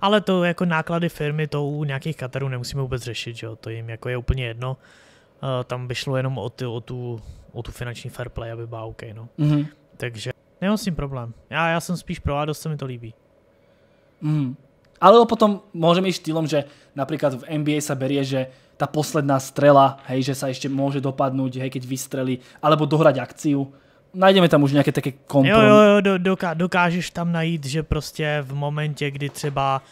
Ale to jako náklady firmy, to u nějakých katarů nemusíme vůbec řešit, že jo? to jim jako je úplně jedno. Uh, tam by šlo jenom o, ty, o, tu, o tu finanční fair play, aby byla OK. No. Mm-hmm. Takže nemám s tím problém. Já, já jsem spíš pro a dost se mi to líbí. Mm. Ale potom můžeme i štýlom, že například v NBA se berie, že ta posledná strela, hej, že se ještě může dopadnout, hej, keď vystrelí, alebo dohrať akciu najdeme tam už nějaké také kompromis. Jo, jo, jo, do, doká, dokážeš tam najít, že prostě v momentě, kdy třeba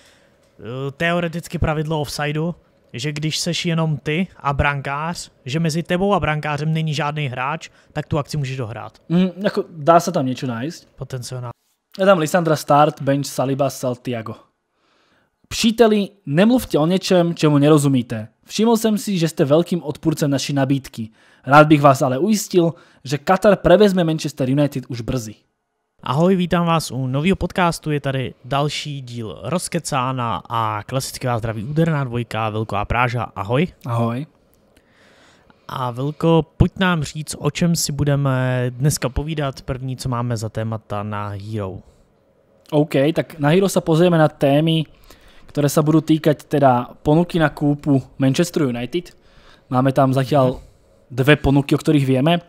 eh, teoreticky pravidlo offsideu, že když seš jenom ty a brankář, že mezi tebou a brankářem není žádný hráč, tak tu akci můžeš dohrát. Mm, jako dá se tam něco najít. Potenciál. Je tam Lisandra Start, Bench, Saliba, Saltiago. Příteli, nemluvte o něčem, čemu nerozumíte. Všiml jsem si, že jste velkým odpůrcem naší nabídky. Rád bych vás ale ujistil, že Katar prevezme Manchester United už brzy. Ahoj, vítám vás u nového podcastu, je tady další díl Rozkecána a klasicky vás zdraví úderná dvojka Velko a Práža. Ahoj. Ahoj. A Velko, pojď nám říct, o čem si budeme dneska povídat, první, co máme za témata na Hero. OK, tak na Hero se pozrieme na témy, které se budou týkat teda ponuky na kúpu Manchester United. Máme tam zatím dve ponuky, o ktorých vieme.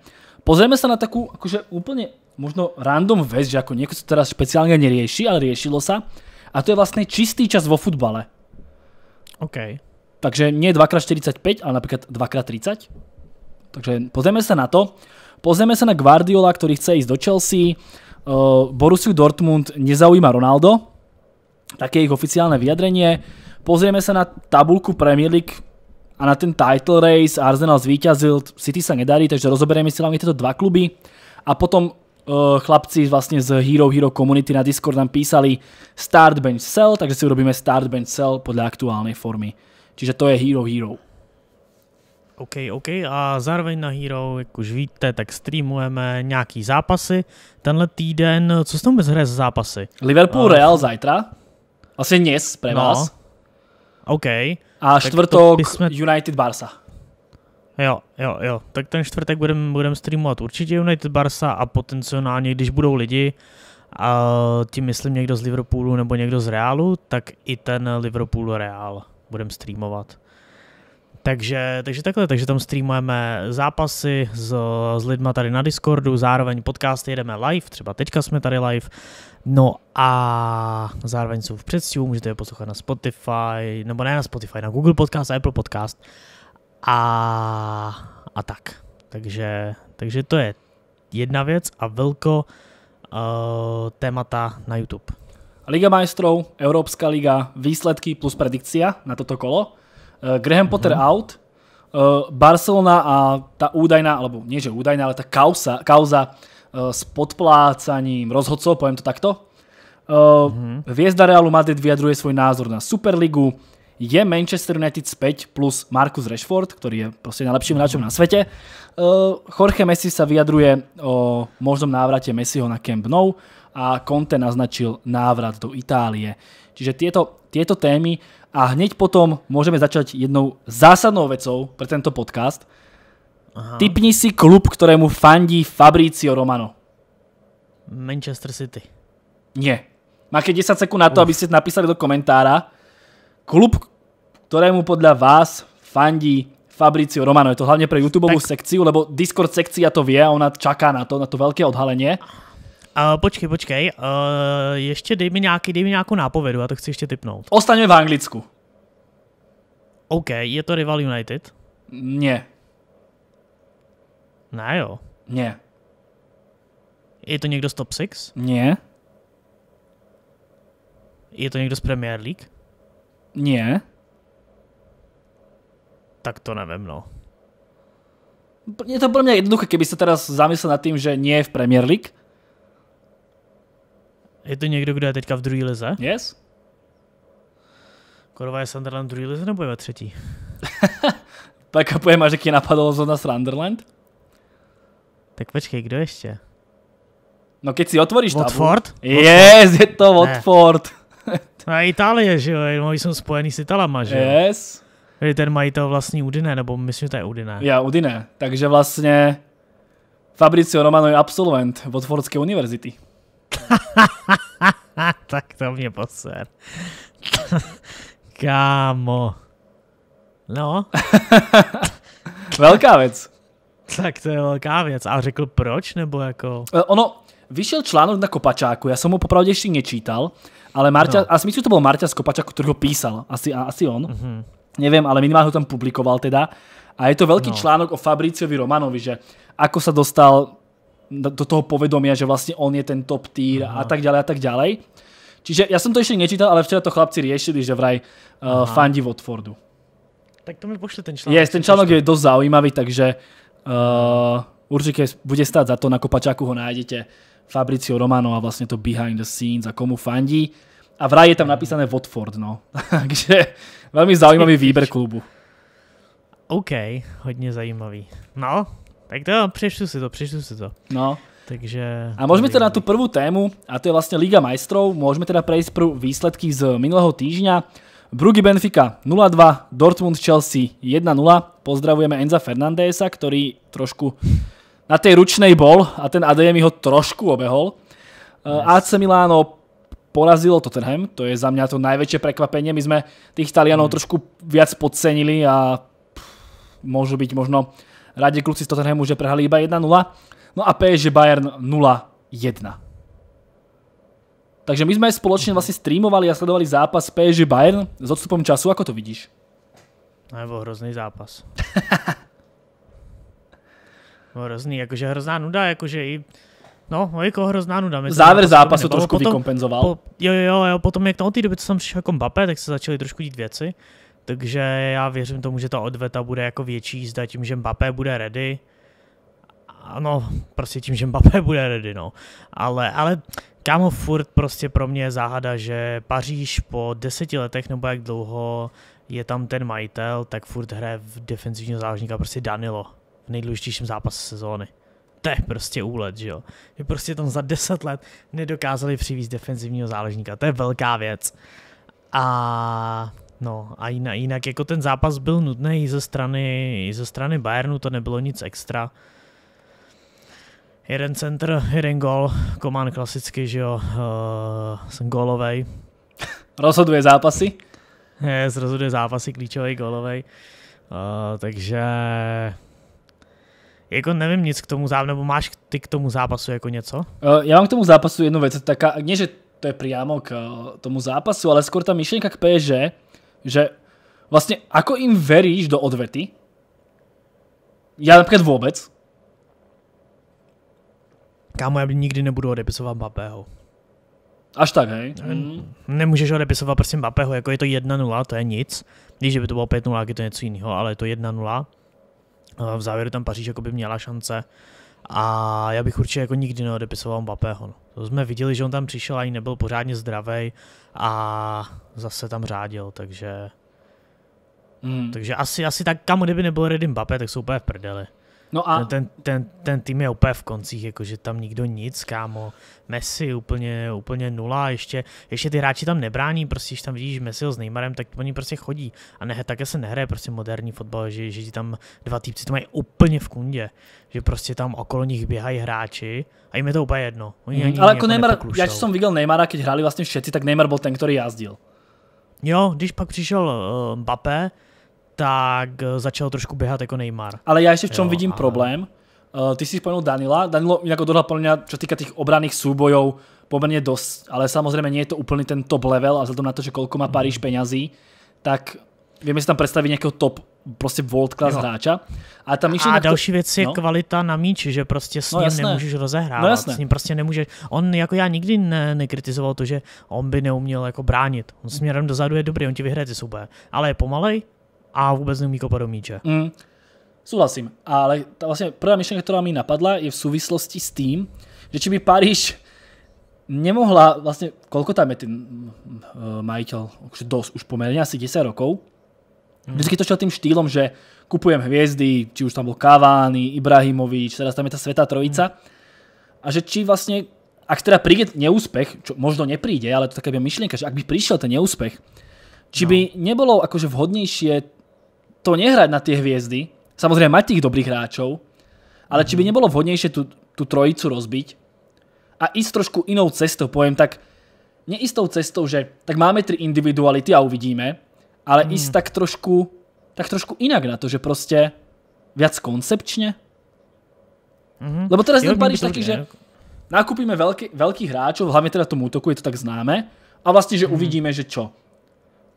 Pozrieme sa na takú akože úplne možno random vec, že ako niekto to teraz špeciálne nerieši, ale riešilo sa. A to je vlastne čistý čas vo futbale. OK. Takže nie 2x45, ale napríklad 2x30. Takže pozrieme sa na to. Pozrieme sa na Guardiola, ktorý chce ísť do Chelsea. Borussia eh, Borussiu Dortmund nezaujíma Ronaldo. Také ich oficiálne vyjadrenie. Pozrieme sa na tabulku Premier League, a na ten title race Arsenal zvíťazil, City sa nedarí, takže rozoberieme si hlavne tieto dva kluby a potom eh, chlapci vlastne z Hero Hero community na Discord nám písali Start Bench Cell, takže si urobíme Start Bench Cell podľa aktuálnej formy. Čiže to je Hero Hero. OK, OK. A zároveň na Hero, jak už víte, tak streamujeme nějaký zápasy. Tenhle týden, co jste vůbec hraje zápasy? Liverpool, uh, Real zajtra. Vlastně dnes pre no. vás. OK. A čtvrtok jsme... United Barsa. Jo, jo, jo. Tak ten čtvrtek budeme budem streamovat určitě United Barsa a potenciálně, když budou lidi, a tím myslím někdo z Liverpoolu nebo někdo z Realu, tak i ten Liverpool Real budeme streamovat. Takže, takže takhle, takže tam streamujeme zápasy s, s lidma tady na Discordu, zároveň podcasty jedeme live, třeba teďka jsme tady live, no a zároveň jsou v předstihu, můžete je poslouchat na Spotify, nebo ne na Spotify, na Google Podcast a Apple Podcast a, a tak. Takže, takže to je jedna věc a velko uh, témata na YouTube. Liga majstrov, evropská liga, výsledky plus predikcia na toto kolo. Eh, Graham Potter mm-hmm. out, eh, Barcelona a ta údajná, alebo nie že údajná, ale tá kauza, kauza eh, s podplácaním rozhodcov, poviem to takto. Mm-hmm. Hviezda Realu Madrid vyjadruje svoj názor na Superligu, je Manchester United späť plus Marcus Rashford, ktorý je proste najlepším hráčom na svete. Jorge Messi sa vyjadruje o možnom návrate Messiho na Camp Nou a Conte naznačil návrat do Itálie. Čiže tieto, tieto témy a hneď potom môžeme začať jednou zásadnou vecou pre tento podcast. Aha. Typni si klub, ktorému fandí Fabricio Romano. Manchester City. Nie. Máte 10 sekúnd na to, Uf. aby ste napísali do komentára. Klub, ktorému podľa vás fandí Fabricio Romano. Je to hlavne pre YouTube tak. sekciu, lebo Discord sekcia to vie a ona čaká na to, na to veľké odhalenie. Uh, počkej, počkej, uh, ještě dej mi, nějaký, dej mi nějakou nápovědu, a to chci ještě typnout. Ostaňme v Anglicku. OK, je to rival United? Ne. Ne jo. Ne. Je to někdo z top 6? Ne. Je to někdo z Premier League? Ne. Tak to nevím, no. Je to pro mě jednoduché, kdybyste teda zamyslel nad tím, že nie je v Premier League, je to někdo, kdo je teďka v druhé lize? Yes. Korva je Sunderland druhý lize nebo je ve třetí? že Mařeky napadlo zóna Sunderland? Tak počkej, kdo ještě? No keď si otvoríš Watford? Yes, je to Watford. Ne. Itálie, že jo, Jenom jsou spojený s Italama, že jo? Yes. Kdy ten majitel vlastní Udine, nebo myslím, že to je Udine. Já, ja, Udine. Takže vlastně Fabricio Romano je absolvent Watfordské univerzity. tak to mě poser. Kámo. No. velká věc. Tak to je velká věc. A řekl proč, nebo jako... Eh, ono, vyšel článok na Kopačáku, já jsem ho popravdě ještě nečítal, ale Marťa, no. asi myslím, že to byl Marťa z Kopačáku, který ho písal, asi, asi on. Mm-hmm. Nevím, ale minimálně ho tam publikoval teda. A je to velký no. článok o Fabriciovi Romanovi, že ako sa dostal do toho povedomia, že vlastne on je ten top tier a tak ďalej a tak ďalej. Čiže ja som to ešte nečítal, ale včera to chlapci riešili, že vraj eh, fandí Watfordu. Tak to mi pošli ten článok. Je, ten článok je dosť zaujímavý, takže eh, určite bude stáť za to, na kopačáku ho nájdete. Fabricio Romano a vlastne to behind the scenes a komu fandí. A vraj je tam napísané Watford, no. takže velmi zaujímavý výber klubu. OK, hodně zajímavý. No, tak to přečtu si to, přečtu si to. No. Takže... A môžeme teda na tú prvú tému, a to je vlastne Liga majstrov, môžeme teda prejsť prv výsledky z minulého týždňa. Brugy Benfica 0-2, Dortmund Chelsea 1-0. Pozdravujeme Enza Fernandesa, ktorý trošku na tej ručnej bol a ten Adeyemi ho trošku obehol. E, AC Milano porazilo Tottenham, to je za mňa to najväčšie prekvapenie. My sme tých Talianov mm. trošku viac podcenili a môžu byť možno rádi kluci z Tottenhamu, že prehali iba 1-0. No a PSG Bayern 0-1. Takže my sme spoločne mhm. vlastne streamovali a sledovali zápas PSG Bayern s odstupom času. Ako to vidíš? Nebo hrozný zápas. hrozný, jakože hrozná nuda, jakože i... No, no jako hrozná nuda. Záver Závěr zápasu trošku vykompenzoval. jo, jo, jo, potom jak od tý doby, co jsem prišiel jako Mbappé, tak se začali trošku dít věci. Takže já věřím tomu, že ta odveta bude jako větší zda tím, že Mbappé bude ready. Ano, prostě tím, že Mbappé bude ready, no. Ale, ale kámo, furt prostě pro mě je záhada, že Paříž po deseti letech nebo jak dlouho je tam ten majitel, tak furt hraje v defenzivního záležníka prostě Danilo v nejdůležitějším zápase sezóny. To je prostě úlet, že jo. Že prostě tam za deset let nedokázali přivízt defenzivního záležníka, To je velká věc. A No a jinak, jinak jako ten zápas byl nudný i ze strany, i ze strany Bayernu, to nebylo nic extra. Jeden centr, jeden gol, Komán klasicky, že jo, uh, jsem Rozhoduje zápasy? Je, rozhoduje zápasy, klíčový golovej. Uh, eh, takže jako nevím nic k tomu zápasu, nebo máš ty k tomu zápasu jako něco? Uh, já mám k tomu zápasu jednu věc, taká, nie že to je priamo k tomu zápasu, ale skoro ta myšlenka k PSG, že vlastne ako im veríš do odvety, ja napríklad vôbec. Kámo, ja by nikdy nebudu odepisovať Mbappého. Až tak, hej? Mm. Nemůžeš odepisovat prostě Mbappého, jako je to 1-0, to je nic. Když by to bylo 5-0, tak je to něco jiného, ale je to 1-0. No, v závěru tam Paříž jako by měla šance. A já bych určitě jako nikdy neodepisoval Mbappého. No. To jsme viděli, že on tam přišel, a ani nebyl pořádně zdravý a zase tam řádil, takže... Hmm. Takže asi, asi tak, kam kdyby nebyl Redim Bape, tak jsou úplně v prdeli. No a... Ten, ten, ten tým je úplně v koncích, jakože tam nikdo nic, kámo. Messi úplně, úplně nula, ještě, ještě ty hráči tam nebrání, prostě když tam vidíš Messiho s Neymarem, tak oni prostě chodí. A ne, také se nehraje prostě moderní fotbal, že, že tam dva týpci to mají úplně v kundě. Že prostě tam okolo nich běhají hráči a jim je to úplně jedno. Oni hmm. ani ale jako, jako Neymar, já jsem viděl Neymara, když hráli vlastně všetci, tak Neymar byl ten, který jazdil. Jo, když pak přišel uh, Mbappé, tak eh, začal trošku běhat jako Neymar. Ale já ještě v čom jo, vidím a... problém, Uh, ty si spomenul Danila. Danilo inak odhodla podľa mňa, co týká těch obraných súbojov, poměrně dost, ale samozřejmě není to úplně ten top level a vzhledem na to, že kolko má Paríž mhm. penězí, tak víme si tam představit nějakého top prostě world class hráča. A, ta a, a další to... věc je no. kvalita na míči, že prostě s no, ním jasné. nemůžeš rozehrávat. No, S ním prostě nemůžeš. On jako já nikdy ne, nekritizoval to, že on by neuměl jako bránit. On mhm. směrem dozadu je dobrý, on ti vyhraje ty souboje. Ale je pomalej, a vůbec neumí kopat do míče. Mm. Souhlasím, ale ta vlastně první myšlenka, která mi napadla, je v souvislosti s tím, že či by Paríž nemohla, vlastně, koľko tam je ten uh, majitel, už dost, už poměrně asi 10 rokov, Hmm. Vždycky to šel tým štýlom, že kupujem hviezdy, či už tam byl Kavány, Ibrahimovič, teraz tam je ta svetá trojica. Hmm. A že či vlastně, ak teda príde neúspech, čo možno nepríde, ale to také by myšlienka, že ak by prišiel ten neúspech, či no. by nebolo akože vhodnejšie to nehrať na tie hviezdy, samozrejme mať tých dobrých hráčov, ale či by mhm. nebolo vhodnejšie tú, tú trojicu rozbiť a ísť trošku inou cestou, poviem tak, neistou cestou, že tak máme tri individuality a uvidíme, ale mm. ísť tak trošku, tak trošku inak na to, že prostě viac koncepčne. Mm-hmm. Lebo teraz ten Paríž taký, že nakúpime veľký, veľkých hráčov, hlavne teda tomu útoku je to tak známe, a vlastne, že mm. uvidíme, že čo.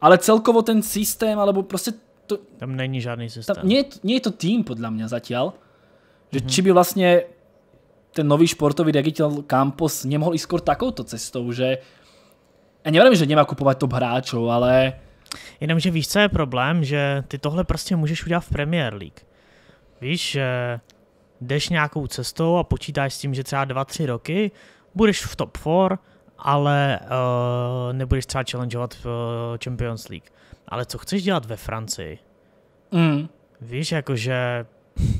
Ale celkovo ten systém, alebo prostě to, tam není žádný systém. Tam, nie, nie je to tým podle mě zatím, že mm-hmm. či by vlastně ten nový športový riaditeľ Campos nemohl i skoro takouto cestou, že já nevím, že nemá kupovat top hráčů, ale... Jenomže víš, co je problém, že ty tohle prostě můžeš udělat v Premier League. Víš, že jdeš nějakou cestou a počítáš s tím, že třeba 2-3 roky budeš v top 4, ale uh, nebudeš třeba challengeovat v uh, eh, Champions League ale co chceš dělat ve Francii? Mm. Víš, jakože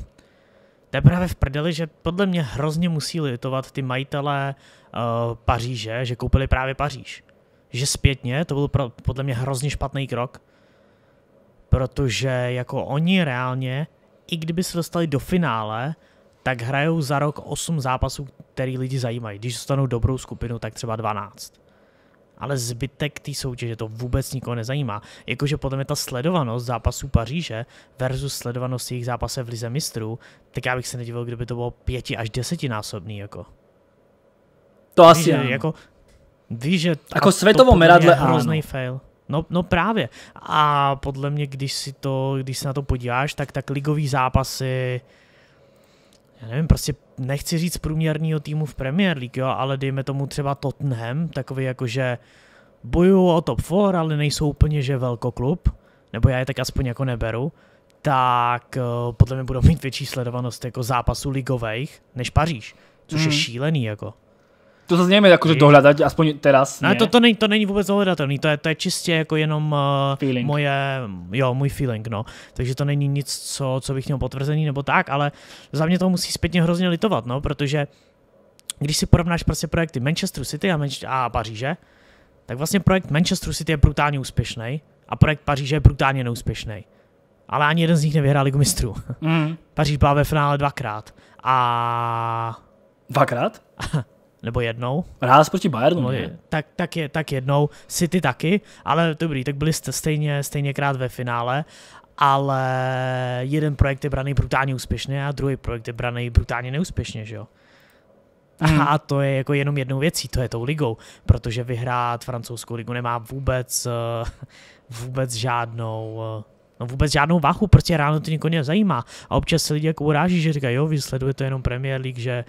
to je právě v prdeli, že podle mě hrozně musí litovat ty majitelé uh, eh, Paříže, že koupili právě Paříž. Že zpětně, to byl pro, podle mě hrozně špatný krok, protože jako oni reálně, i kdyby se dostali do finále, tak hrajou za rok 8 zápasů, který lidi zajímají. Když dostanou dobrou skupinu, tak třeba 12 ale zbytek té soutěže to vůbec nikoho nezajímá. Jakože podle mě ta sledovanost zápasů Paříže versus sledovanost jejich zápase v Lize mistrů, tak já bych se nedivil, kdyby to bylo pěti až desetinásobný. Jako. To Víš, asi Víš, jako, Víš, že... Jako světovo meradle, hrozný fail. No, no právě. A podle mě, když si to, když se na to podíváš, tak tak ligový zápasy, já nevím, prostě nechci říct průměrného týmu v Premier League, jo, ale dejme tomu třeba Tottenham, takový jakože bojují o top 4, ale nejsou úplně že klub, nebo já je tak aspoň jako neberu, tak uh, podle mě budou mít větší sledovanost jako zápasů ligových než Paříž, což mm. je hmm. šílený jako. To zase nejme jakože dohledat, aspoň teraz. Ne, ne to, to, není, to není vůbec dohledatelný, to je, to je čistě jako jenom uh, feeling. moje, jo, můj feeling, no. Takže to není nic, co, co bych měl potvrzený nebo tak, ale za mě to musí zpětně hrozně litovat, no, protože když si porovnáš prostě projekty Manchesteru City a, Manč- a Paříže, tak vlastně projekt Manchesteru City je brutálně úspěšný a projekt Paříže je brutálně neúspěšný. Ale ani jeden z nich nevyhrál Ligu mistrů. Mm. Paříž byla ve finále dvakrát. A... Dvakrát? nebo jednou. Ráz proti Bayernu. No, je, tak, tak, je, tak jednou, City taky, ale dobrý, tak byli jste stejně, stejně krát ve finále, ale jeden projekt je braný brutálně úspěšně a druhý projekt je braný brutálně neúspěšně, že jo? Hmm. A to je jako jenom jednou věcí, to je tou ligou, protože vyhrát francouzskou ligu nemá vůbec, eh, vůbec žádnou eh, no vůbec žádnou váhu, prostě ráno to nikoho nezajímá. A občas se lidi jako uráží, že říkají, jo, vy sledujete jenom Premier League, že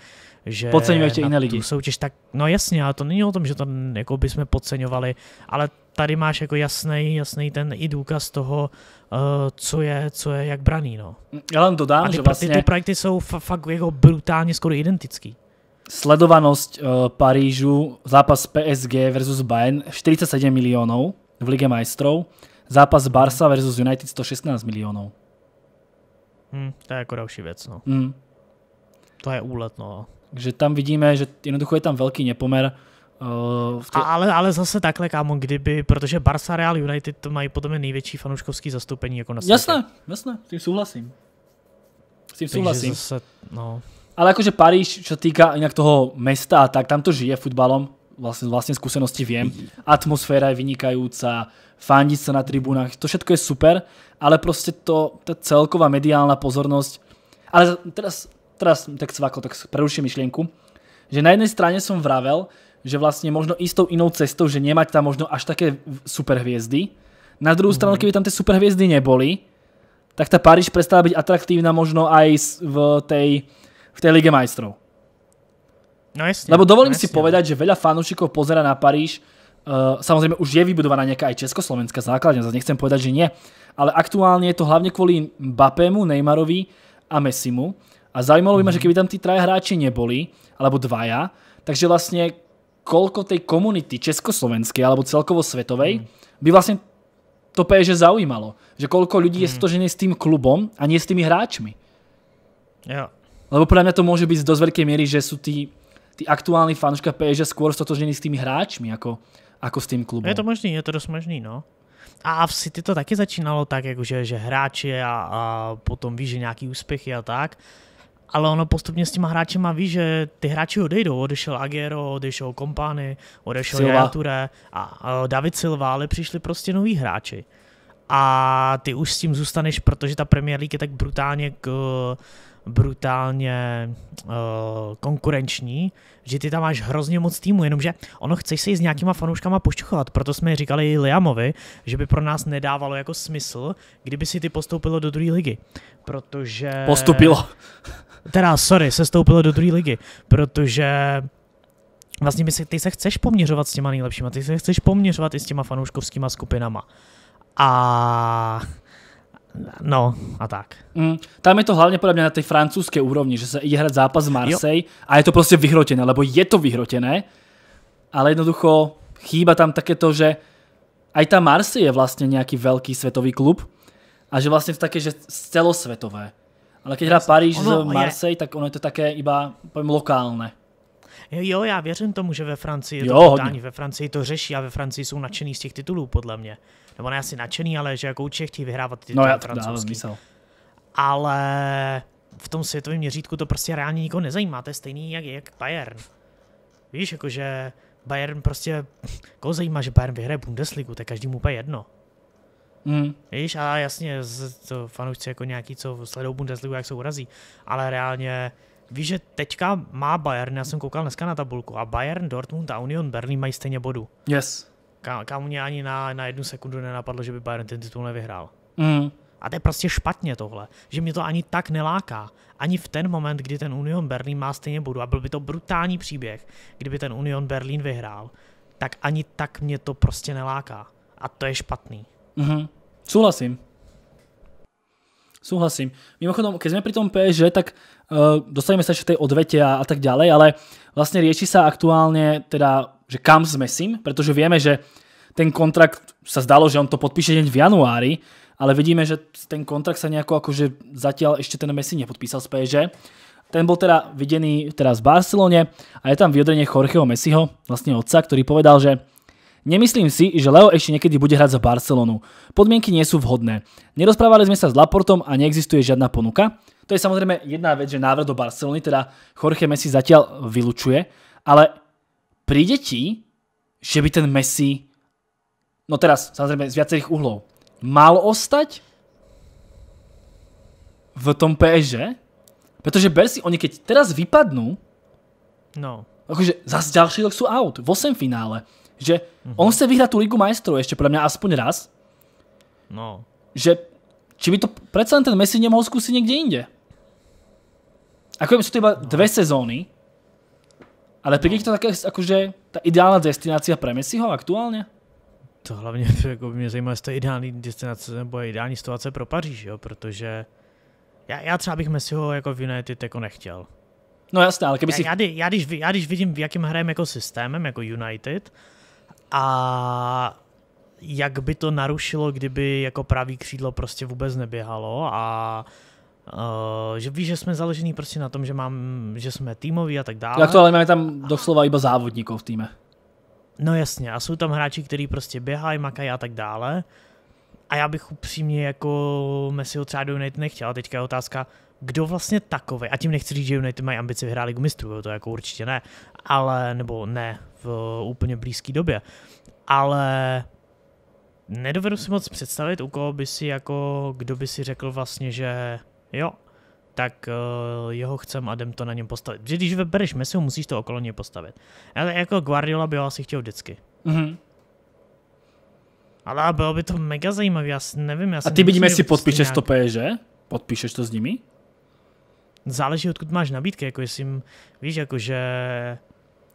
že podceňuješ tě jiné lidi. soutěž tak, no jasně, ale to není o tom, že to jako bychom podceňovali, ale tady máš jako jasný, jasný ten i důkaz toho, uh, co je, co je jak braný, no. Já vám dodám, a ty, že vlastně... Ty, ty projekty jsou fakt jako brutálně skoro identický. Sledovanosť uh, eh, Parížu, zápas PSG versus Bayern 47 miliónov v Lige majstrov, zápas Barca versus United 116 miliónov. Hmm, to je jako další věc, no. Hmm. To je úlet, no. Takže tam vidíme, že jednoducho je tam velký nepomer. Uh, tě... ale, ale zase takhle, kámo, kdyby, protože Barca Real United to mají podle mě největší fanouškovský zastoupení jako na světě. Jasné, jasné, s tím souhlasím. S tím souhlasím. Zase, no. Ale jakože Paríž, co týká jinak toho města, tak tam to žije futbalom, vlastně, vlastně zkušenosti vím. Atmosféra je vynikajúca, fandí se na tribunách, to všechno je super, ale prostě to, ta celková mediální pozornost, ale teraz teraz tak cvakol, tak preruším myšlienku, že na jednej strane som vravel, že vlastne možno istou inou cestou, že nemať tam možno až také superhviezdy. Na druhú stranu, mhm. keby tam tie superhviezdy neboli, tak tá Paríž prestala byť atraktívna možno aj v tej, v tej Lige majstrov. No jasne, Lebo dovolím no si no. povedať, že veľa fanúšikov pozera na Paríž, Uh, samozrejme už je vybudovaná nejaká aj československá základňa, zase nechcem povedať, že nie. Ale aktuálne je to hlavne kvôli Mbappému, Neymarovi a Messimu. A zaujímalo by ma, mhm. že keby tam tí traje hráči neboli, alebo dvaja, takže vlastne koľko tej komunity československej alebo celkovo svetovej mhm. by vlastne to PSG zaujímalo. Že koľko ľudí je mhm. stožené s tým klubom a nie s tými hráčmi. Lebo podľa mňa to môže byť z dosť veľkej miery, že sú tí, aktuálni aktuální fanouška PSG skôr stotožení s tými hráčmi ako, jako s tým klubom. Je to možný, je to dosť možný, no. A v City to taky začínalo tak, jakože, že hráči a, a potom víš, že nějaký úspěchy a tak ale ono postupně s těma má ví, že ty hráči odejdou. Odešel Agero, odešel Kompany, odešel Jaturé a David Silva, ale přišli prostě noví hráči. A ty už s tím zůstaneš, protože ta Premier League je tak brutálně k, brutálně uh, konkurenční, že ty tam máš hrozně moc týmu, jenomže ono chceš se i s nějakýma fanouškama pošťuchovat, proto jsme říkali i Liamovi, že by pro nás nedávalo jako smysl, kdyby si ty postoupilo do druhé ligy, protože... Postupilo. Teda, sorry, se stoupilo do druhé ligy, protože vlastně my se, ty se chceš poměřovat s těma nejlepšíma, ty se chceš poměřovat i s těma fanouškovskýma skupinama. A No a tak. Mm, tam je to hlavně podobně na té francouzské úrovni, že se jde hrát zápas v Marseille jo. a je to prostě vyhrotené, lebo je to vyhrotené, ale jednoducho chýba tam také to, že aj ta Marseille je vlastně nějaký velký světový klub a že vlastně také, že celosvětové. Ale když hrá Paríž ono, z Marseille, je... tak ono je to také iba povím, lokálne. Jo, já věřím tomu, že ve Francii je jo, to hodně. ve Francii to řeší a ve Francii jsou nadšený z těch titulů, podle mě. Nebo ne asi nadšený, ale že jako určitě chtějí vyhrávat tituly no, já francouzský. Dávám, ale v tom světovém měřítku to prostě reálně nikoho nezajímá. To je stejný jak, jak Bayern. Víš, jakože Bayern prostě, koho zajímá, že Bayern vyhraje Bundesligu, to je každému úplně jedno. Mm. Víš, a jasně, to fanoušci jako nějaký, co sledou Bundesligu, jak se urazí, ale reálně Víš, že teďka má Bayern, já jsem koukal dneska na tabulku, a Bayern, Dortmund a Union Berlin mají stejně bodu. Yes. Ka- kam mě ani na, na jednu sekundu nenapadlo, že by Bayern ten titul nevyhrál. Mm. A to je prostě špatně tohle, že mě to ani tak neláká. Ani v ten moment, kdy ten Union Berlin má stejně bodu, a byl by to brutální příběh, kdyby ten Union Berlin vyhrál, tak ani tak mě to prostě neláká. A to je špatný. Mhm. Súhlasím. Súhlasím. Mimochodom, keď sme pri tom PSG, tak uh, dostaneme sa ešte tej odvete a, a tak ďalej, ale vlastne rieši sa aktuálne teda, že kam sme sim, pretože vieme, že ten kontrakt sa zdalo, že on to podpíše deň v januári, ale vidíme, že ten kontrakt sa nejako akože zatiaľ ešte ten Messi nepodpísal z PSG. Ten bol teda videný teraz v Barcelone a je tam vyjadrenie Jorgeho Messiho, vlastne otca, ktorý povedal, že Nemyslím si, že Leo ešte niekedy bude hrať za Barcelonu. Podmienky nie sú vhodné. Nerozprávali sme sa s Laportom a neexistuje žiadna ponuka. To je samozrejme jedna vec, že návrh do Barcelony, teda Jorge Messi zatiaľ vylučuje, ale príde ti, že by ten Messi, no teraz samozrejme z viacerých uhlov, mal ostať v tom PSG? Protože ber si, oni keď teraz vypadnú, no. akože zase ďalší rok sú out, v 8 finále. Že mm-hmm. on chce vyhrať tu Ligu majstrov ešte, podľa mňa aspoň raz. No. Že, či by to predsa len ten Messi nemohol skúsiť niekde inde. Ako viem, sú to iba no. dve sezóny, ale pri no. to také, akože, ta ideálna destinácia pre Messiho aktuálně? To hlavně to jako by mě zajímá, jestli to je ideální destinace nebo je ideální situace pro Paříž, jo? protože já, já třeba bych Messiho jako v United jako nechtěl. No jasně, ale kdyby si... Já, já, já, když, já když vidím, v jakým hrajem jako systémem, jako United, a jak by to narušilo, kdyby jako pravý křídlo prostě vůbec neběhalo a Uh, že víš, že jsme založení prostě na tom, že mám, že jsme týmoví a tak dále. Tak to ale máme tam doslova iba závodníků v týme. No jasně, a jsou tam hráči, kteří prostě běhají, makají a tak dále. A já bych upřímně jako Messiho třeba United nechtěl. A teďka je otázka, kdo vlastně takový, a tím nechci říct, že United mají ambici vyhrát Ligu mistrů, to jako určitě ne, ale, nebo ne v úplně blízké době, ale nedovedu si moc představit, u koho by si jako, kdo by si řekl vlastně, že jo, tak eh, jeho chcem a jdem to na něm postavit. Protože když vybereš Messiho, musíš to okolo něj postavit. Ale jako Guardiola by ho asi chtěl vždycky. Mm-hmm. Ale bylo by to mega zajímavé, já nevím. Já a ty by si podpíšeš nějak... stopé, že? Podpíšeš to s nimi? záleží, odkud máš nabídky, jako jestli jim, víš, jako že...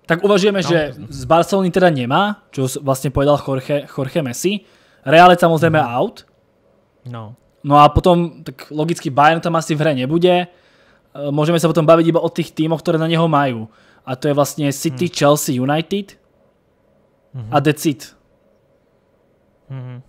Tak uvažujeme, no. že z Barcelony teda nemá, čo vlastně povedal Jorge, Jorge Messi. Real je samozřejmě no. out. No. No a potom, tak logicky Bayern tam asi v hre nebude. E, můžeme se potom bavit iba o tých týmoch, které na něho mají. A to je vlastně City, hmm. Chelsea, United mm-hmm. a Decid. Mm-hmm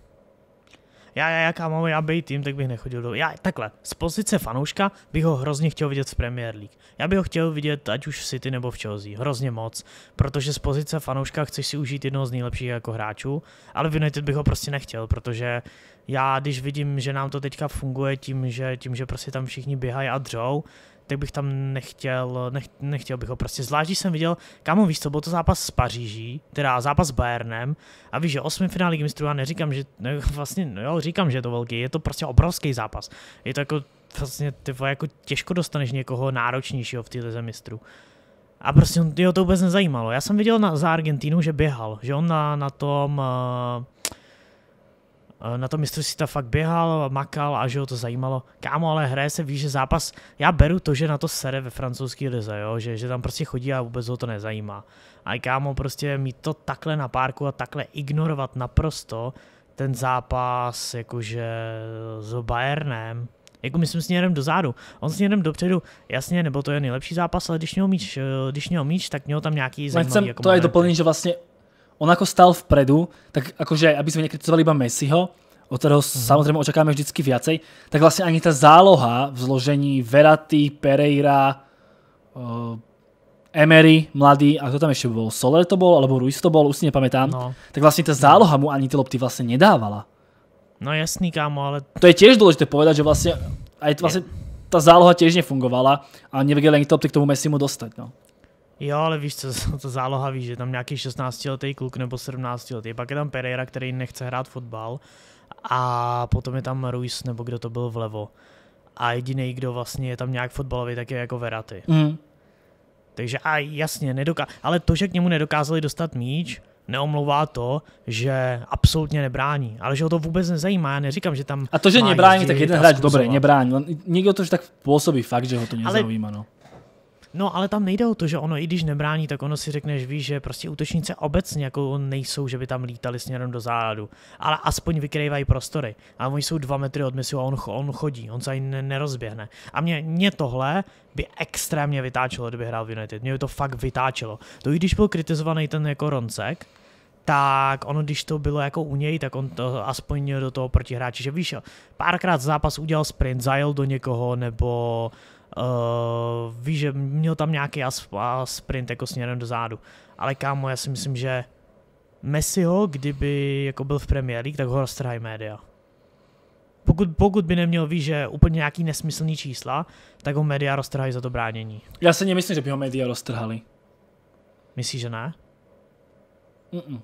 já, já, jaká mám já být tým, tak bych nechodil do... Já, takhle, z pozice fanouška bych ho hrozně chtěl vidět v Premier League. Já bych ho chtěl vidět ať už v City nebo v Chelsea, hrozně moc, protože z pozice fanouška chceš si užít jednoho z nejlepších jako hráčů, ale v United bych ho prostě nechtěl, protože já, když vidím, že nám to teďka funguje tím, že, tím, že prostě tam všichni běhají a dřou, tak bych tam nechtěl, nech, nechtěl bych ho prostě. Zvlášť, když jsem viděl, kámo víš co, byl to zápas s Paříží, teda zápas s Bayernem a víš, že osmi finále mistrů, já neříkám, že, ne, no, vlastně, no jo, říkám, že je to velký, je to prostě obrovský zápas. Je to jako, vlastně, ty jako těžko dostaneš někoho náročnějšího v této mistrů. A prostě jo, to vůbec nezajímalo. Já jsem viděl na, za Argentínu, že běhal, že on na, na tom, uh, Eh, na tom mistrovství ta fakt běhal, makal a že ho to zajímalo. Kámo, ale hraje se, víš, že zápas, já beru to, že na to sere ve francouzský lize, jo? Že, že tam prostě chodí a vůbec ho to nezajímá. A kámo, prostě mít to takhle na párku a takhle ignorovat naprosto ten zápas, jakože s Bayernem, jako myslím směrem dozadu. On směrem dopředu, jasně, nebo to je nejlepší zápas, ale když měl míč, eh, když měl míč tak měl tam nějaký no, zajímavý. jako to je doplnit, že vlastně on ako stál vpredu, tak akože, aby sme nekritizovali iba Messiho, od kterého mhm. samozřejmě očekáme vždycky viacej, tak vlastně ani ta záloha v zložení Veraty, Pereira, uh, Emery, mladý, a to tam ještě byl, Soler to byl, alebo Ruiz to byl, už si nepamätám, no. tak vlastně ta záloha mu ani ty lopty vlastně nedávala. No jasný, kámo, ale... To je tiež důležité povedať, že vlastně, aj vlastně ta záloha tiež nefungovala a nevedeli ani to lopty k tomu Messimu dostať, no. Jo, ale víš co, to záloha víš, že tam nějaký 16-letý kluk nebo 17-letý. Pak je tam Pereira, který nechce hrát fotbal. A potom je tam Ruiz, nebo kdo to byl vlevo. A jediný, kdo vlastně je tam nějak fotbalový, tak je jako Veraty. Mm. Takže a jasně, nedoká... ale to, že k němu nedokázali dostat míč, neomlouvá to, že absolutně nebrání, ale že ho to vůbec nezajímá, já neříkám, že tam... A to, že nebrání, tak jeden hráč dobrý, nebrání, někdo to, že tak působí fakt, že ho to nezajímá, no. No, ale tam nejde o to, že ono, i když nebrání, tak ono si řekneš, víš, že prostě útočníci obecně jako nejsou, že by tam lítali směrem do zádu, ale aspoň vykrývají prostory. A oni jsou dva metry od misu a on, on chodí, on se ani nerozběhne. A mě, mě tohle by extrémně vytáčelo, kdyby hrál v United. Mě by to fakt vytáčelo. To i když byl kritizovaný ten jako Roncek, tak ono, když to bylo jako u něj, tak on to aspoň do toho protihráče, že víš, párkrát zápas udělal sprint, zajel do někoho, nebo Uh, víš, že měl tam nějaký as, sprint jako směrem dozadu. Ale kámo, já si myslím, že Messiho, kdyby jako byl v Premier League, tak ho roztrhají média. Pokud, pokud by neměl víš, že úplně nějaký nesmyslný čísla, tak ho média roztrhají za to bránění. Já si nemyslím, že by ho média roztrhali. Myslíš, že ne? Mm-mm.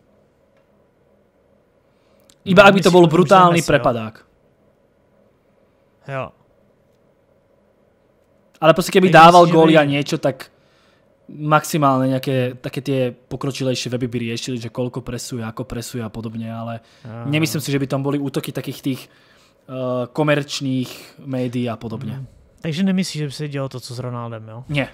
Iba no, aby to byl brutální prepadák. Jo. Ale prostě keby dával góly a něco tak maximálně nějaké také ty pokročilejší weby by riešili, že koľko presuje, ako presuje a podobně, ale a... nemyslím si, že by tam byly útoky takých těch uh, eh, komerčných médií a podobně. Mhm. Takže nemyslíš, že by se dělo to, co s Ronaldem, jo? Ne.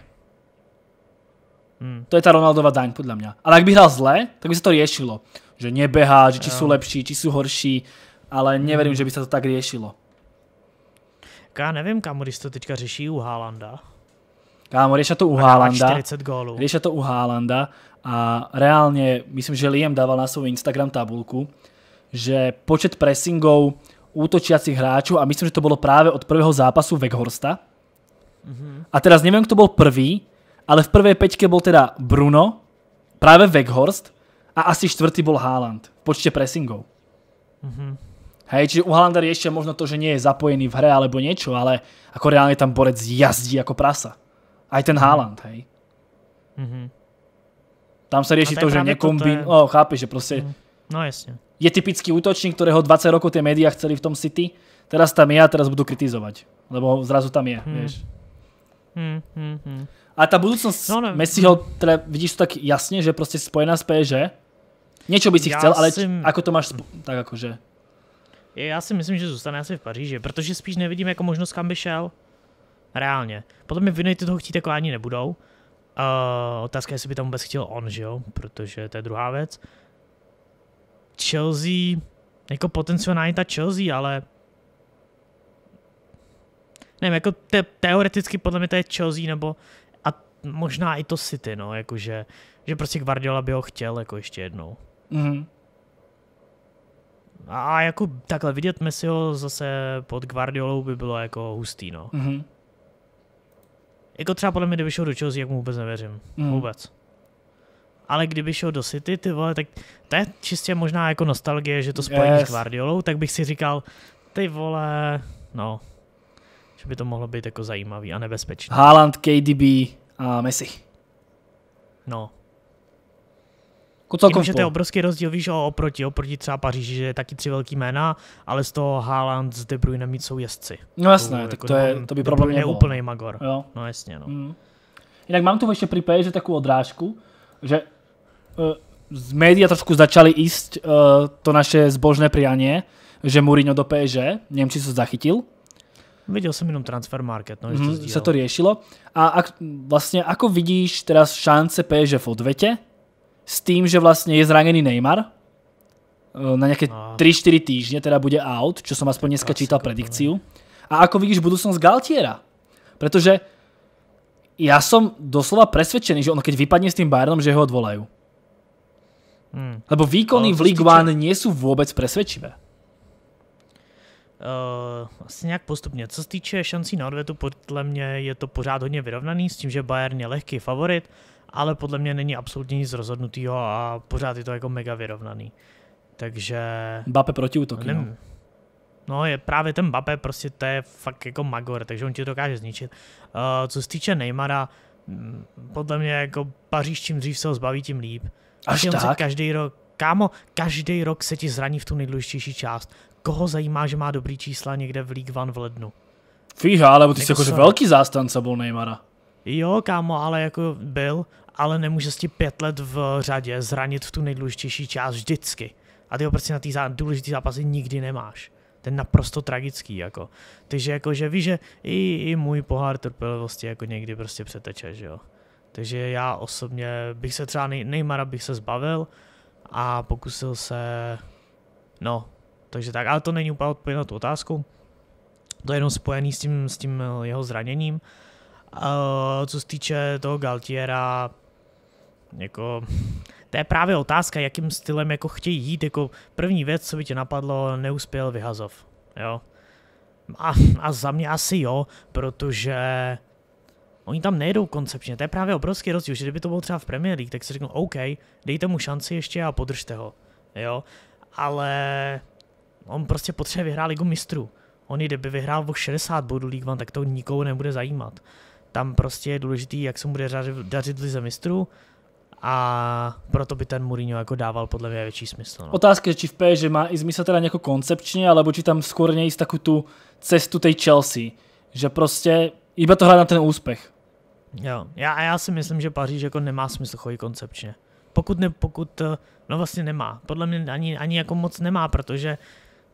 Hmm. To je ta Ronaldova daň, podle mě. Ale jak by hrál zle, tak by se to riešilo. Že nebehá, že či jsou lepší, či jsou horší, ale nevím, hmm. že by se to tak riešilo tak já nevím, kámo, když to teďka řeší u Haalanda. Kámo, je to u Haalanda. 40 gólů. to u Haalanda a reálně, myslím, že Liam dával na svoj Instagram tabulku, že počet pressingov útočiacich hráčov, a myslím, že to bolo práve od prvého zápasu Weghorsta. Mm-hmm. A teraz neviem, kto bol prvý, ale v prvej peťke bol teda Bruno, práve Weghorst a asi štvrtý bol Haaland v počte pressingov. Mm-hmm. Hej, čiže u Halandera je ešte možno to, že nie je zapojený v hre alebo niečo, ale ako reálne tam borec jazdí ako prasa. Aj ten mhm. Haaland, hej. Mm-hmm. Tam sa rieši no to, že nekombin... Je... O, chápeš, že proste... Mm. No jasne. Je typický útočník, ktorého 20 rokov tie médiá chceli v tom City. Teraz tam je a teraz budú kritizovať. Lebo zrazu tam je, mm. vieš. Mm, mm, mm. A tá budúcnosť no, no. Messiho, teda vidíš to tak jasne, že proste spojená s PSG? Niečo by si ja chcel, ale si... ako to máš... Tak akože... Já si myslím, že zůstane asi v Paříži, protože spíš nevidím jako možnost, kam by šel. Reálně. Potom mi United toho chtít jako ani nebudou. Uh, otázka je, jestli by tam vůbec chtěl on, že jo? Protože to je druhá věc. Chelsea, jako potenciální ta Chelsea, ale nevím, jako te- teoreticky podle mě to je Chelsea nebo a možná i to City, no, jakože, že prostě Guardiola by ho chtěl jako ještě jednou. Mm-hmm. A jako takhle vidět Messiho zase pod Guardiolou by bylo jako hustý, no. Mm-hmm. Jako třeba podle mě, kdyby šel do Chelsea, jak mu vůbec nevěřím. Mm. Vůbec. Ale kdyby šel do City, ty vole, tak to je čistě možná jako nostalgie, že to spojení yes. s Guardiolou, tak bych si říkal, ty vole, no, že by to mohlo být jako zajímavý a nebezpečný. Haaland, KDB a Messi. No. Jako Celkom že to je obrovský rozdíl, víš, oproti, oproti třeba Paříži, že je taky tři velký jména, ale z toho Haaland s De Bruyne mít jsou jezdci. No jasné, to, jako tak to, je, to by problém nebylo. úplný magor. Jo. No jasně, no. Mm. Jinak mám tu ještě pri že takovou odrážku, že uh, z média trošku začali ísť uh, eh, to naše zbožné prianie, že Mourinho do PSG, nevím, či se zachytil. Viděl jsem jenom transfer market, no, mm, že to mhm, Se to riešilo. A ak, vlastně, ako vidíš teraz šance PSG v odvete? s tým, že vlastne je zranený Neymar eh, na nejaké 3-4 no. týždne, teda bude out, čo som aspoň dneska čítal predikciu. No. A ako vidíš budúcnosť Galtiera? Pretože ja som doslova presvedčený, že on keď vypadne s tým Bayernom, že ho odvolajú. Hmm. Lebo výkony v League One nie sú vôbec presvedčivé. Uh, eh, asi nějak postupně. Co se týče šancí na odvetu, podle mě je to pořád hodně vyrovnaný s tím, že Bayern je lehký favorit ale podle mě není absolutně nic rozhodnutýho a pořád je to jako mega vyrovnaný. Takže... Bape útoky, nevím, no. No je právě ten Bape prostě to je fakt jako magor, takže on ti to dokáže zničit. Uh, co se týče Neymara, mm, podle mě jako Paříž čím dřív se ho zbaví, tím líp. Až Taky tak? každý rok, kámo, každý rok se ti zraní v tu nejdůležitější část. Koho zajímá, že má dobrý čísla někde v League One v lednu? Fíha, ale ty jako jsi jako velký zástance byl Neymara jo, kámo, ale jako byl, ale nemůže si pět let v řadě zranit v tu nejdůležitější část vždycky. A ty ho prostě na ty zá, důležitý zápasy nikdy nemáš. Ten naprosto tragický, jako. Takže jako, že víš, že i, i můj pohár trpělivosti jako někdy prostě přeteče, že jo. Takže já osobně bych se třeba nej, Neymara bych se zbavil a pokusil se, no, takže tak, ale to není úplně odpověď na tu otázku. To je jenom spojený s tím, s tím jeho zraněním co se týče toho Galtiera, jako, to je právě otázka, jakým stylem jako chtějí jít, jako první věc, co by tě napadlo, neuspěl vyhazov, jo. A, a za mě asi jo, protože oni tam nejedou koncepčně, to je právě obrovský rozdíl, že kdyby to bylo třeba v Premier League, tak si řeknu, OK, dejte mu šanci ještě a podržte ho, jo. Ale on prostě potřebuje vyhrát ligu mistrů. On kdyby vyhrál o 60 bodů League One, tak to nikoho nebude zajímat. Tam prostě je důležitý, jak se mu bude dařit, lize mistrů a proto by ten Mourinho jako dával podle mě větší smysl. No. Otázka je, či v PSG má i smysl teda jako koncepčně, alebo či tam skôr nejít takovou tu cestu tej Chelsea, že prostě iba to hledá na ten úspěch. Jo, já, a já si myslím, že Paříž jako nemá smysl chodit koncepčně. Pokud, ne, pokud, eh, no vlastně nemá. Podle mě ani, ani jako moc nemá, protože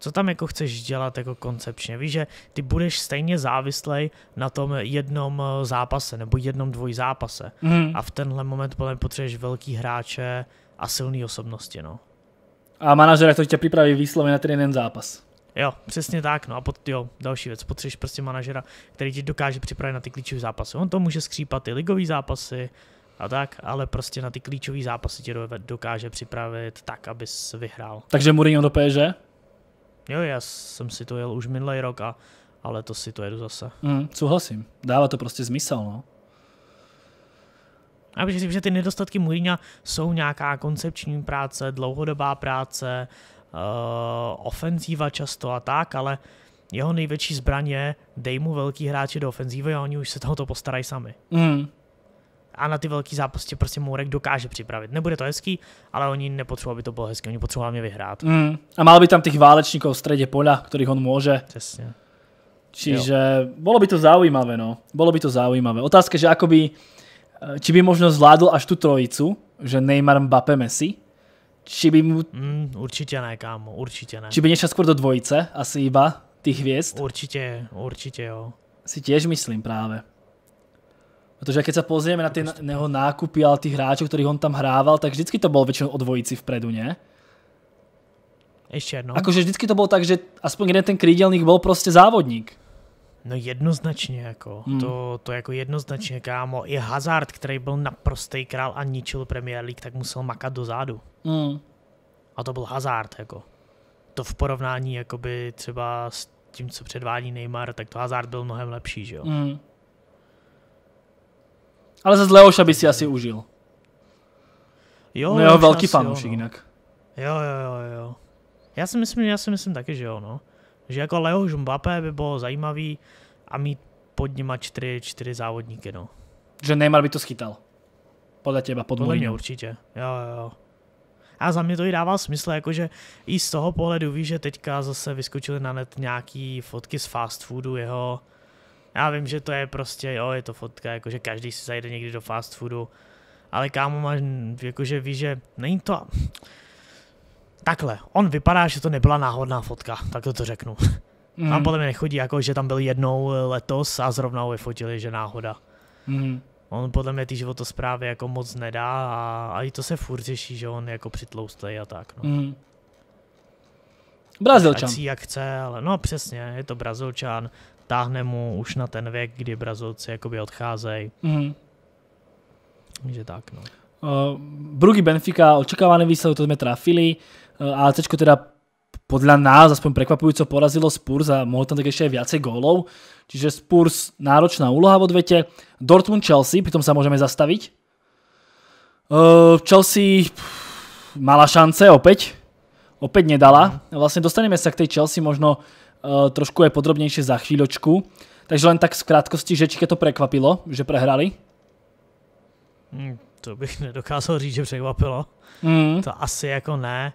co tam jako chceš dělat jako koncepčně. Víš, že ty budeš stejně závislej na tom jednom eh, zápase nebo jednom dvoj zápase. Mm. A v tenhle moment podle potřebuješ velký hráče a silné osobnosti. No. A manažer, který tě připraví výslovně na ten jeden zápas. Jo, přesně tak. No a pod, jo, další věc. Potřebuješ prostě manažera, který ti dokáže připravit na ty klíčové zápasy. On to může skřípat i ligové zápasy a tak, ale prostě na ty klíčové zápasy tě dokáže připravit tak, abys vyhrál. Takže Mourinho do PSG? Jo, já jsem si to jel už minulý rok, a, ale to si to jedu zase. Mm, souhlasím. Dává to prostě smysl, no. Já bych že ty nedostatky Mourinha jsou nějaká koncepční práce, dlouhodobá práce, uh, ofenzíva často a tak, ale jeho největší zbraně dej mu velký hráči do ofenzívy a oni už se tohoto postarají sami. Mm, a na ty velký zápasy prostě Mourek dokáže připravit. Nebude to hezký, ale oni nepotřebují, aby to bylo hezké, oni potřebují hlavně vyhrát. Mm. A mal by tam těch válečníků v středě pola, kterých on může. Přesně. Čiže jo. bolo by to zaujímavé, no. Bolo by to zaujímavé. Otázka, že akoby, eh, či by možno zvládl až tu trojicu, že Neymar, Mbappé, Messi, či by mu... Mm, určitě ne, kámo, určitě ne. Či by nešel skôr do dvojice, asi iba, tých hviezd? Určitě, určitě jo. Si tiež myslím práve. Protože keď sa pozrieme na tie prostě. jeho nákupy, ale tých hráčov, ktorých on tam hrával, tak vždycky to bol väčšinou o dvojici vpredu, nie? Ještě jedno. Akože vždycky to bolo tak, že aspoň jeden ten krídelník byl prostě závodník. No jednoznačně jako, hmm. to, to jako jednoznačně kámo, i Hazard, který byl naprostý král a ničil Premier League, tak musel makat dozadu. Hmm. A to byl Hazard jako. To v porovnání jakoby třeba s tím, co předvádí Neymar, tak to Hazard byl mnohem lepší, že jo. Hmm. Ale zase Leoša by si asi užil. Jo, no jo, velký fanoušek no. jinak. Jo, jo, jo, jo. Já si myslím, já si myslím taky, že jo, no. Že jako Leo Mbappé by bylo zajímavý a mít pod nima čtyři, čtyři závodníky, no. Že Neymar by to schytal. Podle těba, pod Podle mě určitě, jo, jo, jo. A za mě to i dává smysl, jakože i z toho pohledu víš, že teďka zase vyskočili na net nějaký fotky z fast foodu jeho, já vím, že to je prostě, jo, je to fotka, jakože každý si zajde někdy do fast foodu, ale kámo máš, jakože víš, že není to... Takhle, on vypadá, že to nebyla náhodná fotka, tak to, to řeknu. Mm. A podle mě nechodí, jako že tam byl jednou eh, letos a zrovna ho vyfotili, že náhoda. Mm. On podle mě ty životosprávy jako moc nedá a, a i to se furt řeší, že on jako přitloustlej a tak. No. Mm. Brazilčan. Ať si jak chce, ale no přesně, je to Brazilčan táhne mu už na ten věk, kdy Brazilci jakoby odcházejí. Mm. Takže tak, no. Uh, eh, Brugy Benfica, očakávaný výsledok, to jsme trafili. Uh, eh, teďko teda podle nás aspoň prekvapujúco porazilo Spurs a mohlo tam tak ještě více gólů, gólov. Čiže Spurs náročná úloha v odvete. Dortmund Chelsea, přitom se můžeme zastavit. Uh, Chelsea pff, mala šance opět Opět nedala. Mhm. Vlastně dostaneme se k tej Chelsea možno Eh, trošku je podrobnější za chvíločku, Takže len tak z krátkosti, že to prekvapilo, že prehrali? Hmm, to bych nedokázal říct, že překvapilo. Hmm. To asi jako ne.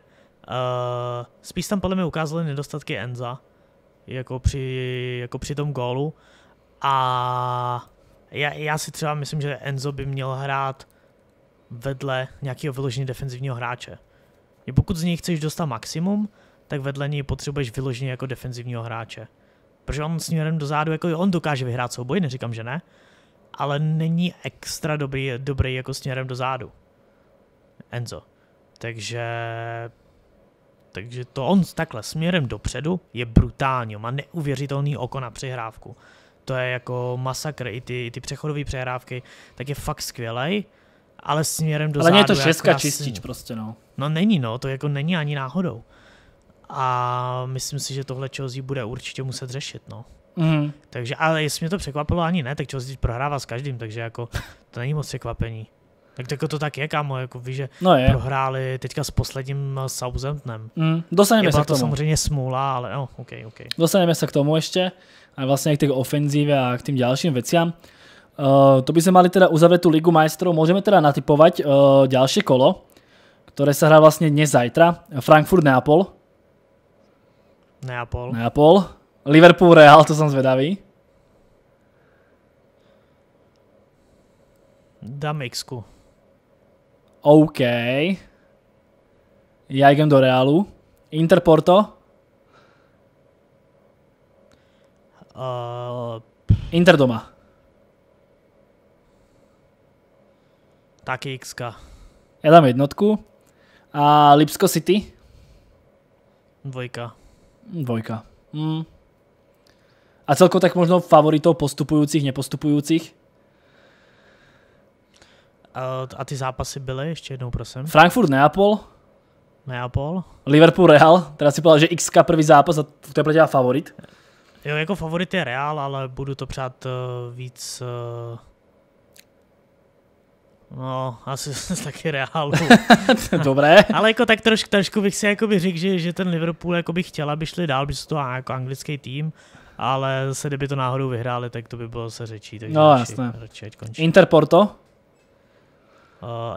Uh, spíš tam podle mě ukázali nedostatky Enza, jako při, jako při tom gólu. A já, já si třeba myslím, že Enzo by měl hrát vedle nějakého vyloženě defenzivního hráče. Pokud z něj chceš dostat maximum, tak vedle něj potřebuješ vyloženě jako defenzivního hráče. Protože on směrem dozadu, jako on dokáže vyhrát souboj, neříkám, že ne, ale není extra dobrý, dobrý jako směrem dozadu. Enzo. Takže takže to on takhle směrem dopředu je brutální, má neuvěřitelný oko na přehrávku. To je jako masakr, i ty, ty přechodové přehrávky, tak je fakt skvělej, ale směrem dozadu. Ale není to šestka jako čistíč prostě, no. No není, no, to jako není ani náhodou. A myslím si, že tohle Chelsea bude určitě muset řešit, no. Mm. Takže, ale jestli mě to překvapilo, ani ne, tak Chelsea prohrává s každým, takže jako to není moc překvapení. Tak jako to tak je, kámo, jako víš, že no je. prohráli teďka s posledním eh, Southamptonem. Mm, dostaneme se k tomu. to samozřejmě smůla, ale jo, no, OK, OK. Dostaneme se k tomu ještě a vlastně k těch ofenzíve a k tým dalším věcím. Uh, eh, to by sme mali teda uzavrieť tú Ligu majstrov. Môžeme teda natypovať uh, eh, ďalšie kolo, ktoré sa hrá vlastne dnes zajtra. Frankfurt-Neapol. Neapol. Neapol. Liverpool Real, to som zvedavý. Dám x -ku. OK. Ja idem do Realu. Inter Porto. Uh, Inter doma. Taký x -ka. Ja dám jednotku. A Lipsko City? Dvojka. Dvojka. Mm. A celko tak možno favoritou postupujících, nepostupujících? A, ty zápasy byly, ještě jednou prosím. Frankfurt, Neapol. Neapol. Liverpool, Real. Teda si povedal, že XK první zápas a to je pro favorit. Jo, jako favorit je Real, ale budu to přát eh, víc eh, No, asi z taky reálu. Dobré. Ale jako tak trošku, trošku bych si jakoby řekl, že, že ten Liverpool jako by chtěl, aby šli dál, by to jako anglický tým, ale zase kdyby to náhodou vyhráli, tak to by bylo se řečí. Takže no jasné. Radši, končí. Inter Porto? Uh,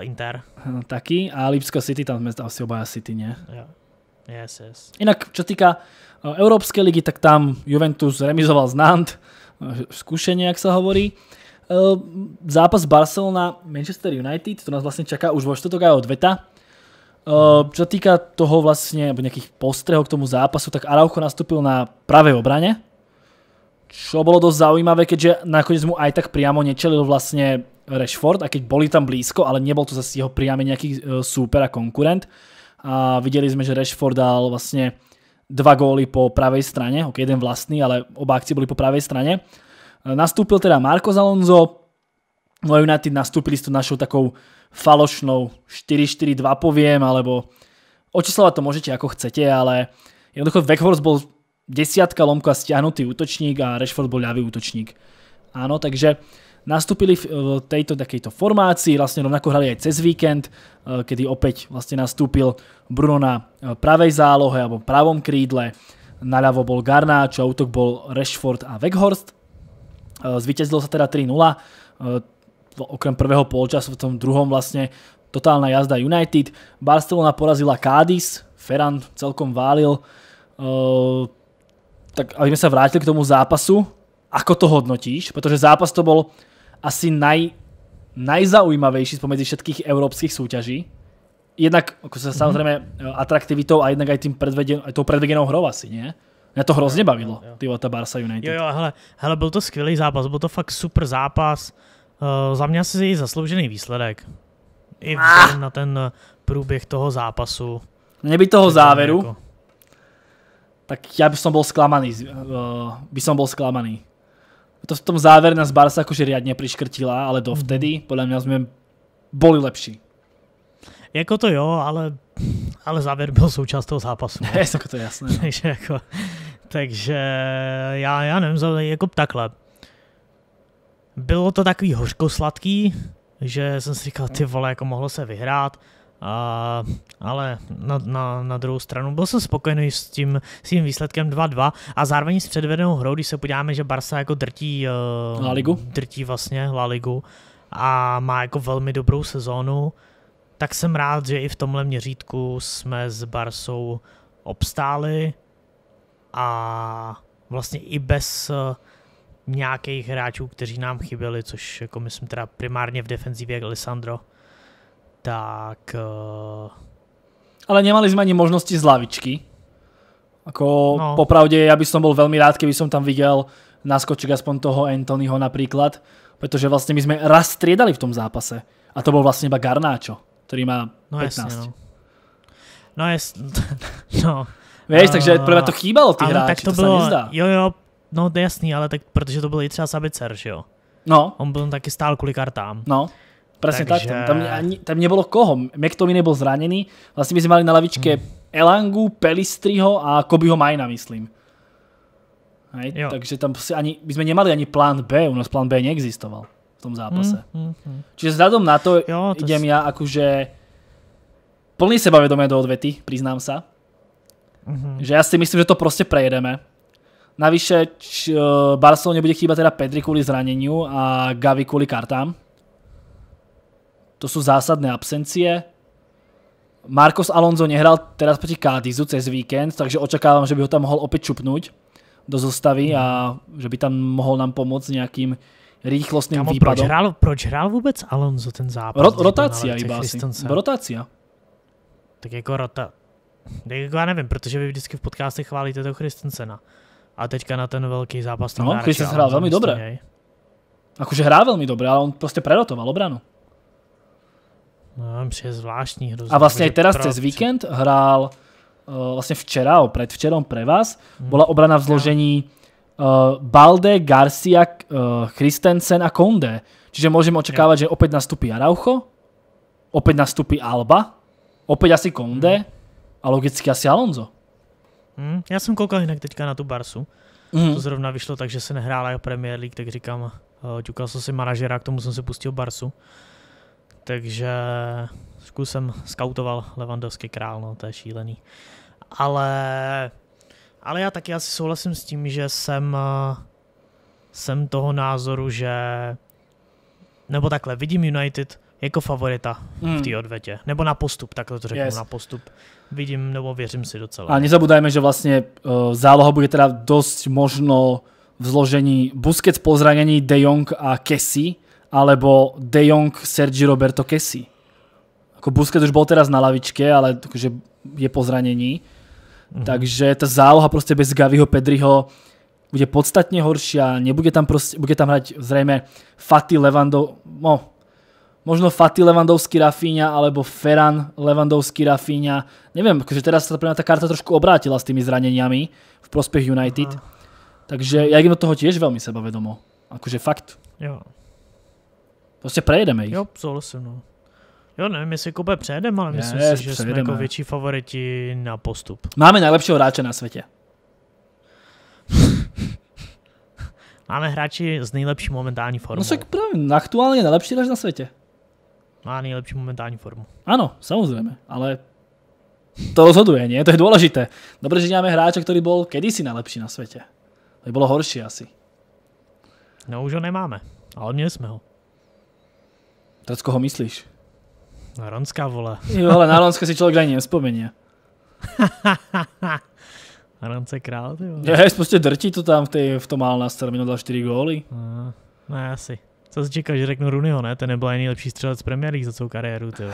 Inter. No, taky. A Lipsko City, tam jsme asi oba City, ne? Jo. Yes, yes. Jinak, co týká eh, evropské ligy, tak tam Juventus remizoval z Nant, eh, Zkušeně, jak se hovorí. Eh, zápas Barcelona Manchester United, to nás vlastne čaká už vo štotok aj odveta. Eh, čo týka toho vlastne, alebo nejakých postrehov k tomu zápasu, tak Araujo nastúpil na pravej obrane, čo bolo dosť zaujímavé, keďže nakoniec mu aj tak priamo nečelil vlastne Rashford, a keď boli tam blízko, ale nebol to zase jeho priame nejaký eh, super a konkurent. A videli sme, že Rashford dal vlastne dva góly po pravej strane, ok, jeden vlastný, ale oba akcie boli po pravej strane. Nastúpil teda Marco Alonso, no United nastúpili s tou našou takou falošnou 4-4-2 poviem, alebo očíslovať to môžete ako chcete, ale jednoducho Weghorst bol desiatka lomka stiahnutý útočník a Rashford bol ľavý útočník. Áno, takže nastúpili v tejto takejto formácii, vlastne rovnako hrali aj cez víkend, eh, kedy opäť vlastne nastúpil Bruno na eh, pravej zálohe alebo pravom krídle, naľavo bol Garnáč a útok bol Rashford a Weghorst Eh, zvítězilo sa teda 3-0, eh, okrem prvého polčasu, v tom druhom vlastne totálna jazda United. Barcelona porazila Cádiz, Ferran celkom válil. Eh, tak aby sme sa vrátili k tomu zápasu, ako to hodnotíš? Pretože zápas to bol asi naj, najzaujímavejší spomedzi všetkých európskych súťaží. Jednak ako sa mhm. samozrejme mm -hmm. atraktivitou a jednak aj, tým predveden, aj tou predvedenou hrou asi, nie? Mě to hrozně bavilo, ty ta Barca United. Jo, jo, hele, hele, byl to skvělý zápas, byl to fakt super zápas. Uh, za mě asi je zasloužený výsledek. I ah. na ten eh, průběh toho zápasu. Neby toho závěru, jako- tak já bych som byl sklamaný. Uh, eh, by som byl sklamaný. To v tom závěr nás Barca jakože riadně přiškrtila, ale dovtedy, mm. podle mě jsme boli lepší. Jako to jo, ale, ale závěr byl součást toho zápasu. Ne, jako to je jasné. No. takže jako, takže já, já nevím, jako takhle. Bylo to takový sladký, že jsem si říkal, ty vole, jako mohlo se vyhrát, a, ale na, na, na druhou stranu byl jsem spokojený s tím, s tím výsledkem 2-2 a zároveň s předvedenou hrou, když se podíváme, že Barca jako drtí eh, La Ligu? drtí vlastně La Ligu a má jako velmi dobrou sezónu, tak jsem rád, že i v tomhle měřítku jsme s Barsou obstáli a vlastně i bez eh, nějakých hráčů, kteří nám chyběli, což jako myslím teda primárně v defenzivě Lisandro, tak... Eh, Ale nemali jsme ani možnosti z lavičky. Ako no. popravde, ja by som bol veľmi rád, keby som tam videl naskočiť aspoň toho Anthonyho napríklad, pretože vlastne my sme raz striedali v tom zápase. A to bol vlastne iba Garnáčo který má no, 15. Jasně, no. no, jasně, no. Víš, uh, takže no, prvé no, to chýbalo ty hráči, tak to, to bylo, se nezdá. Jo, jo, no jasný, ale tak protože to byl i třeba Sabicer, že jo? No. On byl taky stál kvůli kartám. No. Presne Takže... tak, tam, tam, tam nebolo koho. McTominay bol zranený, vlastne by sme mali na lavičke hmm. Elangu, Pelistriho a Kobyho Majna, myslím. Hej? Jo. Takže tam ani, my sme nemali ani plán B, u nás plán B neexistoval v tom zápase. Mm, mm, mm. Čiže vzhľadom na to, jo, to idem si... ja akože plný sebavedomia do odvety, priznám sa. Mm-hmm. Že ja si myslím, že to proste prejedeme. Navyše č, e, Barcelone bude chýbať teda Pedri kvôli zraneniu a Gavi kvôli kartám. To sú zásadné absencie. Marcos Alonso nehral teraz proti Cádizu cez víkend, takže očakávam, že by ho tam mohol opäť čupnúť do zostavy mhm. a že by tam mohl nám pomoct nějakým rýchlostným výpadom. Proč hrál, proč hrál vůbec Alonso ten zápas? Ro- rotácia iba asi. Rotácia. Tak jako rota... Tak jako já nevím, protože vy vždycky v podcastech chválíte toho Christensena. A teďka na ten velký zápas tam No, Christensen hrál velmi dobře. Akože hrál velmi dobře, ale on prostě prerotoval obranu. No, je zvláštní hrozně. A vlastně i teraz cez víkend hrál eh, vlastně včera, o predvčerom pre vás, hmm. bola obrana v zložení uh, Balde, Garcia, uh, Christensen a Konde. Čiže môžeme očakávať, yeah. že opäť nastupí Araucho, opäť nastupí Alba, opäť asi Konde mm. a logicky asi Alonso. Mm, já jsem koukal jinak teďka na tu Barsu. Mm. To zrovna vyšlo tak, že se nehrála jako Premier League, tak říkám, uh, ťukal jsem si manažera, k tomu jsem si pustil Barsu. Takže zkusem skautoval Levandovský král, no to je šílený. Ale ale já taky asi souhlasím s tím, že jsem, eh, jsem toho názoru, že nebo takhle, vidím United jako favorita hmm. v té odvetě. Nebo na postup, takhle to řeknu, yes. na postup. Vidím, nebo věřím si docela. A nezabudajme, že vlastně uh, záloha bude teda dost možno v zložení Busquets po zranění De Jong a Kessi, alebo De Jong, Sergi Roberto Kessi. Ako Busquets už bol teraz na lavičke, ale takže je po zranení. Mhm. Takže ta záloha prostě bez Gaviho Pedriho bude podstatně horší a nebude tam prostě, bude tam hrať zřejmě Faty Levandov, no, možno Faty Levandovský Rafinha alebo Ferran Levandovský Rafinha. Neviem, akože teraz sa pre tá karta trošku obrátila s tými zraneniami v prospech United. Aha. Takže ja idem do toho tiež veľmi sebavedomo. Akože fakt. Jo. Prostě prejedeme ich. Jo, souhlasím, no. Jo, nevím, jestli kope předem, ale myslím je, si, že přejedeme. jsme jako větší favoriti na postup. Máme nejlepšího hráče na světě. Máme hráči s nejlepší momentální formou. No se právě, aktuálně nejlepší hráč na světě. Má nejlepší momentální formu. Ano, samozřejmě, ale to rozhoduje, nie? To je důležité. Dobře, že máme hráče, který byl kedysi nejlepší na světě. To by horší asi. No už ho nemáme, ale měli jsme ho. Tak z koho myslíš? Ronská, vole. Jo, ale na Ronska si člověk ani nespomíná. Ronce král, ty vole. Je, prostě drtí to tam v, tý, v tom Alnaster, minul dal 4 góly. No, no asi. Co si čekal, že řeknu Rooneyho, ne? Ten nebyl ani nejlepší střelec z Premier League za celou kariéru, ty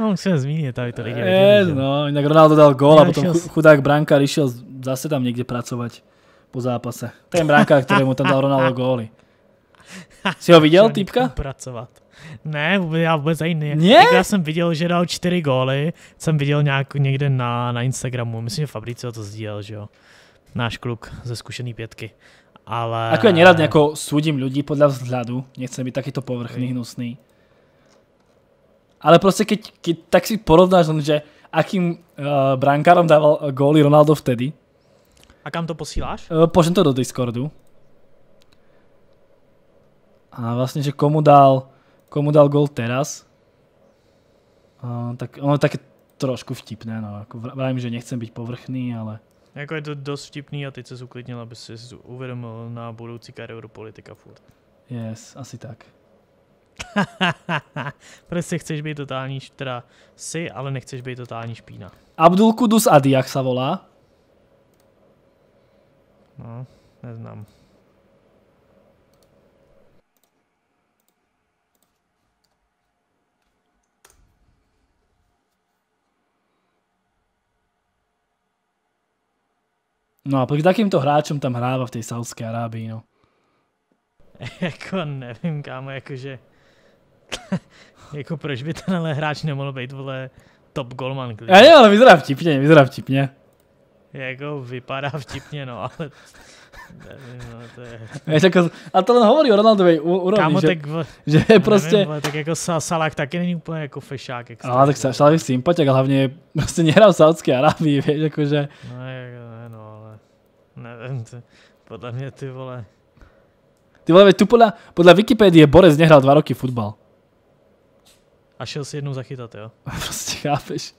No, musíme zmínit, aby to lidi je, eh, no, jinak Ronaldo dal gól a potom chudák branka išel zase tam někde pracovat po zápase. Ten branka, kterému tam dal Ronaldo góly. Jsi ho viděl, týpka? Pracovat. Ne, já vůbec jiný. Ne? Jako já jsem viděl, že dal čtyři góly, jsem viděl nějak někde na, na Instagramu, myslím, že Fabricio to sdílel, že jo. Náš kluk ze zkušený pětky. Ale... Ako já nerad nejako súdim podle podľa vzhľadu, nechcem byť takýto povrchný, hnusný. Ale prostě keď, keď tak si porovnáš že akým uh, brankárom dával eh, góly Ronaldo vtedy. A kam to posíláš? Uh, pošlem to do Discordu. A vlastne, že komu dal, komu dal gol teraz, uh, tak ono je také trošku vtipné, no. Ako vravím, že nechcem byť povrchný, ale... Jako je to dost vtipný a teď sa uklidnil, aby si uvědomil na budoucí kariéru politika furt. Yes, asi tak. Presne prostě chceš být totální, teda si, ale nechceš být totální špína. Abdul Kudus Adiach sa volá. No, neznám. No a proti takýmto hráčom tam hráva v tej Saudské Arábii, no. jako nevím, kámo, jakože... jako proč by ten ale hráč nemohl být, vole, top golman klidně. Já ale vyzerá vtipně, vyzerá vtipně. Jako vypadá vtipně, no, ale... Nevím, no, to je... Víš, jako, a to len hovorí o Ronaldovej úrovni, Kámo, že, tak, v, že je prostě... Nevím, ale tak jako Salak taky není úplně jako fešák. Ale tak Salak je sympatiak, hlavně prostě nehrál v Saudské Arábii, víš, jakože... No, jako, Nevím, ty, podle mě ty vole. Ty vole, tu podle, podle Wikipedie Borec nehrál dva roky fotbal. A šel si jednou zachytat, jo? prostě chápeš.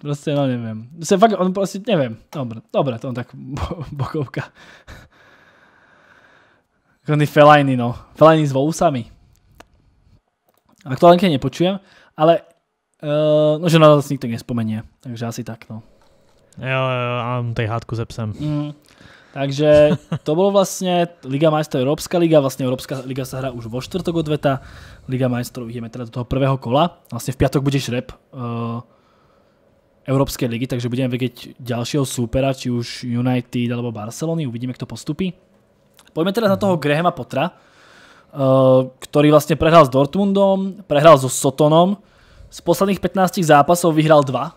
Prostě no nevím. Se fakt, on prostě nevím. Dobre, dobré, to on tak bo, bokovka. Kony Felajny, no. Felajny s vousami. Aktuálne nepočujem, ale Uh, no, že na nás nikdo nespomene, takže asi tak, no. Jo, jo, mám tej hádku ze psem. Mm. Takže to bylo vlastně Liga majstrov evropská liga, vlastně, evropská liga se hrá už vo štvrtok odveta, Liga majstrov jdeme teda do toho prvého kola, Vlastně v piatok budeš rep uh, eh, Európskej ligy, takže budeme vědět dalšího supera, či už United alebo Barcelony, uvidíme kdo postupí. Pojďme teda na toho mhm. Grahama Potra, uh, eh, vlastně vlastne prehral s Dortmundom, prehral so Sotonom, z posledných 15 zápasov vyhral dva.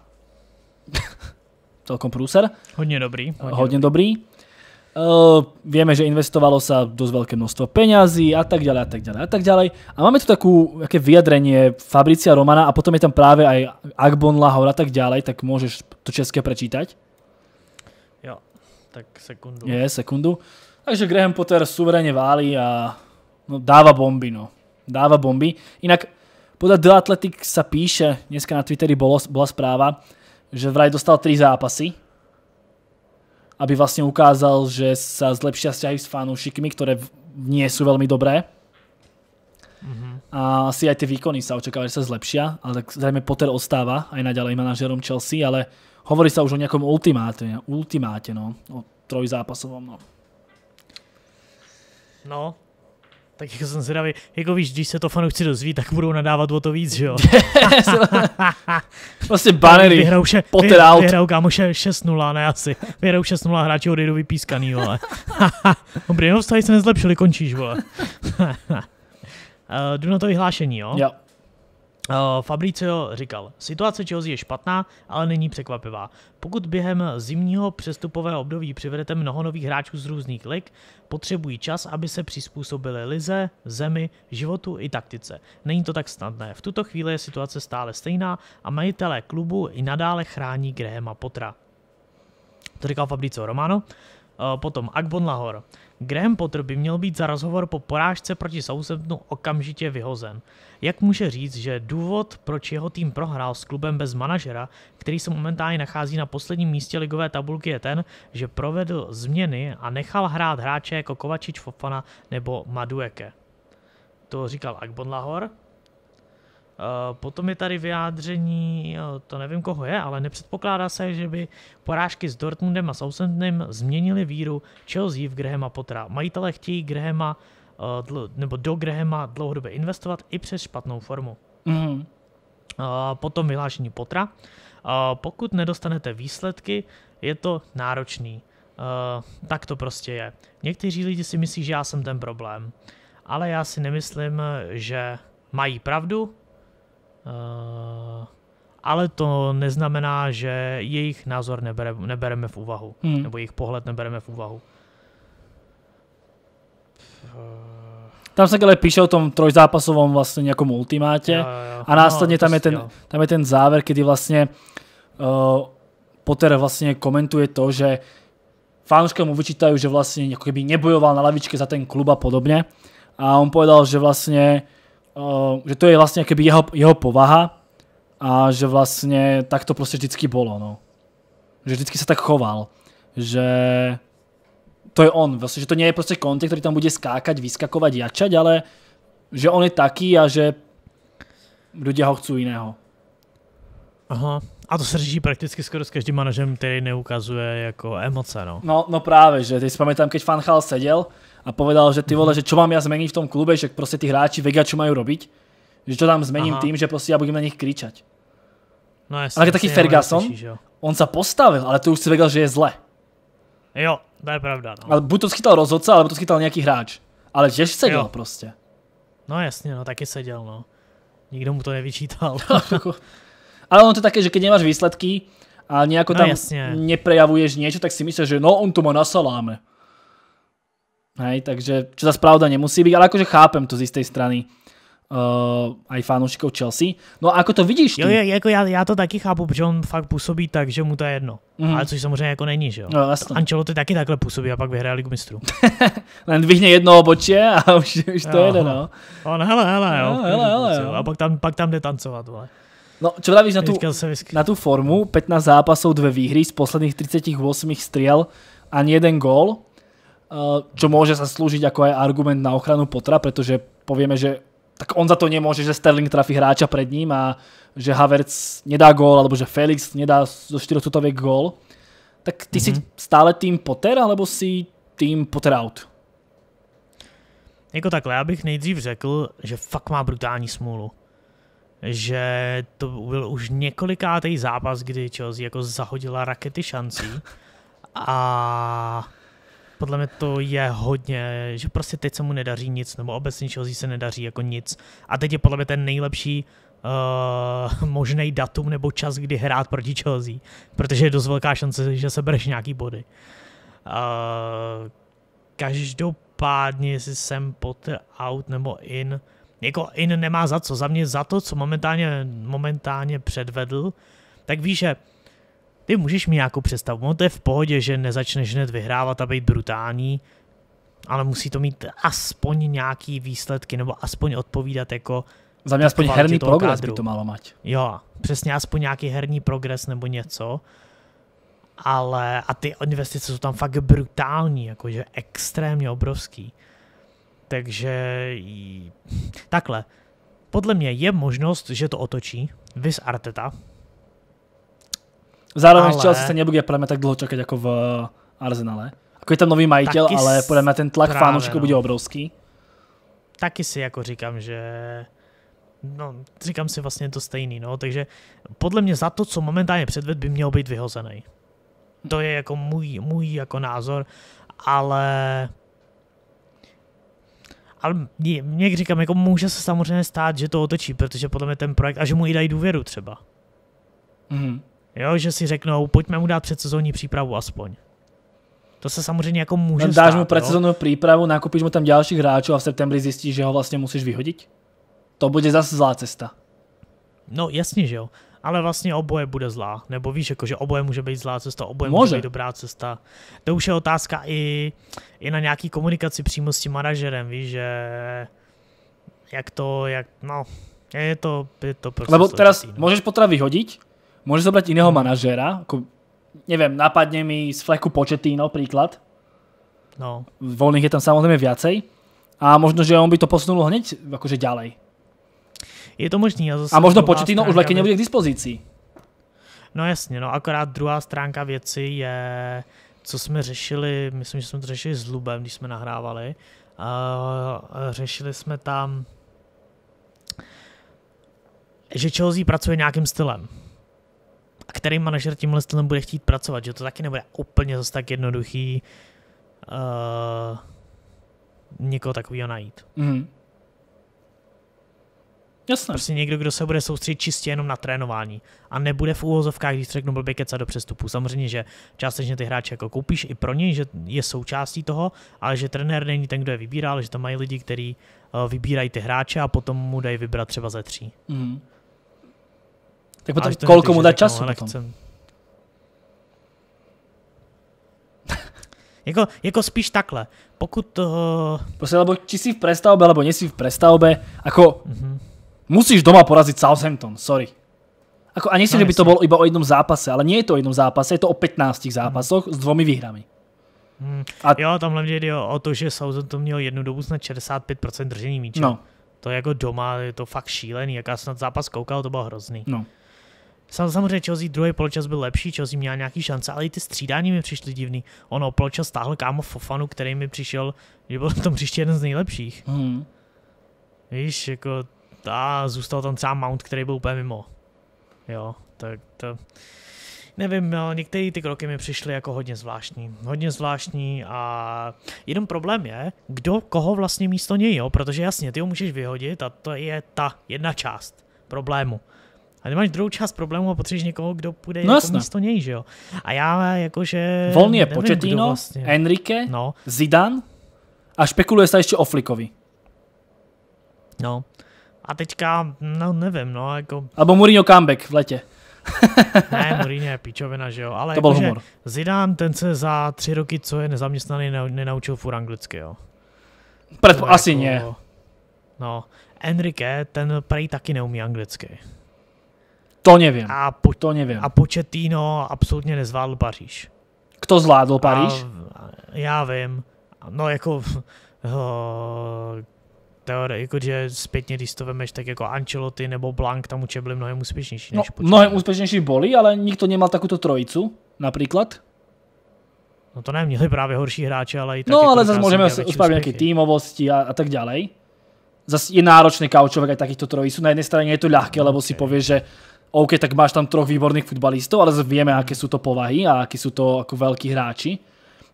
Celkom prúser. Hodne dobrý. Hodne, hodne dobrý. dobrý. Uh, eh, vieme, že investovalo sa dosť veľké množstvo peňazí a tak ďalej a tak ďalej a tak ďalej. A máme tu takú také vyjadrenie Fabricia Romana a potom je tam práve aj Agbon Lahor a tak ďalej, tak môžeš to české prečítať? Jo, tak sekundu. Je, sekundu. Takže Graham Potter suverénne váli a no, dáva bomby, no. Dáva bomby. Inak Podľa The Athletic sa píše, dneska na Twitteri bolo, bola správa, že vraj dostal tri zápasy, aby vlastne ukázal, že sa zlepšia vzťahy s fanúšikmi, ktoré nie sú veľmi dobré. mm A asi aj tie výkony sa očakáva, že sa zlepšia, ale tak zrejme Potter ostáva aj naďalej manažerom Chelsea, ale hovorí sa už o nejakom ultimáte, ultimáte no, o trojzápasovom. No. no, tak jako jsem zvědavý, jako víš, když se to fanoušci dozví, tak budou nadávat o to víc, že jo? vlastně prostě banery, vyhrajou še, poted vy, out. Vyhrajou kámo 6-0, ne asi. Vyhrou 6-0, hráči odejdou vypískaný, vole. Dobrý, no, no se nezlepšili, končíš, vole. Uh, jdu na to vyhlášení, jo? Jo. Eh, Fabricio říkal, situace Chelsea je špatná, ale není překvapivá. Pokud během zimního přestupového období přivedete mnoho nových hráčů z různých lig, potřebují čas, aby se přizpůsobili lize, zemi, životu i taktice. Není to tak snadné. V tuto chvíli je situace stále stejná a majitelé klubu i nadále chrání Grahama Potra. To říkal Fabricio Romano. Eh, potom Akbon Lahor. Graham Potter by měl být za rozhovor po porážce proti Southamptonu okamžitě vyhozen. Jak může říct, že důvod, proč jeho tým prohrál s klubem bez manažera, který se momentálně nachází na posledním místě ligové tabulky, je ten, že provedl změny a nechal hrát hráče jako Kovačič Fofana nebo Madueke. To říkal Agbon Lahor, Eh, potom je tady vyjádření, eh, to nevím, koho je, ale nepředpokládá se, že by porážky s Dortmundem a Southamptonem změnily víru Chelsea v Grahama Pottera. Majitelé chtějí Grahama, eh, nebo do Grahama dlouhodobě investovat i přes špatnou formu. Mm. Potom vyhlášení Potra. Pokud nedostanete výsledky, je to náročný. Tak to prostě je. Někteří lidi si myslí, že já jsem ten problém. Ale já si nemyslím, že mají pravdu, Eh, ale to neznamená, že jejich názor nebere, nebereme v úvahu, hmm. nebo jejich pohled nebereme v úvahu. Eh, tam se ale píše o tom trojzápasovom vlastně nějakom ultimátě jo, jo. a následně no, tam, je ten, tam je ten záver, kdy vlastně uh, Potter vlastně komentuje to, že fanouška mu vyčítají, že vlastně jako keby nebojoval na lavičke za ten klub a podobně a on povedal, že vlastně uh, Eh, že to je vlastně keby jeho, jeho povaha a že vlastně tak to prostě vždycky bylo, no. Že vždycky se tak choval, že to je on, vlastně, že to nie je prostě konte, který tam bude skákať, vyskakovat, jačať, ale že on je taký a že ľudia ho chcú iného. Aha. A to se řeší prakticky skoro s každým manažem, který neukazuje jako emoce, no. No, no právě, že teď si pamätám, když Fanchal seděl a povedal, že ty vole, mhm. že čo mám já změnit v tom klube, že prostě ty hráči vědí, co mají robiť, že to tam zmením tým, že prostě já budu na nich kričať. No jasný, ale jasný, taky Ferguson, on se postavil, ale to už si věděl, že je zle. Jo, to je pravda. No. Ale buď to schytal rozhodce, alebo to schytal nějaký hráč. Ale těž seděl jo. prostě. No jasně, no taky seděl, no. Nikdo mu to nevyčítal. Jako- ale ono to také, že keď nemáš výsledky a nejako no, tam jasne. neprejavuješ niečo, tak si myslíš, že no on to má na saláme. Hej, takže čo zase pravda nemusí byť, ale akože chápem to z istej strany uh, aj fanoušikov Chelsea. No a ako to vidíš ty? Jo, jako já, já to taky chápu, protože on fakt působí tak, že mu to je jedno. Mm. Ale což samozřejmě jako není, že jo? No, Ančelo to taky takhle působí a pak vyhraje Ligu mistrů. Len dvihne jedno obočie a už, už to jo. jede, no. On hele, hele, jo. jo no, hele, hele, jo. A pak tam, pak tam jde tancovat, vole. No, čo vravíš na tú, na tú formu? 15 zápasov, dve výhry, z posledných 38 striel a jeden gól, čo eh, môže sa slúžiť ako aj argument na ochranu Potra, pretože povieme, že tak on za to nemôže, že Sterling trafí hráča pred ním a že Havertz nedá gól, alebo že Felix nedá zo 4 tutoviek gól. Tak ty mm -hmm. si stále tým Potter, alebo si tým Potter out? Jako takhle, já bych nejdřív řekl, že fakt má brutální smůlu že to byl už několikátý zápas, kdy Chelsea jako zahodila rakety šancí a podle mě to je hodně, že prostě teď se mu nedaří nic, nebo obecně Chelsea se nedaří jako nic. A teď je podle mě ten nejlepší uh, možný datum nebo čas, kdy hrát proti Chelsea, protože je dost velká šance, že se bereš nějaký body. Uh, každopádně, jestli jsem Potter out nebo in, jako In nemá za co, za mě za to, co momentálně, momentálně předvedl, tak víš, že ty můžeš mít nějakou představu, no to je v pohodě, že nezačneš hned vyhrávat a být brutální, ale musí to mít aspoň nějaký výsledky, nebo aspoň odpovídat jako za mě aspoň herní progres by to málo mať. Jo, přesně aspoň nějaký herní progres nebo něco. Ale a ty investice jsou tam fakt brutální, jakože extrémně obrovský. Takže takhle. Podle mě je možnost, že to otočí. Vys Arteta. Zároveň ale... Chelsea se nebude podle mě tak dlouho čekat jako v eh, Arsenale. Jako je tam nový majitel, Taky ale podle mě ten tlak fanoušků no. bude obrovský. Taky si jako říkám, že no, říkám si vlastně to stejný, no, takže podle mě za to, co momentálně předved, by měl být vyhozený. To je jako můj, můj jako názor, ale ale jak říkám, jako může se samozřejmě stát, že to otočí, protože podle mě ten projekt, a že mu i dají důvěru třeba. Mm. Jo, že si řeknou, pojďme mu dát předsezónní přípravu aspoň. To se samozřejmě jako může no, Dáš stát, mu předsezónní přípravu, nakupíš mu tam dalších hráčů a v septembrí zjistíš, že ho vlastně musíš vyhodit? To bude zase zlá cesta. No jasně, že jo ale vlastně oboje bude zlá. Nebo víš, jako, že oboje může být zlá cesta, oboje může, může být dobrá cesta. To už je otázka i, i na nějaký komunikaci přímo s tím manažerem, víš, že jak to, jak, no, je to, je to prostě Lebo teraz no. můžeš potra vyhodit, můžeš zobrať jiného manažera, jako, nevím, napadne mi z fleku no, příklad. No. Volných je tam samozřejmě viacej. A možno, že on by to posunul hneď akože ďalej je to možný. A, zase a možno no už leky nebude k dispozici. No jasně, no akorát druhá stránka věci je, co jsme řešili, myslím, že jsme to řešili s Lubem, když jsme nahrávali. Uh, řešili jsme tam, že Chelsea pracuje nějakým stylem. A který manažer tímhle stylem bude chtít pracovat, že to taky nebude úplně zase tak jednoduchý uh, někoho takového najít. Mm. Jasné. Prostě někdo, kdo se bude soustředit čistě jenom na trénování a nebude v úvozovkách, když řeknu blbě keca do přestupu. Samozřejmě, že částečně ty hráče jako koupíš i pro něj, že je součástí toho, ale že trenér není ten, kdo je vybírá, ale že tam mají lidi, kteří eh, vybírají ty hráče a potom mu dají vybrat třeba ze tří. Mm. Tak potom kolko mu dá no, času řeknou, potom. Jako, jako spíš takhle. Pokud... Uh... Eh, Proste, lebo či si v prestavbe, alebo nesi v prestavbe, ako mm-hmm. Musíš doma poraziť Southampton, sorry. Ako, a nechci, no, že by to bolo iba o jednom zápase, ale nie je to o jednom zápase, je to o 15 zápasoch mm. s dvomi výhrami. Mm. A... Jo, tam hlavně jde o to, že Southampton měl jednu dobu snad 65% držení míče. No. To je jako doma, je to fakt šílený, jaká snad zápas koukal, to bylo hrozný. No. Samozřejmě Chelsea druhý poločas byl lepší, Chelsea měla nějaký šance, ale i ty střídání mi přišly divný. Ono poločas stáhl kámo Fofanu, který mi přišel, že byl v tom příště jeden z nejlepších. Mm. Víš, jako a zůstal tam třeba Mount, který byl úplně mimo. Jo, tak to... Nevím, no, některé ty kroky mi přišly jako hodně zvláštní. Hodně zvláštní a jeden problém je, kdo koho vlastně místo něj, jo? Protože jasně, ty ho můžeš vyhodit a to je ta jedna část problému. A nemáš máš druhou část problému a potřebuješ někoho, kdo půjde no, jako místo něj, že jo? A já jakože... Volný je Početino, vlastně. Enrique, no. Zidane a špekuluje se ještě o Flikovi. No, a teďka, no nevím, no jako... Albo Mourinho comeback v letě. ne, Mourinho je píčovina, že jo, ale to byl humor. Zidane, ten se za tři roky, co je nezaměstnaný, nenaučil furt anglicky, jo. Pred, asi jako, ne. No, Enrique, ten prej taky neumí anglicky. To nevím. A po, to nevím. A Početino absolutně nezvládl Paříž. Kto zvládl Paříž? A, já vím. No jako... Uh, teorie, jakože zpětně, když to vemeš, tak jako Ancelotti nebo Blank tam určitě byli mnohem úspěšnější. Než no, mnohem úspěšnější boli, ale nikdo nemal takovou trojicu, například. No to neměli právě horší hráče, ale i tak. No jako ale zase můžeme uspavit nějaké týmovosti a, a tak dále. Zase je náročné kaučovat aj takýchto trojiců. Na jedné straně je to ľahké, no, lebo okay. si pověš, že OK, tak máš tam troch výborných futbalistů, ale víme, jaké jsou to povahy a jaké jsou to jako velký hráči.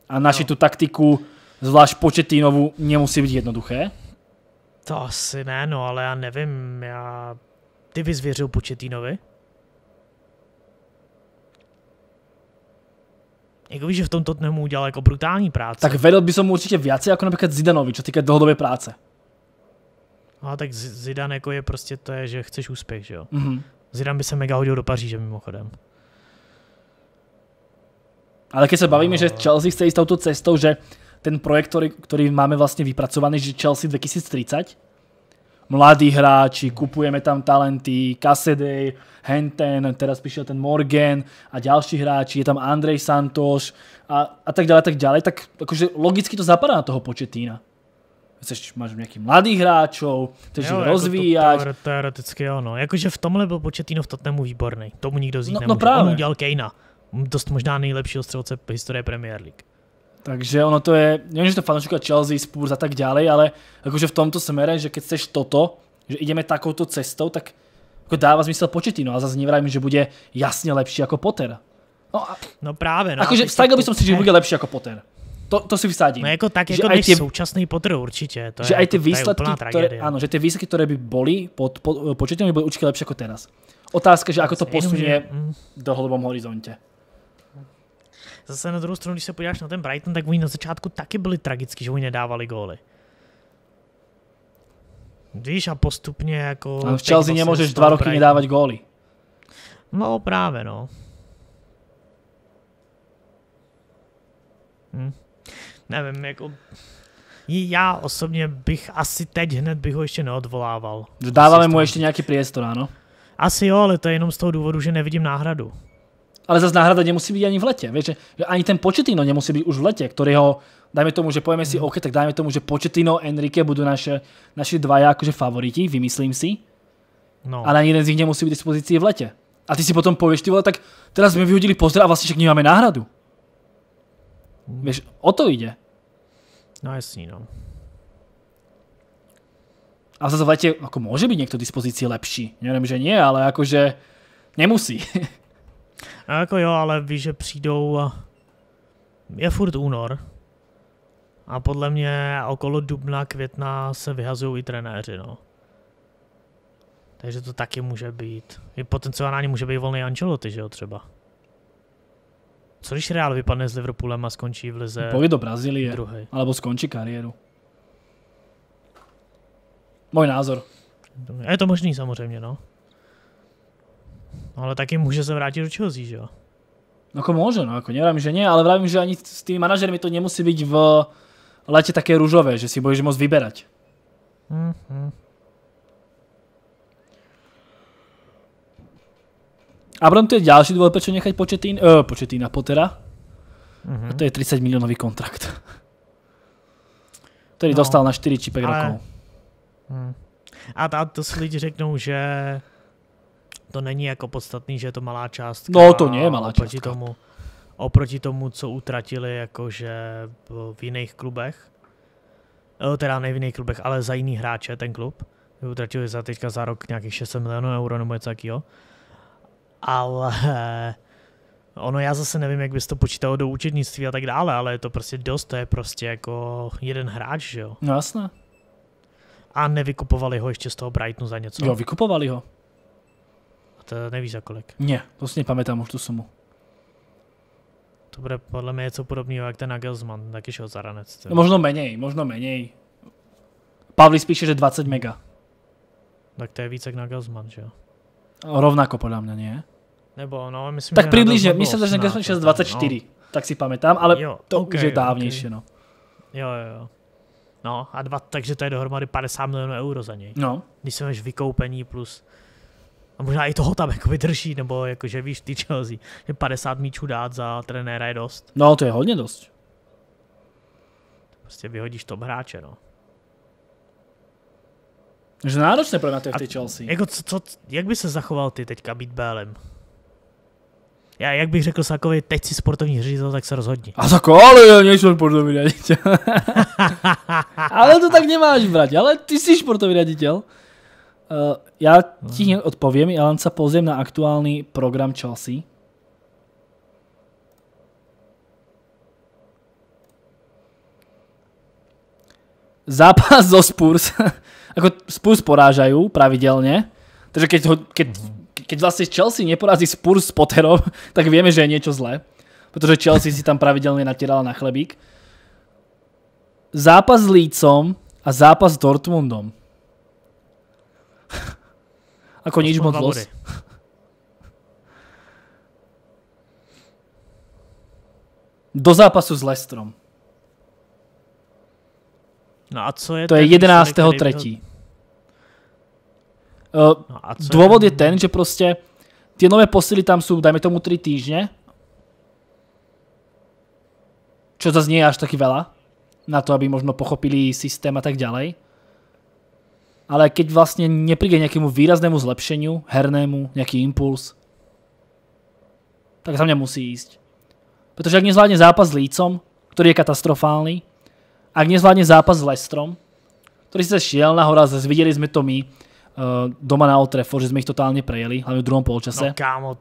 A naši no. tu taktiku, zvlášť početínovu, nemusí být jednoduché. To asi ne, no, ale já nevím, já... Ty věřil Početínovi? Jako víš, že v tom mu udělal jako brutální práce. Tak vedl by som určitě více jako například Zidanovi, čo týká dlouhodobé práce. No, tak Zidan jako je prostě to, je, že chceš úspěch, že jo. Mm-hmm. Zidan by se mega hodil do Paříže mimochodem. Ale když se bavíme, no. že Chelsea chce jít touto cestou, že ten projekt, ktorý, ktorý máme vlastne vypracovaný, že Chelsea 2030. Mladí hráči, kupujeme tam talenty, Kasedej, Henten, teraz píše ten Morgan a ďalší hráči, je tam Andrej Santoš a, a tak ďalej, tak ďalej, tak akože logicky to zapadá na toho početína. Chceš, máš nějaký mladých hráčov, chceš jo, rozvíjať. Jako to, teoreticky ono. Jakože v tomhle byl početíno v Tottenhamu výborný. Tomu nikdo zjít no, no, nemůže. No On udělal Kejna. Dost možná nejlepšího střelce historie Premier League. Takže ono to je, nevím, že to fanouška Chelsea, Spurs a tak ďalej, ale akože v tomto smere, že keď chceš toto, že ideme takouto cestou, tak jako dává početí, no a zase nevrajím, že bude jasně lepší jako Potter. No, a, no právě. No, akože vstajil no, bych si, že bude lepší jako Potter. To, to si vysádím. No jako tak, že jako tie, současný Potter určitě. To že aj ty jako- výsledky, které, ano, že ty výsledky, které by boli pod, pod, pod Početino, by byly určitě lepší jako teraz. Otázka, že ako to posunie mm. do hlubom horizonte. Zase na druhou stranu, když se podíváš na ten Brighton, tak oni na začátku taky byli tragický, že oni nedávali góly. Víš, a postupně jako... A v Chelsea nemůžeš dva roky Brighton. nedávat góly. No právě, no. Hm. Nevím, jako... Já osobně bych asi teď hned bych ho ještě neodvolával. Dáváme mu ještě nějaký priestor, ano? Asi jo, ale to je jenom z toho důvodu, že nevidím náhradu ale zase náhrada nemusí být ani v lete, Vieš, že, že ani ten Početino nemusí být už v letě, ho, dajme tomu, že pojeme si OK, tak dajme tomu, že Početino, Enrique budú naše, naši dvaja akože favoriti, vymyslím si. No. Ale ani jeden z nich nemusí být v dispozici v lete. A ty si potom povieš, ty vole, tak teraz sme vyhodili pozdrav a vlastně však nemáme náhradu. Hmm. Vieš, o to ide. No jasný, no. A zase v lete, ako môže byť niekto dispozícii lepší. Neviem, že nie, ale akože nemusí. A jako jo, ale víš, že přijdou... Je furt únor. A podle mě okolo dubna, května se vyhazují i trenéři, no. Takže to taky může být. I potenciálně může být volný Ancelotti, že jo, třeba. Co když Real vypadne s Liverpoolem a skončí v lize? Pojď do Brazílie, druhý. alebo skončí kariéru. Můj názor. Je to možný samozřejmě, no. No ale taky může se vrátit do Chelsea, že jo? No jako může, no jako nevím, že ne, ale vravím, že ani s tými manažermi to nemusí být v letě také růžové, že si budeš moc vyberať. Mm-hmm. Abram to je další důvod, proč nechat početín, uh, eh, početína Pottera. Mm-hmm. A to je 30 milionový kontrakt. Který no, dostal na 4 či 5 ale... rokov. Hmm. A, a to si lidi řeknou, že to není jako podstatný, že je to malá částka. No to není malá oproti částka. Tomu, oproti tomu, co utratili jakože v jiných klubech, e, teda ne v jiných klubech, ale za jiný hráče ten klub, utratili za teďka za rok nějakých 6 milionů euro nebo něco takového. Ale ono já zase nevím, jak bys to počítalo do účetnictví a tak dále, ale je to prostě dost, to je prostě jako jeden hráč, že jo? No jasné. A nevykupovali ho ještě z toho Brightonu za něco? Jo, vykupovali ho to eh, nevíš za kolik. Ne, to si nepamětám už tu sumu. To bude podle mě něco podobného, jak ten Nagelsmann, taky šel za ranec. No, možno menej, možno menej. Pavli spíše, že 20 mega. Tak to je více jak Nagelsmann, že jo? Rovnako podle mě, ne? Nebo no, myslím, tak že přibližně, myslím, že Nagelsmann šel 24, no. tak si pamětám, ale jo, to okay, už je dávnější, okay. no. Jo, jo, jo. No a dva, takže to je dohromady 50 milionů euro za něj. No. Když jsme vykoupení plus a možná i toho tam jako vydrží, nebo jakože víš, ty Chelsea, že 50 míčů dát za trenéra je dost. No, to je hodně dost. Prostě vyhodíš tom hráče, no. Že náročné pro to je v Chelsea. Jako co, co, jak by se zachoval ty teďka být Bélem? Já, jak bych řekl Sakovi, teď si sportovní ředitel, tak se rozhodni. A tak ale já nejsem sportovní ředitel. ale to tak nemáš, bratě, ale ty jsi sportovní ředitel. Uh, eh, ja ti hmm. odpoviem, ja len sa pozriem na aktuálny program Chelsea. Zápas zo Spurs. Ako Spurs porážajú pravidelne. Takže keď, ho, keď, keď vlastne Chelsea neporazí Spurs s Potterom, tak vieme, že je niečo zlé. Pretože Chelsea si tam pravidelne natierala na chlebík. Zápas s Lícom a zápas s Dortmundom. Ako Aspoň nič moc los. Do zápasu s Lestrom. No a co je to To je 11. Který... třetí. Eh, no a Důvod je... je ten, že prostě ty nové posily tam jsou, dajme tomu, 3 týždně. Čo zase nie je až taky veľa na to, aby možno pochopili systém a tak ďalej ale keď vlastne nepríde nejakému výraznému zlepšeniu, hernému, nejaký impuls, tak za mňa musí ísť. Pretože ak nezvládne zápas s Lícom, ktorý je katastrofálny, ak nezvládne zápas s Lestrom, ktorý sa šiel na hora, zvideli sme to my eh, doma na Old že sme ich totálne prejeli, hlavne v druhom polčase. No kámo,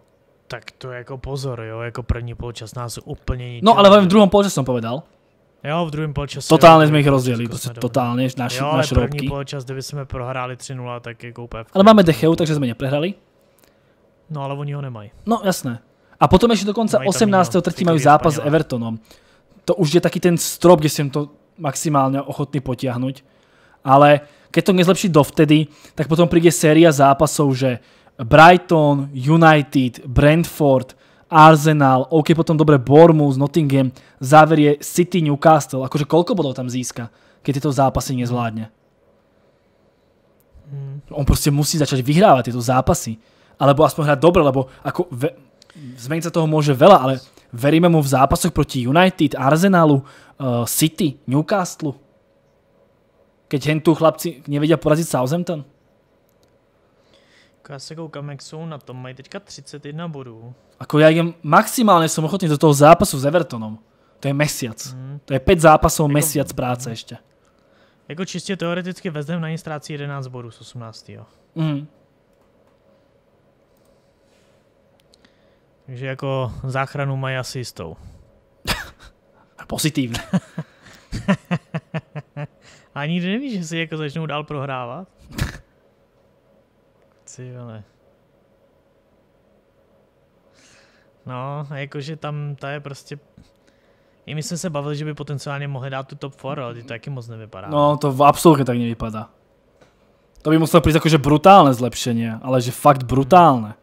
tak to je jako pozor, jo, jako první polčas nás úplně ničeho. No ale v druhém polčase jsem povedal. Jo, v druhém polčase. Totálně jsme jich rozdělili, prostě totálně naš, jo, ale naš první polčas, kdyby jsme prohráli 3-0, tak je koupé. Ale máme Decheu, takže jsme neprehrali. No, ale oni ho nemají. No, jasné. A potom ještě dokonce mají 18. třetí mají zápas s Evertonom. To už je taky ten strop, kde jsem to maximálně ochotný potiahnuť. Ale keď to nezlepší dovtedy, tak potom přijde séria zápasů, že Brighton, United, Brentford, Arsenal, OK, potom dobre Bournemouth, Nottingham, záver je City, Newcastle. Akože koľko bodov tam získa, keď tieto zápasy nezvládne? Mm. On proste musí začať vyhrávať tieto zápasy. Alebo aspoň hrať dobre, lebo ako ve- zmeniť sa toho môže veľa, ale veríme mu v zápasoch proti United, Arsenalu, uh, City, Newcastle. Keď hen tu chlapci nevedia poraziť Southampton. Tak Já se koukám, jak jsou na tom, mají teďka 31 bodů. Ako já jim maximálně jsem ochotný do toho zápasu s Evertonom. To je mesiac. Hmm. To je 5 zápasů, jako, mesiac práce hmm. ještě. Jako čistě teoreticky West na ní ztrácí 11 bodů z 18. Jo. Hmm. Takže jako záchranu mají asi jistou. Pozitivně. A nikdy nevíš, že si jako začnou dál prohrávat. asi, ale... No, jakože tam ta je prostě... I my jsme se bavili, že by potenciálně mohli dát tu top 4, ale to taky moc nevypadá. No, to absolutně tak nevypadá. To by muselo přijít jakože brutálné zlepšení, ale že fakt hmm. brutálne.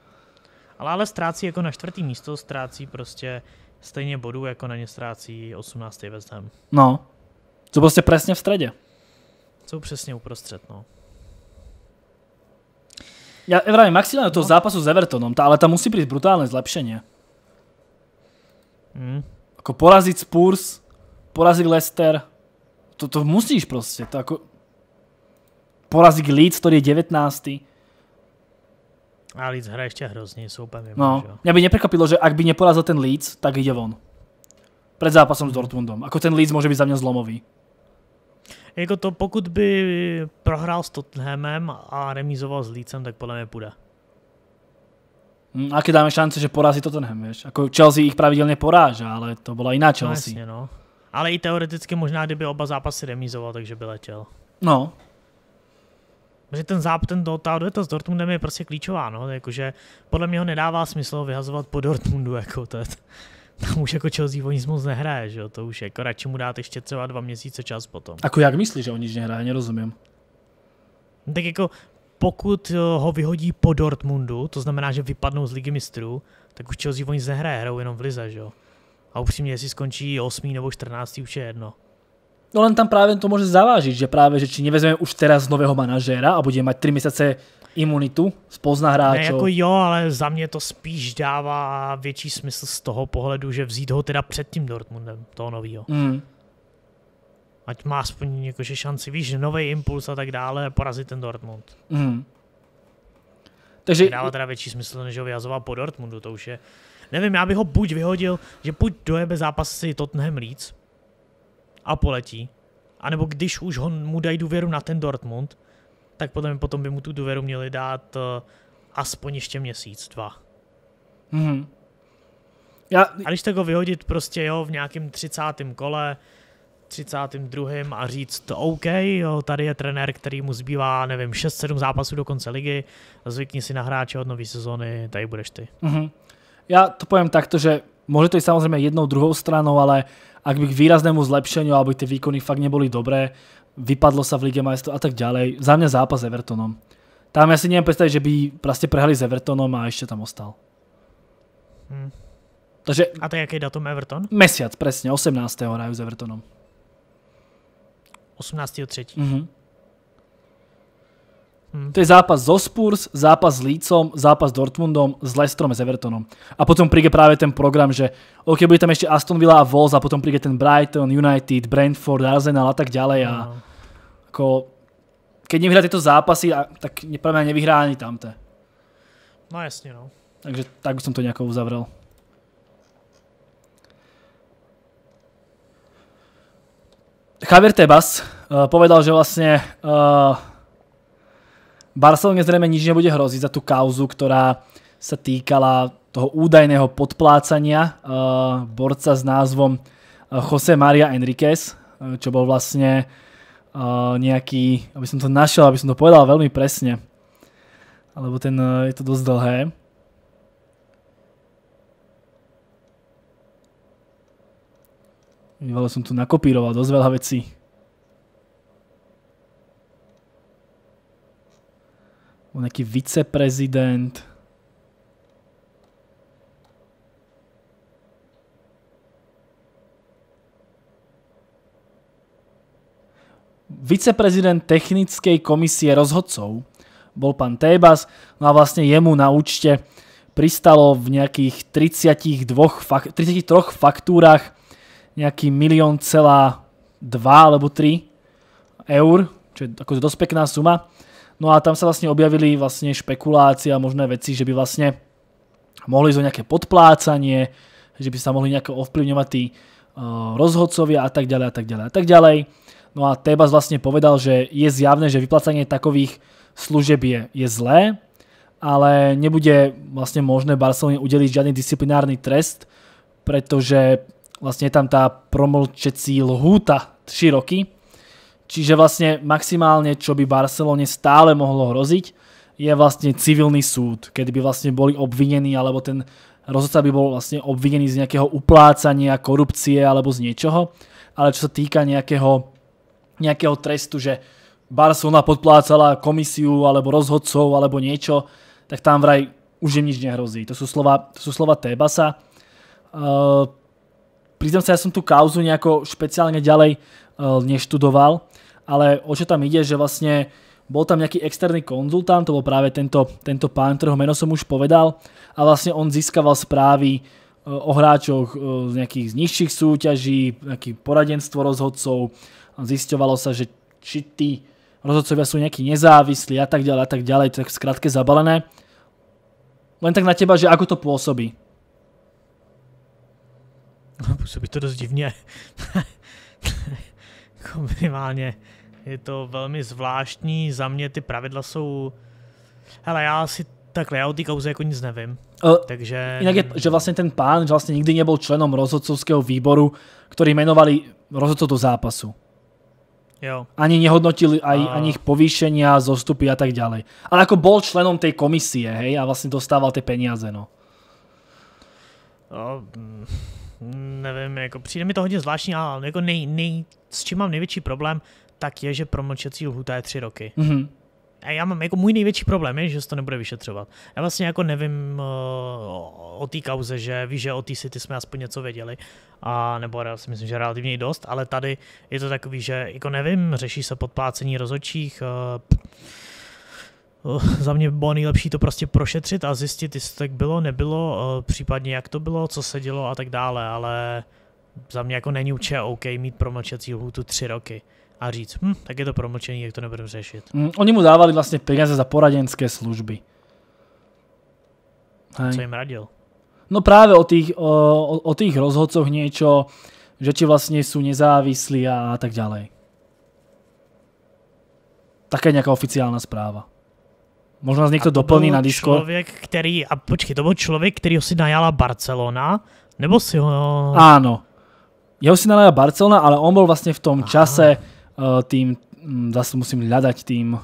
Ale ale ztrácí jako na čtvrtý místo, ztrácí prostě stejně bodů, jako na ně ztrácí 18. West Ham. No, jsou prostě přesně v středě. Jsou přesně uprostřed, no. Ja vravím, maximálne do toho no. zápasu s Evertonom, ale tam musí prísť brutálne zlepšenie. Mm. Ako poraziť Spurs, poraziť Leicester, to, to musíš proste. Poraziť Leeds, ktorý je 19. A Leeds hra ešte hrozne, sú úplne No, mňa by neprekvapilo, že ak by neporazil ten Leeds, tak ide von. Pred zápasom s mm. Dortmundom. Ako ten Leeds môže byť za mňa zlomový. Jako to, pokud by prohrál s Tottenhamem a remizoval s Lícem, tak podle mě půjde. Hm, a dáme šance, že porazí Tottenham, víš? Jako Chelsea ich pravidelně poráží, ale to byla jiná no, Chelsea. No, jasně, no. Ale i teoreticky možná, kdyby oba zápasy remizoval, takže by letěl. No. Protože ten záp, ten do, ta odvěta s Dortmundem je prostě klíčová, no. Jakože podle mě ho nedává smysl vyhazovat po Dortmundu, jako to je t- tam už jako Chelsea o nic moc nehraje, že jo? to už je, jako radši mu dát ještě třeba dva měsíce čas potom. Ako jak myslíš, že o nic nehraje, nerozumím. No tak jako pokud eh, ho vyhodí po Dortmundu, to znamená, že vypadnou z ligy mistrů, tak už Chelsea o nic nehraje, hrajou jenom v Lize, že jo. A upřímně, jestli skončí 8. nebo 14. už je jedno. No len tam práve to môže zavážiť, že práve, že či nevezmeme už teraz nového manažéra a bude mať 3 mesiace imunitu, spozná hráčů. jako jo, ale za mě to spíš dává větší smysl z toho pohledu, že vzít ho teda před tím Dortmundem, toho novýho. Mm. Ať má aspoň jakože šanci, víš, nový impuls a tak dále, porazit ten Dortmund. Mm. Takže... Dává teda větší smysl, než ho vyhazoval po Dortmundu, to už je... Nevím, já bych ho buď vyhodil, že buď dojebe zápas si Tottenham Leeds a poletí, anebo když už ho, mu dají důvěru na ten Dortmund, tak podle mě potom by mu tu důvěru měli dát eh, aspoň ještě měsíc, dva. Mm-hmm. Já... A když tak ho vyhodit prostě jo, v nějakém 30. kole, 32. a říct OK, jo, tady je trenér, který mu zbývá, nevím, 6-7 zápasů do konce ligy, zvykni si na hráče od nové sezony, tady budeš ty. Mm-hmm. Já to povím takto, že může to ísť samozřejmě jednou, druhou stranou, ale ak by k výraznému zlepšeniu alebo tie výkony fakt neboli dobré, vypadlo sa v Lige majstrov a tak ďalej. Za mňa zápas s Evertonom. Tam ja si neviem predstaviť, že by proste prehali s Evertonom a ešte tam ostal. Hmm. Takže, a to je aký datum Everton? Mesiac, presne, 18. hrajú s Evertonom. 18. Mhm. Mm Hmm. To je zápas so Spurs, zápas s Lícom, zápas s Dortmundom, s Lestrom, s Evertonom. A potom príde práve ten program, že OK, bude tam ešte Aston Villa a Wolves a potom príde ten Brighton, United, Brentford, Arsenal a tak ďalej. A hmm. No. ako, keď nevyhrá tieto zápasy, a, tak pre mňa nevyhrá ani tamte. No jasne, no. Takže tak som to nejako uzavrel. Javier Tebas uh, povedal, že vlastne uh, Barcelona zrejme nič nebude hroziť za tú kauzu, ktorá sa týkala toho údajného podplácania uh, borca s názvom eh, Jose Maria Enriquez, eh, čo bol vlastne uh, nejaký, aby som to našiel, aby som to povedal veľmi presne, lebo ten, uh, je to dosť dlhé. Bývalo som tu nakopíroval dosť veľa vecí. On nejaký viceprezident. Viceprezident technickej komisie rozhodcov bol pán Tebas, no a vlastne jemu na účte pristalo v nejakých 32 33 faktúrach nejaký milión celá 2 alebo 3 eur, čo je akože dosť pekná suma. No a tam sa vlastne objavili vlastne špekulácie a možné veci, že by vlastne mohli zo nejaké podplácanie, že by sa mohli nejako ovplyvňovať tí eh, rozhodcovia a tak ďalej a tak ďalej a tak ďalej. No a Tebas vlastne povedal, že je zjavné, že vyplácanie takových služeb je, je zlé, ale nebude vlastne možné Barcelone udeliť žiadny disciplinárny trest, pretože vlastne je tam tá promlčecí lhúta 3 roky, Čiže vlastne maximálne, čo by Barcelone stále mohlo hroziť, je vlastne civilný súd, kedy by vlastne boli obvinení, alebo ten rozhodca by bol vlastne obvinený z nejakého uplácania, korupcie alebo z niečoho. Ale čo sa týka nejakého, nejakého trestu, že Barcelona podplácala komisiu alebo rozhodcov alebo niečo, tak tam vraj už im nič nehrozí. To sú slova, to sú slova Tebasa. Uh, eh, priznám sa, ja som tú kauzu nejako špeciálne ďalej uh, neštudoval, ale o čo tam ide, že vlastne bol tam nejaký externý konzultant, to bol práve tento, tento pán, ktorého meno som už povedal a vlastne on získaval správy e, o hráčoch e, z nejakých z nižších súťaží, nejaké poradenstvo rozhodcov, zisťovalo sa, že či tí rozhodcovia sú nejakí nezávislí a tak ďalej a tak ďalej, tak skrátke skratke zabalené. Len tak na teba, že ako to pôsobí? No, působí to dosť divne. jako Je to velmi zvláštní, za mě ty pravidla jsou... Hele, já si takhle, já o té kauze jako nic nevím. Uh, takže... Inak je, že vlastně ten pán, že vlastně nikdy nebyl členom rozhodcovského výboru, který jmenovali rozhodcov do zápasu. Jo. Ani nehodnotili aj, a... ani ich povýšenia, zostupy a tak ďalej. Ale ako bol členom tej komisie, hej, a vlastne dostával tie peniaze, no. Uh, nevím, jako přijde mi to hodně zvláštní, ale jako nej, nej, s čím mám největší problém, tak je, že promlčecí lhůta je tři roky. Mm-hmm. A já mám, jako můj největší problém je, že se to nebude vyšetřovat. Já vlastně jako nevím uh, o té kauze, že víš, že o té city jsme aspoň něco věděli, a, nebo já si myslím, že relativně dost, ale tady je to takový, že jako nevím, řeší se podplácení rozočích, uh, eh, eh, za mě by bylo nejlepší to prostě prošetřit a zjistit, jestli tak bylo, nebylo, případně jak to bylo, co se dělo a tak dále, ale za mě jako není určitě OK mít promlčecí lhůtu tři roky a říct, hm, tak je to promlčení, jak to nebudeme řešit. Mm, oni mu dávali vlastně peníze za poradenské služby. Hej. Co jim radil? No právě o tých, o, o, o tých rozhodcoch něco, že či vlastně jsou nezávislí a, a tak dále. Také nějaká oficiální zpráva. Možná nás někdo doplní na disko. Člověk, který, a počkej, to byl člověk, který ho si najala Barcelona, nebo si ho... Ano. Jeho si najala Barcelona, ale on byl vlastně v tom Aha. čase Eh, tým hm, zase musím hľadať tým eh,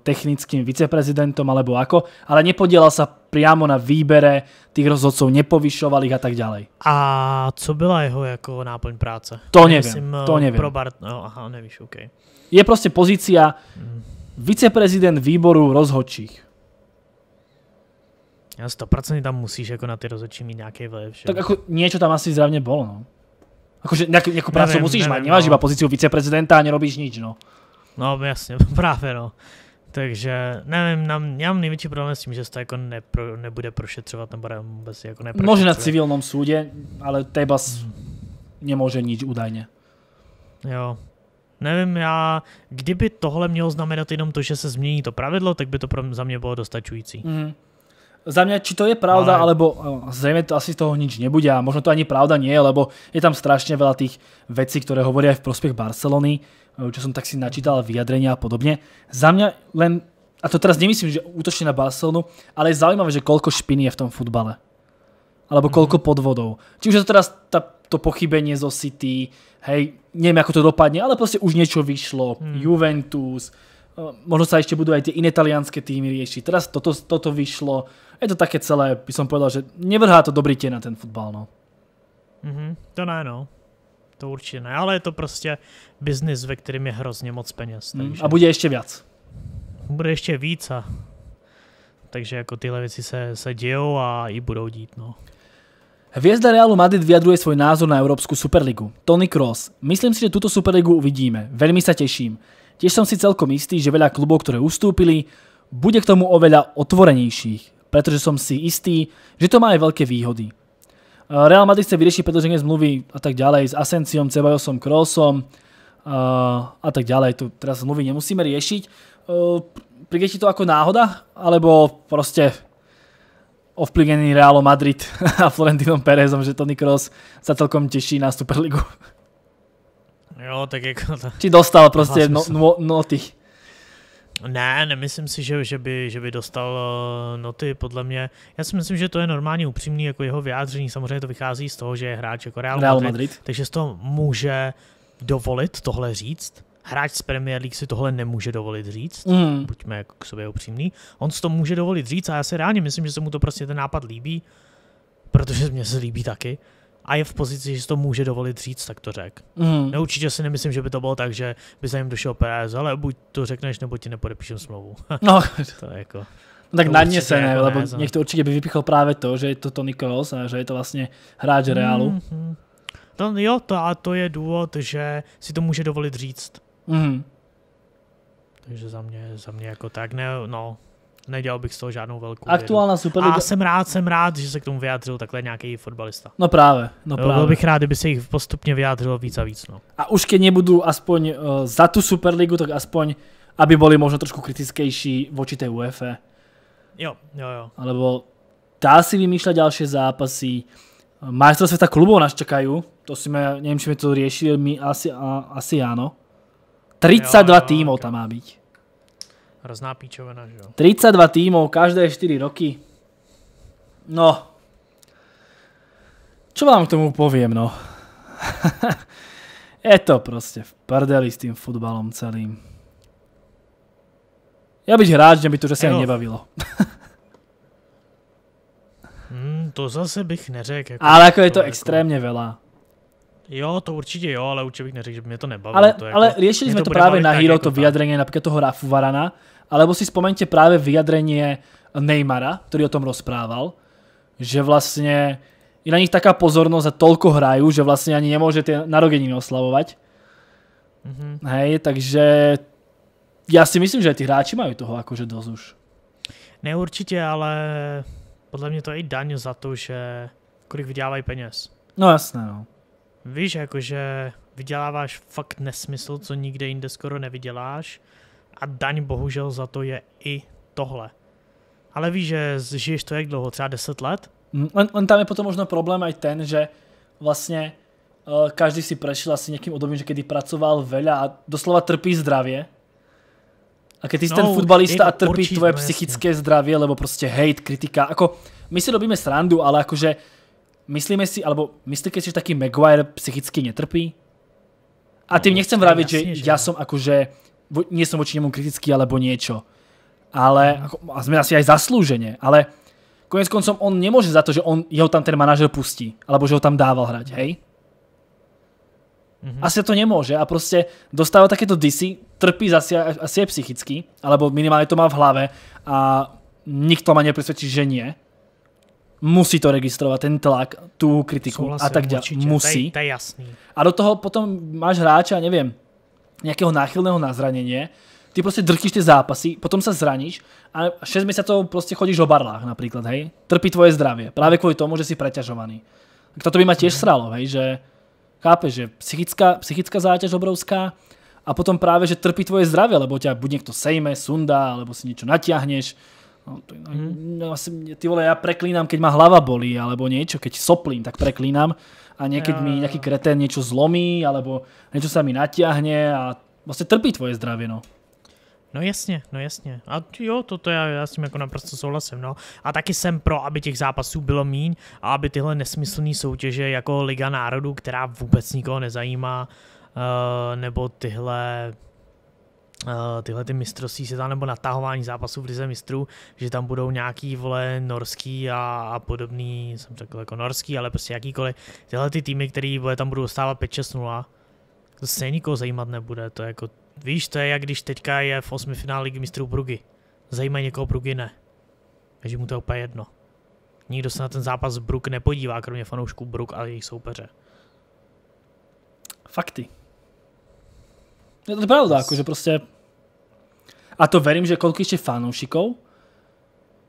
technickým viceprezidentom alebo ako, ale nepodielal sa priamo na výbere tých rozhodcov, nepovyšoval ich a tak ďalej. A co byla jeho jako náplň práce? To nevím, Myslím, to eh, nevím. Pro Bart... no, aha, nevíš, okay. Je prostě pozícia hmm. viceprezident výboru rozhodčích. A 100% tam musíš jako na ty rozhodčí mít nějaký vliv. Tak jako něco tam asi zjavně bylo, no. Akože nejak, nejakú prácu neviem, musíš neviem, mať, nemáš no. iba pozíciu viceprezidenta a nerobíš nič, no. No jasně, práve no. Takže nevím, nám, já mám největší problém s tím, že se to jako nepro, nebude prošetřovat, nebo vůbec jako neprošetřovat. Možná na civilnom súde, ale Tebas hmm. nemůže nič údajně. Jo, Nevím, já, kdyby tohle mělo znamenat jenom to, že se změní to pravidlo, tak by to pro, za mě bylo dostačující. Mm za mňa, či to je pravda, Ale... alebo eh, zrejme to asi z toho nič nebude a možno to ani pravda nie, lebo je tam strašne veľa tých vecí, ktoré hovoria aj v prospech Barcelony, eh, čo som tak si načítal, vyjadrenia a podobne. Za mňa len, a to teraz nemyslím, že útočne na Barcelonu, ale je zaujímavé, že koľko špiny je v tom futbale. Alebo mhm. koľko podvodov. Či už je to teraz tá, to pochybenie zo City, hej, neviem, ako to dopadne, ale proste už niečo vyšlo. Hmm. Juventus, Eh, možno sa ešte budú aj tie iné týmy riešiť. Teraz toto, toto vyšlo. Je to také celé, by som povedal, že nevrhá to dobrý tie na ten futbal, no. Mm -hmm, to ne, no. To určitě ne, ale je to prostě biznis, ve ktorým je hrozně moc peniaz. Mm, takže... Mm, a bude ještě viac. Bude ještě víc a takže jako tyhle věci se, se dejú a i budou dít, no. Hviezda Realu Madrid vyjadruje svoj názor na Európsku Superligu. Tony Cross. Myslím si, že túto Superligu uvidíme. Veľmi sa teším. Tiež som si celkom istý, že veľa klubov, ktoré ustúpili, bude k tomu oveľa otvorenejších, pretože som si istý, že to má aj veľké výhody. Real Madrid chce vyriešiť predlženie zmluvy a tak ďalej s Asenciom, Cebajosom, Krosom a tak ďalej. Tu teraz zmluvy nemusíme riešiť. E, príde ti to ako náhoda? Alebo proste ovplyvnený Real Madrid a Florentinom Perezom, že Toni Kroos sa celkom teší na Superligu? Jo, tak jako to... Či dostal prostě no, no, noty. Ne, nemyslím si, že, že, by, že by dostal eh, noty, podle mě. Já si myslím, že to je normálně upřímný, jako jeho vyjádření. Samozřejmě to vychází z toho, že je hráč jako Real, Real Madrid, Madrid, takže z toho může dovolit tohle říct. Hráč z Premier League si tohle nemůže dovolit říct, mm. buďme jako k sobě upřímní. On si to může dovolit říct a já si reálně myslím, že se mu to prostě ten nápad líbí, protože mě se líbí taky a je v pozici, že si to může dovolit říct, tak to řek. Mm. No, určitě si nemyslím, že by to bylo tak, že by za ním došel PS, ale buď to řekneš, nebo ti nepodepíšem smlouvu. no. to je jako... No tak na ně se jako ne, lebo ne, někdo určitě by vypichl právě to, že je to Tony Kroos a že je to vlastně hráč Realu. Mm-hmm. jo, to, a to je důvod, že si to může dovolit říct. Mm. Takže za mě, za mě jako tak, ne, no, Nedělal bych z toho žádnou velkou. Aktuálna Superliga. A jsem rád, jsem rád, že se k tomu vyjádřil takhle nějaký fotbalista. No právě, no právě. Byl bych rád, kdyby se jich postupně vyjádřilo víc a víc. No. A už ke nebudu aspoň uh, za tu Superligu, tak aspoň aby byli možno trošku kritickejší oči té UEFA. Jo, jo, jo. Alebo dá si vymýšlet další zápasy. Majstrov světa klubov nás čekají. To si ma, neviem, či mi to riešili, my asi, a, asi áno. 32 týmů tam má být. Hrozná píčovina, že jo. 32 týmov, každé 4 roky. No. Čo vám k tomu poviem, no. je to proste v prdeli s tým futbalom celým. Ja byť rád, že by to že se ani nebavilo. hmm, to zase bych neřekl. Jako Ale jako je to extrémne extrémně veľa. Jo, to určitě jo, ale určitě bych neřekl, že by mě to nebavilo. Ale, to ale jako, riešili jsme to, to právě na Hero, jako to vyjadrenie například toho Rafu Varana, alebo si vzpomeňte právě vyjadrenie Neymara, který o tom rozprával, že vlastně je na nich taká pozornost, a tolko hrajú, že vlastně ani nemôže ty narodeniny oslavovat. Mm-hmm. Hej, takže já si myslím, že ty hráči mají toho jakože dost už. Ne určitě, ale podle mě to je i daň za to, že kolik vydávají peněz. No jasné, no. Víš, jakože vyděláváš fakt nesmysl, co nikde jinde skoro nevyděláš a daň bohužel za to je i tohle. Ale víš, že žiješ to jak dlouho, třeba 10 let? Len, mm, len tam je potom možno problém aj ten, že vlastně uh, každý si prešel asi někým odobím, že kedy pracoval veľa a doslova trpí zdravě. A když jsi no, ten futbalista a jako trpí určitě, tvoje no, psychické zdravě, lebo prostě hate, kritika, ako my si robíme srandu, ale jakože myslíme si, alebo myslíte si, že taký Maguire psychicky netrpí? A tým no, nechcem vraviť, že ja som akože, nie som voči nemu kritický alebo niečo. Ale, mhm. a sme asi aj zaslúžene, ale konec koncom on nemôže za to, že on, jeho tam ten manažer pustí, alebo že ho tam dával hrať, hej? Mhm. Asi to nemôže a proste dostáva takéto disy, trpí zase asi aj psychicky, alebo minimálne to má v hlave a nikto ma nepresvedčí, že nie musí to registrovat, ten tlak, tu kritiku Souhlasím, a tak dále. Musí. To je, to je jasný. A do toho potom máš hráče, nevím, nějakého náchylného na zranění, ty prostě drtíš ty zápasy, potom se zraníš a 6 měsíců prostě chodíš o barlách například, hej. Trpí tvoje zdravě, právě kvůli tomu, že si preťažovaný. Tak to by ma tiež sralo, hej, že chápeš, že psychická, psychická záťaž obrovská a potom právě, že trpí tvoje zdravě, lebo tě buď někdo sejme, sundá, alebo si něco natiahneš No, to, no, mm. no, asi, ty vole, ja preklínam, keď ma hlava bolí, alebo niečo, keď soplím, tak preklínam a niekedy ja, mi eh. nejaký kretén niečo zlomí, alebo niečo sa mi natiahne a vlastne trpí tvoje zdravie, no. No jasně, no jasně. A jo, to, to já, já s tím jako naprosto souhlasím, no. A taky jsem pro, aby těch zápasů bylo míň a aby tyhle nesmyslné soutěže jako Liga národů, která vůbec nikoho nezajímá, uh, nebo tyhle Eh, tyhle ty mistrovství se tam nebo natahování zápasů v Lize mistrů, že tam budou nějaký vole norský a, a podobný, jsem řekl jako norský, ale prostě jakýkoliv, tyhle ty týmy, který bude tam budou stávat 5-6-0, to se nikoho zajímat nebude, to je jako, víš, to je jak když teďka je v osmi finále Ligy mistrů Brugy, zajímá někoho Brugy ne, takže mu to je úplně jedno. Nikdo se na ten zápas Brug nepodívá, kromě fanoušků Brug a jejich soupeře. Fakty. Je to pravda, jako, že proste... A to verím, že koľko ešte fanúšikov,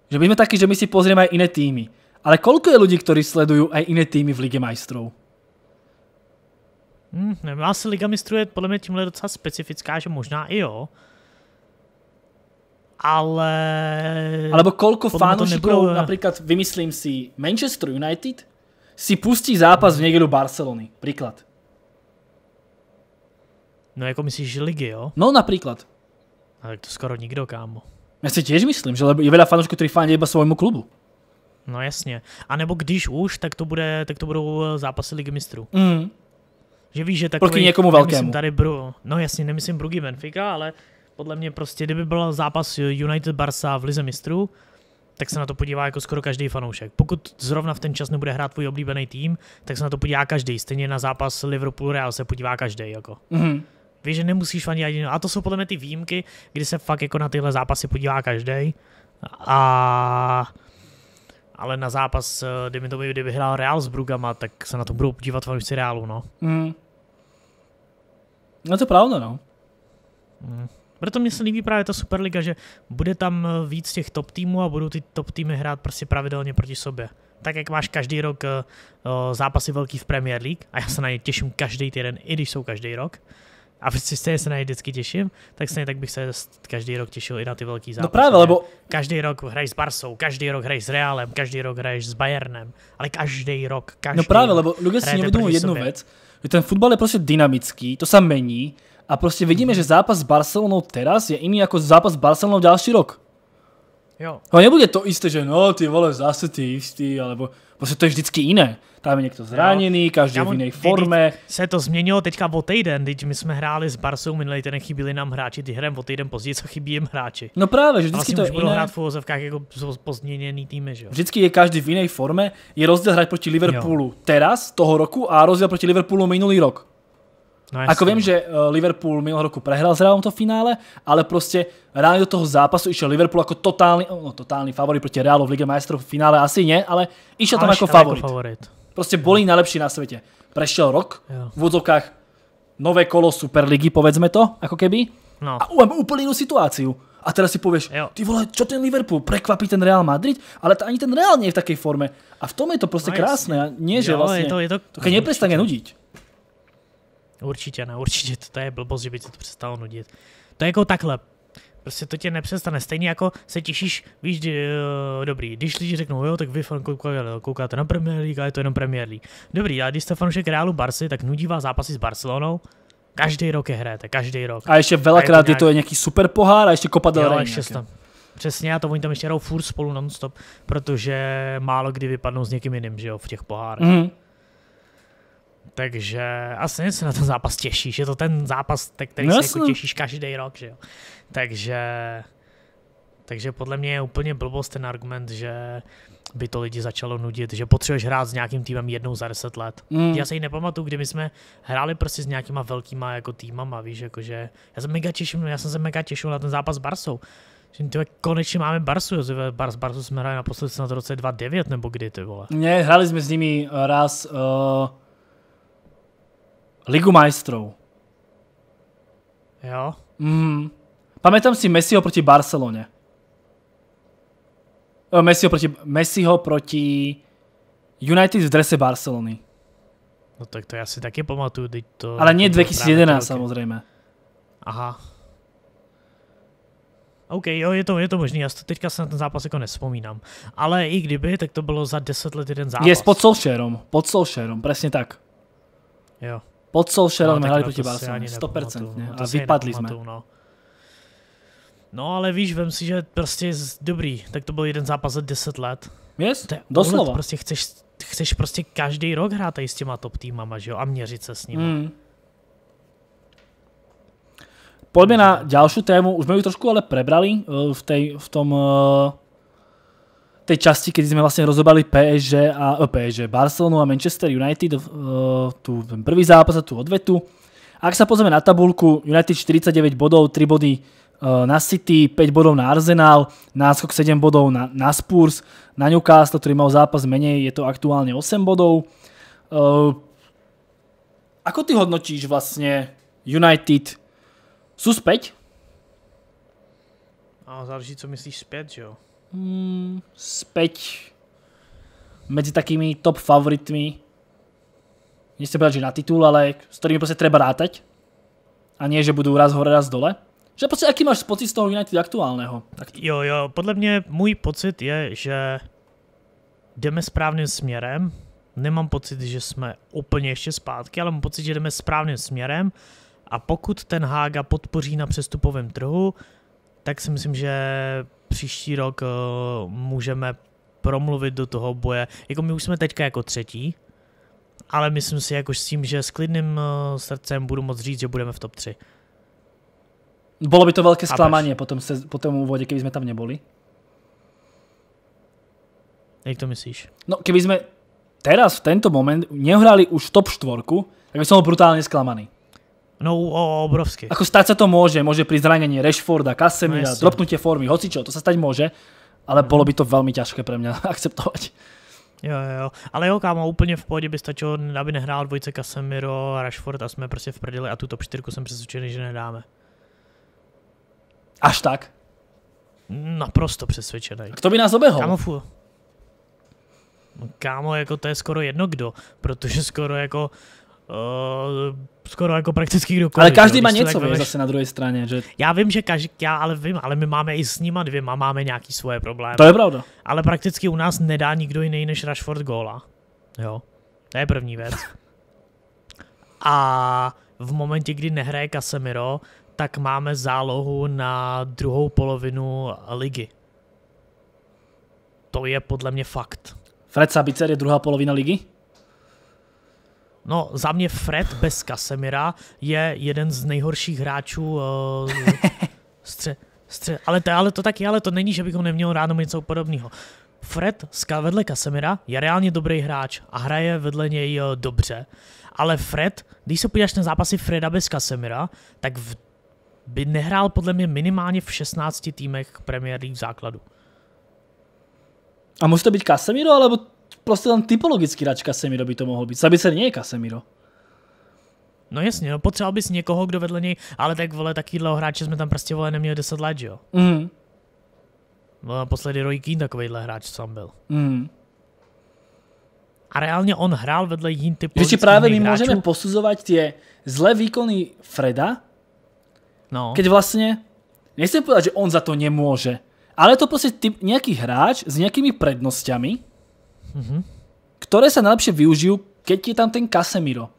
že my sme takí, že my si pozrieme aj iné týmy. Ale koľko je ľudí, ktorí sledujú aj iné týmy v Lige majstrov? Hmm, nevím, asi Liga mistrů je podle mě tímhle docela specifická, že možná i jo. Ale... Alebo kolko fanúšikov, nebudou... například vymyslím si Manchester United, si pustí zápas v nedelu Barcelony. příklad. No jako myslíš ligy, jo? No například. Ale to skoro nikdo, kámo. Já si těž myslím, že je veľa fanoušků, kteří fandí iba svému klubu. No jasně. A nebo když už, tak to, bude, tak to budou eh, zápasy ligy mistrů. Mm. Že víš, že takový... Proti někomu velkému. Tady Bru, no jasně, nemyslím Brugy Benfica, ale podle mě prostě, kdyby byl zápas eh, United Barca v lize mistrů, tak se na to podívá jako skoro každý fanoušek. Pokud zrovna v ten čas nebude hrát tvůj oblíbený tým, tak se na to podívá každý. Stejně na zápas Liverpool Real se podívá každý. Jako. Mm-hmm. Víš, že nemusíš ani ani A to jsou podle mě ty výjimky, kdy se fakt jako na tyhle zápasy podívá každý. A ale na zápas, eh, to by, kdyby hrál Real s Brugama, tak se na to budou podívat fanoušci Realu, no. Mm. No to je pravda, no. Mm. Proto mě se líbí právě ta Superliga, že bude tam eh, víc těch top týmů a budou ty top týmy hrát prostě pravidelně proti sobě. Tak jak máš každý rok eh, zápasy velký v Premier League, a já se na ně těším každý týden, i když jsou každý rok, a se, se na něj vždycky těším, tak se tak bych se každý rok těšil i na ty velký zápasy. No právě, lebo... Každý rok hraješ s Barsou, každý rok hraješ s Realem, každý rok hraješ s Bayernem, ale každý rok, každý No právě, rok lebo lidé si nevědomují jednu věc, že ten fotbal je prostě dynamický, to se mení a prostě vidíme, mhm. že zápas s Barcelonou teraz je jiný jako zápas s Barcelonou další rok. Jo. A no, nebude to isté, že no, ty vole, zase ty jistý, alebo Prostě to je vždycky jiné. Tam je někdo zraněný, každý v jiné formě. Teď se to změnilo teďka o týden, teď my jsme hráli s Barsou minulý týden, chybili nám hráči, ty hrajeme o týden později, co chybí jim hráči. No právě, že vždycky vlastně to je jiné. hrát v úvozovkách jako pozměněný týmy, že jo? Vždycky je každý v jiné formě, je rozdíl hrát proti Liverpoolu jo. teraz, toho roku a rozdíl proti Liverpoolu minulý rok. No jasný. Ako viem, no. že eh, Liverpool minulého roku prehral s Realom to finále, ale proste reálne do toho zápasu išiel Liverpool ako totálny, no, totálny favorit proti Realu v Lige majstrov v finále asi nie, ale išiel tam ako, favorit. ako favorit. Proste boli najlepší na svete. Prešiel rok, jo. v úvodzovkách nové kolo Superligy, povedzme to, ako keby. No. A mám úplne inú situáciu. A teraz si povieš, jo. ty vole, čo ten Liverpool, prekvapí ten Real Madrid, ale ani ten Real nie je v takej forme. A v tom je to proste no, krásne. Nie, že vlastne, je vlastně to, je to, to keď neprestane nudiť. Určitě ne, určitě to, to je blbost, že by tě to přestalo nudit. To je jako takhle, prostě to tě nepřestane. Stejně jako se těšíš, víš, dě, uh, eh, dobrý, když lidi řeknou, jo, tak vy fan eh, koukáte na Premier League a je to jenom Premier League. Dobrý, a když jste fanoušek Realu Barcy, tak nudí vás zápasy s Barcelonou, Každý rok je hrajete, každý rok. A ještě velakrát je, nějak... je to nějaký super pohár a ještě Copa del ještě tam. Přesně, a to oni tam ještě hrajou furt spolu nonstop, protože málo kdy vypadnou s někým jiným, že jo, v těch pohárech. Mm-hmm. Takže asi se na ten zápas těšíš. Je to ten zápas, který no, se jako těšíš každý rok, že jo. Takže, takže podle mě je úplně blbost ten argument, že by to lidi začalo nudit, že potřebuješ hrát s nějakým týmem jednou za deset let. Mm. Já se ji nepamatuju, kdy my jsme hráli prostě s nějakýma velkýma jako týmama, víš, jakože já jsem mega těšil, já jsem se mega těšil na ten zápas s Barsou. Že tyhle, konečně máme Barsu, Josef, Bars, Barsu jsme hráli naposledy snad v roce 2009 nebo kdy, ty vole. Ne, hráli jsme s nimi eh, raz, uh Ligu majstrov. Jo? Mm. Pamätám si Messiho proti Barcelone. Eh, Messiho proti, Messiho proti United v drese Barcelony. No tak to já si taky pamatuju, teď to... Ale nie 2011 samozřejmě. Aha. OK, jo, je to, je to možný, já to teďka se na ten zápas jako nespomínám. Ale i kdyby, tak to bylo za 10 let jeden zápas. Je pod Solskjaerom, pod Solskjaerom, přesně tak. Jo. Pod Solskjaerom no, hrali proti Barcelonu, 100%. A vypadli jsme. No. no ale víš, vem si, že prostě je dobrý, tak to byl jeden zápas za 10 let. Yes, to je doslova. Ohled, prostě chceš, chceš prostě každý rok hrát tady s těma top týmama, že jo, a měřit se s nimi. Mm. Pojďme na další tému. Už jsme ji trošku ale prebrali eh, v, tej, v tom eh, tej časti, kedy sme vlastne rozobali PSG a eh, PSG, Barcelonu a Manchester United, eh, tu ten prvý zápas a tú odvetu. Ak sa pozrieme na tabulku, United 49 bodov, 3 body eh, na City, 5 bodov na Arsenal, náskok 7 bodov na, na Spurs, na Newcastle, ktorý mal zápas menej, je to aktuálne 8 bodov. ako ty hodnotíš vlastne United? Sú späť? No, záleží, co myslíš zpět, že jo? hmm, späť medzi takými top favoritmi. Nechcem povedať, že na titul, ale s ktorými proste treba rátať. A nie, že budú raz hore, raz dole. Že proste, jaký máš pocit z toho United aktuálného? Tak to... Jo, jo, podle mě můj pocit je, že jdeme správným směrem. Nemám pocit, že jsme úplně ještě zpátky, ale mám pocit, že jdeme správným směrem. A pokud ten Haga podpoří na přestupovém trhu, tak si myslím, že příští rok uh, můžeme promluvit do toho boje. Jako my už jsme teďka jako třetí, ale myslím si jako s tím, že s klidným uh, srdcem budu moc říct, že budeme v top 3. Bylo by to velké zklamání po tom, se, po tom úvodě, kdyby jsme tam neboli. Jak to myslíš? No, kdyby jsme teraz v tento moment nehráli už top 4, tak by som brutálně brutálne No o, obrovsky. Ako stať sa to môže, môže pri zranení Rashforda, Casemira, no dropnutie formy, hocičo, to sa stať môže, ale no. bolo by to veľmi ťažké pre mňa akceptovať. Jo, jo, ale jo, kámo, úplně v pohodě by stačilo, aby nehrál dvojice Casemiro a Rashford a jsme prostě v prdeli a tu top 4 jsem přesvědčený, že nedáme. Až tak? Naprosto přesvědčený. A kdo by nás obehol? Kámo, fu. Kámo, jako to je skoro jedno kdo, protože skoro jako uh, skoro jako prakticky kdokoliv. Ale každý jo, má něco, víš, zase na druhé straně. Že... Já vím, že každý, já ale vím, ale my máme i s nima dvěma, máme nějaký svoje problémy. To je pravda. Ale prakticky u nás nedá nikdo jiný než Rashford góla. Jo, to je první věc. A v momentě, kdy nehraje Casemiro, tak máme zálohu na druhou polovinu ligy. To je podle mě fakt. Fred Sabicer je druhá polovina ligy? No, za mě Fred bez Kasemira je jeden z nejhorších hráčů uh, stře, stře, ale, to, ale to taky, ale to není, že bych ho neměl ráno něco podobného. Fred vedle Kasemira je reálně dobrý hráč a hraje vedle něj eh, dobře, ale Fred, když se podíváš na zápasy Freda bez Kasemira, tak v, by nehrál podle mě minimálně v 16 týmech Premier League v základu. A musí to být Casemiro, alebo proste len typologický rač Casemiro by to mohol byť. Sabicer nie je Casemiro. No jasně, no, potřeboval bys někoho, kdo vedle něj, ale tak vole, takovýhle hráče jsme tam prostě vole neměli 10 let, že jo? Mm. Byl naposledy Roy Keane takovýhle hráč, co tam byl. Mhm. A reálně on hrál vedle jiný typu Že právě my hráčů. můžeme posuzovat ty zlé výkony Freda, no. keď vlastně, nechcem povedať, že on za to nemůže, ale je to prostě typ, nějaký hráč s nějakými prednostiami, mm-hmm. ktoré sa najlepšie využijú, keď je tam ten Casemiro.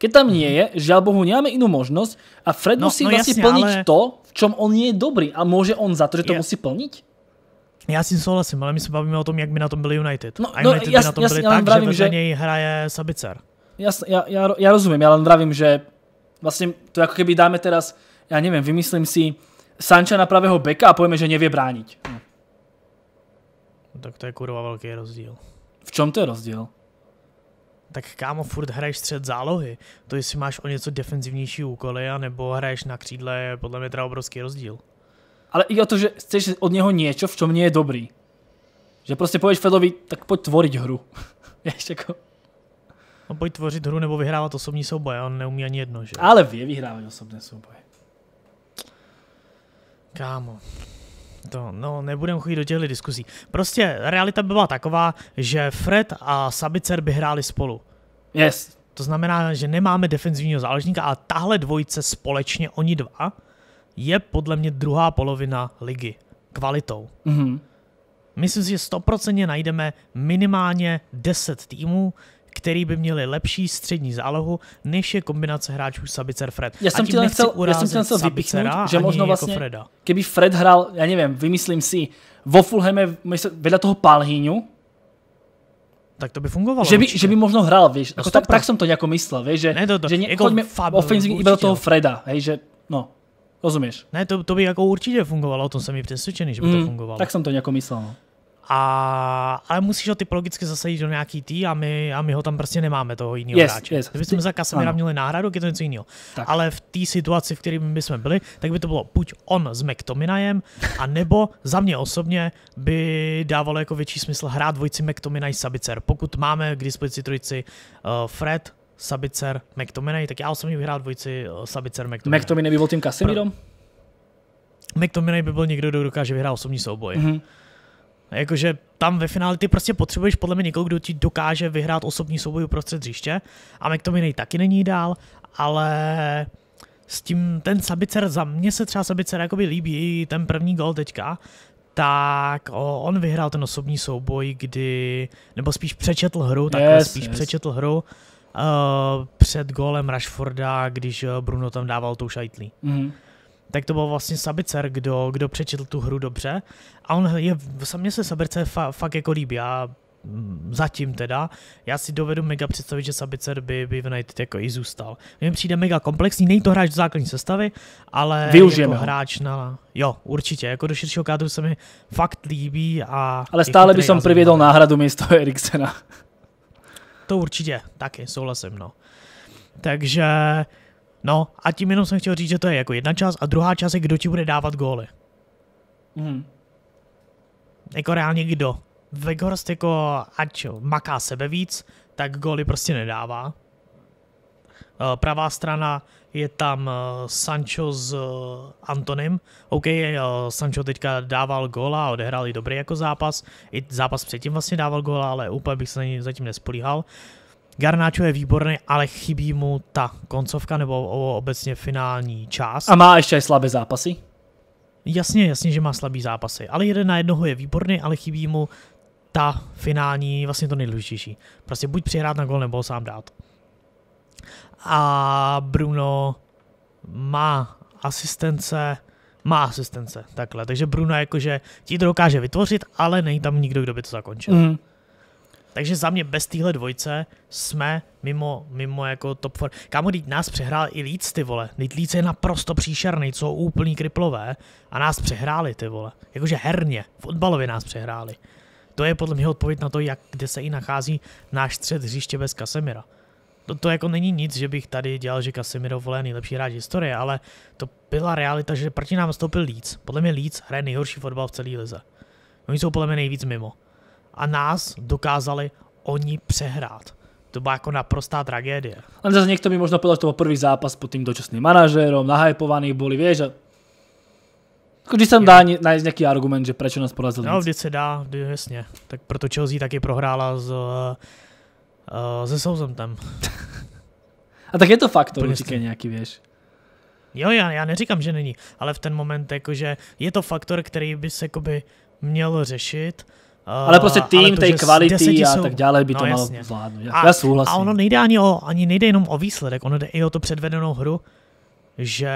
Keď tam nie mhm. je, žiaľ Bohu, nemáme inú možnosť a Fred no, musí no, vlastne jasne, plniť ale... to, v čom on je dobrý a môže on za to, že to je... musí plniť? Já s tím souhlasím, ale my se bavíme o tom, jak by na tom byli United. No, a no, United no, jas, by na tom jasný, byli tak, vravím, že vedle že... něj hraje Sabicar. já, já, já rozumím, já len vravím, že vlastně to jako keby dáme teraz, já nevím, vymyslím si Sanča na pravého beka a pojme, že nevě bránit. No. no tak to je kurva velký rozdíl. V čem to je rozdíl? tak kámo, furt hraješ střed zálohy. To jestli máš o něco defenzivnější úkoly, anebo hraješ na křídle, je podle mě teda obrovský rozdíl. Ale i o to, že chceš od něho něco, v čem je dobrý. Že prostě pověš Fedovi, tak pojď tvořit hru. Ještě jako... No pojď tvořit hru nebo vyhrávat osobní souboje, on neumí ani jedno, že? Ale vy vyhrávat osobní souboje. Kámo, to, no, nebudem chodit do těchto diskuzí. Prostě realita by byla taková, že Fred a Sabicer by hráli spolu. Yes. To znamená, že nemáme defenzivního záložníka, ale tahle dvojice společně, oni dva, je podle mě druhá polovina ligy. Kvalitou. Mm-hmm. Myslím si, že stoprocentně najdeme minimálně 10 týmů, který by měli lepší střední zálohu, než je kombinace hráčů Sabicer Fred. Já jsem ti chtěl, já jsem chtěl vypíchnout, že možno jako vlastně, jako Freda. keby Fred hrál, já nevím, vymyslím si, vo Fulheme vedle toho Palhýňu, tak to by fungovalo. Že by, že by možno hrál, víš, jako no, jako tak, tak jsem to nějak myslel, víš, že, ne, to, to, že jako chodíme ofenzivně iba do toho Freda, hej, že no, rozumíš. Ne, to, to by jako určitě fungovalo, o tom jsem mi přesvědčený, že by mm, to fungovalo. Tak jsem to nějak myslel, no. A, ale musíš ho typologicky zasadit do nějaký tý a my, a my ho tam prostě nemáme, toho jiného yes, hráče. Yes. Kdybychom za Kasemira měli náhradu, je to něco jiného. Ale v té situaci, v které by jsme byli, tak by to bylo buď on s McTominayem, a nebo za mě osobně by dávalo jako větší smysl hrát dvojici McTominay Sabicer. Pokud máme k dispozici trojici uh, Fred, Sabicer, McTominay, tak já osobně bych hrál dvojici uh, Sabicer, McTominay. McTominay by byl tím Kasemirom? Pro... McTominay by byl někdo, kdo dokáže vyhrát osobní souboj. Mm-hmm. Jakože tam ve finále ty prostě potřebuješ podle mě někoho, kdo ti dokáže vyhrát osobní souboj uprostřed hřiště. A McTominay taky není dál, ale s tím ten Sabicer, za mě se třeba Sabicer jakoby líbí, i ten první gol teďka, tak o, on vyhrál ten osobní souboj, kdy, nebo spíš přečetl hru, tak yes, spíš yes. přečetl hru uh, před gólem Rashforda, když Bruno tam dával tou šajtlí. Mm-hmm tak to byl vlastně Sabicer, kdo, kdo přečetl tu hru dobře. A on je, mně se Sabicer fa, fakt jako líbí. Já mm, zatím teda, já si dovedu mega představit, že Sabicer by, by v United jako i zůstal. Mně přijde mega komplexní, není to hráč do základní sestavy, ale Využijeme jako hráč na... Jo, určitě, jako do širšího kádru se mi fakt líbí a... Ale stále by som priviedol náhradu místo Eriksena. To určitě, taky, souhlasím, no. Takže No a tím jenom jsem chtěl říct, že to je jako jedna část a druhá část je, kdo ti bude dávat góly. Mm. Jako reálně kdo. Weghorst jako, ať maká sebe víc, tak góly prostě nedává. Eh, pravá strana je tam eh, Sancho s eh, Antonem. OK, Sancho teďka dával góla, odehrál i dobrý jako zápas. I zápas předtím vlastně dával góla, ale úplně bych se na něj zatím nespolíhal. Garnáčo je výborný, ale chybí mu ta koncovka nebo obecně finální část. A má ještě slabé zápasy? Jasně, jasně, že má slabý zápasy, ale jeden na jednoho je výborný, ale chybí mu ta finální, vlastně to nejdůležitější. Prostě buď přihrát na gol, nebo ho sám dát. A Bruno má asistence, má asistence, takhle. Takže Bruno jakože ti to dokáže vytvořit, ale není tam nikdo, kdo by to zakončil. Mm. Takže za mě bez téhle dvojce jsme mimo, mimo jako top 4. Kámo, teď nás přehrál i Leeds, ty vole. Teď Leeds je naprosto příšerný, co úplný kriplové. A nás přehráli, ty vole. Jakože herně, fotbalově nás přehráli. To je podle mě odpověď na to, jak, kde se i nachází náš střed hřiště bez Kasemira. To, to jako není nic, že bych tady dělal, že Casemiro vole nejlepší hráč historie, ale to byla realita, že proti nám stoupil Leeds. Podle mě Leeds hraje nejhorší fotbal v celé lize. Oni jsou podle mě nejvíc mimo a nás dokázali oni přehrát. To byla jako naprostá tragédie. Ale zase někdo mi možná povedal, že to byl první zápas pod tím dočasným manažérom, nahypovaný boli, víš, A... Jako když jsem dá najít nějaký argument, že proč nás porazili. No, vždy se dá, jasně. Tak proto Chelsea taky prohrála s, uh, se tam. a tak je to faktor určitě nějaký, víš? Jo, já, já neříkám, že není, ale v ten moment jakože je to faktor, který by se jakoby měl řešit ale prostě tým té kvality a jsou, tak dále by to no, mělo zvládnout. Já, a, já souhlasím. A ono nejde ani, o, ani nejde jenom o výsledek, ono jde i o tu předvedenou hru, že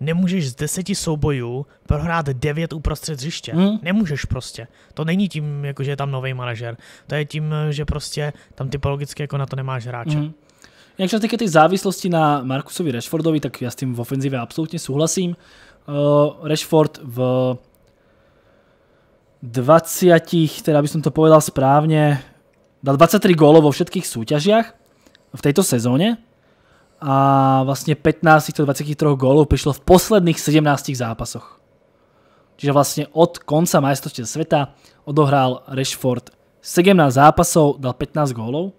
nemůžeš z deseti soubojů prohrát devět uprostřed hřiště. Hmm. Nemůžeš prostě. To není tím, jako že je tam nový manažer. To je tím, že prostě tam typologicky jako na to nemáš hráče. Hmm. Jak se týká ty závislosti na Markusovi Rashfordovi, tak já s tím v ofenzivě absolutně souhlasím. Uh, Rashford v 20, teda by som to povedal správne, dal 23 gólov vo všetkých súťažiach v tejto sezóne a vlastne 15 týchto 23 gólov prišlo v posledných 17 zápasoch. Čiže vlastne od konca majstrovstiev sveta odohral Rashford 17 zápasov, dal 15 gólov.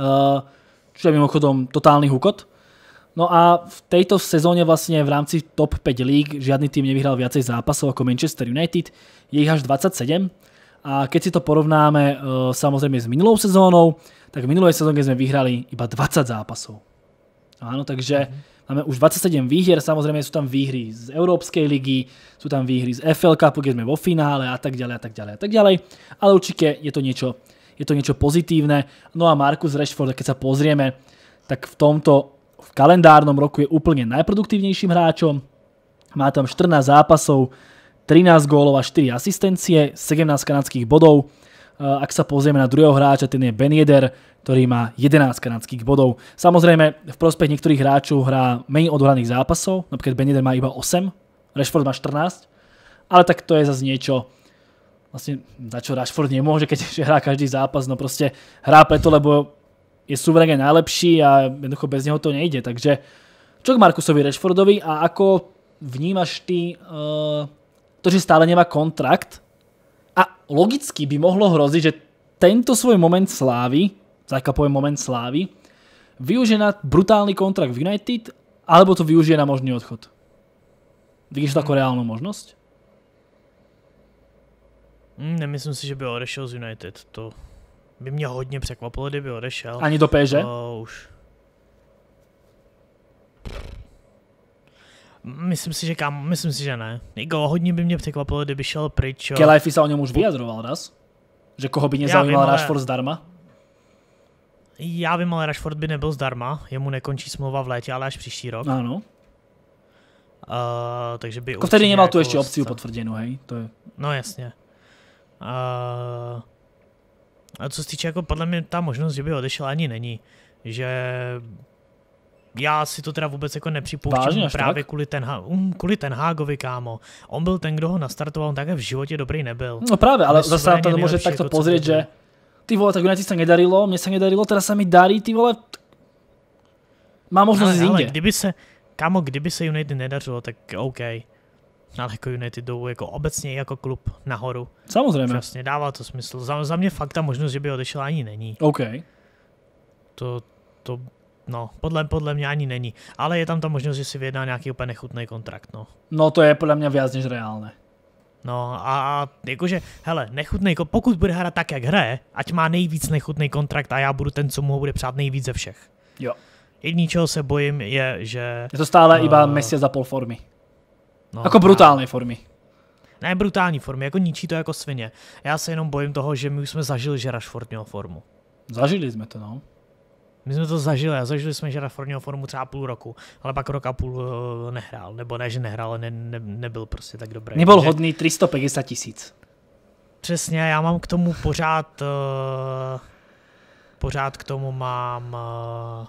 Ehm, Čiže je mimochodom totálny hukot. No a v tejto sezóne vlastne v rámci top 5 lík žiadny tým nevyhral viacej zápasov ako Manchester United, je ich až 27. A keď si to porovnáme eh, samozrejme s minulou sezónou, tak v minulej sezóne sme vyhrali iba 20 zápasov. Áno, takže mhm. máme už 27 výhier, samozrejme sú tam výhry z Európskej ligy, sú tam výhry z FL Cupu, keď sme vo finále a tak ďalej a tak ďalej a tak ďalej. Ale určite je to niečo, je to niečo pozitívne. No a Marcus Rashford, keď sa pozrieme, tak v tomto v kalendárnom roku je úplne najproduktívnejším hráčom. Má tam 14 zápasov, 13 gólov a 4 asistencie, 17 kanadských bodov. Ak sa pozrieme na druhého hráča, ten je Ben Yedder, ktorý má 11 kanadských bodov. Samozrejme, v prospech niektorých hráčov hrá menej odhraných zápasov, napríklad Ben Yedder má iba 8, Rashford má 14, ale tak to je zase niečo, vlastne za čo Rashford nemôže, keď hrá každý zápas, no proste hrá preto, lebo je suverénne najlepší a jednoducho bez neho to nejde. Takže čo k Markusovi Rashfordovi a ako vnímaš ty uh, to, že stále nemá kontrakt a logicky by mohlo hroziť, že tento svoj moment slávy, zakapujem moment slávy, využije na brutálny kontrakt v United alebo to využije na možný odchod. Vidíš to jako hmm. reálnou možnost? Hmm, nemyslím si, že by odešel z United. To by mě hodně překvapilo, kdyby odešel. Ani do péže? No, už. Myslím si, že kam, myslím si, že ne. Jako hodně by mě překvapilo, kdyby šel pryč. Kelajfi se o něm už vyjadroval raz? Že koho by nezajímal vím, Rashford ale... zdarma? Já vím, ale Rashford by nebyl zdarma, jemu nekončí smlouva v létě, ale až příští rok. Ano. Uh, takže by... Jako vtedy nemal tu jako ještě opci potvrděnou, hej? To je... No jasně. Uh, a co se týče, jako podle mě ta možnost, že by odešel ani není, že já si to teda vůbec jako nepřipouštím Vážně, právě tak? kvůli, ten, um, kvůli ten Hágovi, kámo. On byl ten, kdo ho nastartoval, on také v životě dobrý nebyl. No právě, ale zase na to může takto jako pozrieť, že ty vole, tak United se nedarilo, mně se nedarilo, teda se mi darí, ty vole, má možnost ale, ale, kdyby se, kámo, kdyby se United nedařilo, tak OK ale jako United jdou jako obecně jako klub nahoru. Samozřejmě. Přesně, dává to smysl. Za, za mě fakt ta možnost, že by odešel ani není. OK. To, to, no, podle, podle mě ani není. Ale je tam ta možnost, že si vyjedná nějaký úplně nechutný kontrakt, no. No to je podle mě víc než reálné. No a jakože, hele, nechutnej, pokud bude hrát tak, jak hraje, ať má nejvíc nechutný kontrakt a já budu ten, co mu ho bude přát nejvíc ze všech. Jo. Jediný, čeho se bojím, je, že... Je to stále uh, iba měsíc za pol formy. No, jako brutální formy. Ne brutální formy, jako ničí to jako svině. Já se jenom bojím toho, že my už jsme zažili, že Rashford měl formu. Zažili jsme to, no. My jsme to zažili a zažili jsme, že Rashford měl formu třeba půl roku, ale pak rok a půl eh, nehrál, nebo ne, že nehrál, ne, ne, nebyl prostě tak dobrý. Nebyl takže... hodný 350 tisíc. Přesně, já mám k tomu pořád, uh, pořád k tomu mám, uh,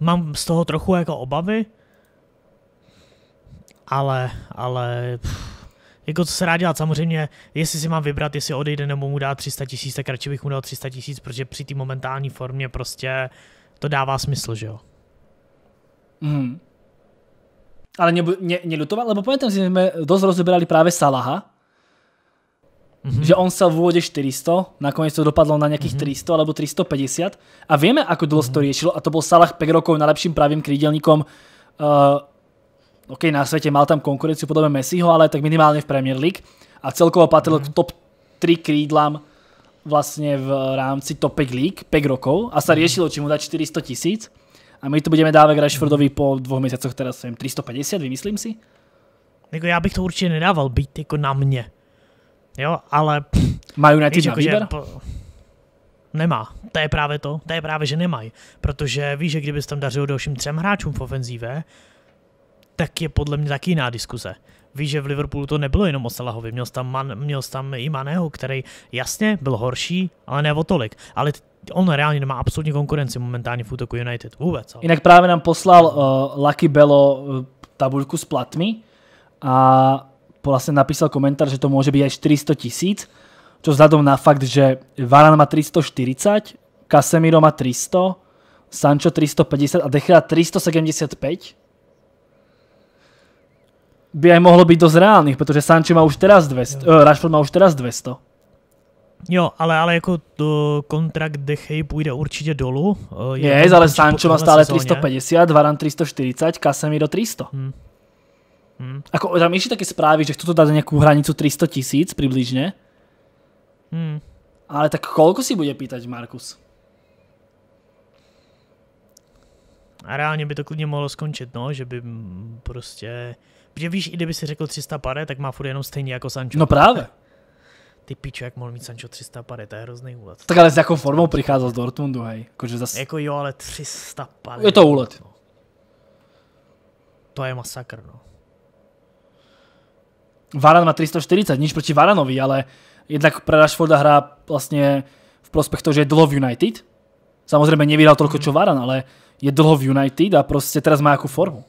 mám z toho trochu jako obavy, ale, ale pff, jako co se rád dělat, samozřejmě, jestli si mám vybrat, jestli odejde nebo mu dá 300 tisíc, tak radši bych mu dal 300 tisíc, protože při té momentální formě prostě to dává smysl, že jo. Mm. Ale mě, mě, mě lutoval, lebo pamätám si, že jsme dost rozebrali právě Salaha, Mm-hmm. Že on sa v úvode 400, nakoniec to dopadlo na nejakých mm-hmm. 300 alebo 350 a vieme, ako dlho mm-hmm. to riešilo a to bol Salah 5 rokov najlepším pravým krídelníkom uh, OK, na svete mal tam konkurenciu podobne Messiho, ale tak minimálne v Premier League a celkovo patril mm. k top 3 krídlam vlastne v rámci top 5 league 5 rokov a sa riešilo, mhm. či mu dať 400 tisíc a my to budeme dávat Rashfordovi mhm. po dvou měsících, teraz jsem 350, vymyslím si. Jako já bych to určitě nedával být jako na mě. Jo, ale... Majú United na tým výber? nemá. To je právě to. To je právě, že nemají. Protože víš, že kdyby tam dařil dalším třem hráčům v ofenzíve, tak je podle mě taky jiná diskuze. Víš, že v Liverpoolu to nebylo jenom o Salahovi, měl jsi tam, man, měl jsi tam i Maného, který jasně byl horší, ale ne o tolik. Ale on reálně nemá absolutní konkurenci momentálně v útoku United vůbec. Ale... Jinak právě nám poslal uh, Lucky Bello eh, tabulku s platmi a vlastně napísal komentár, že to může být až 400 tisíc, čo vzhledem na fakt, že Varane má 340, Casemiro má 300, Sancho 350 a Dechera 375, by aj mohlo byť dosť reálnych, pretože Sancho má už teraz 200, uh, eh, Rashford má už teraz 200. Jo, ale, ale jako to kontrakt Dechej půjde určitě dolů. Eh, je, je ale Sancho má stále 350, Varan 340, Casemiro 300. Hmm. Hmm. Ako, tam ještě také zprávy, že chcú to dát na nějakou hranicu 300 tisíc přibližně. Hmm. Ale tak kolko si bude pýtať Markus? A reálně by to klidně mohlo skončit, no, že by prostě Protože víš, i kdyby si řekl 300 pade, tak má furt jenom stejně jako Sancho. No právě. Ty pičo, jak mohl mít Sancho 300 pade, to je hrozný úlet. Tak ale s jakou formou přichází z Dortmundu, hej. Jakože zas... Jako jo, ale 300 pade. Je to úlet. No. To je masakr, no. Varan má 340, nič proti Varanovi, ale jednak pre Rashforda hrá vlastně v prospech toho, že je dlho v United. Samozřejmě nevyhrál toľko, čo mhm. Varan, ale je dlho v United a prostě teraz má jakou formu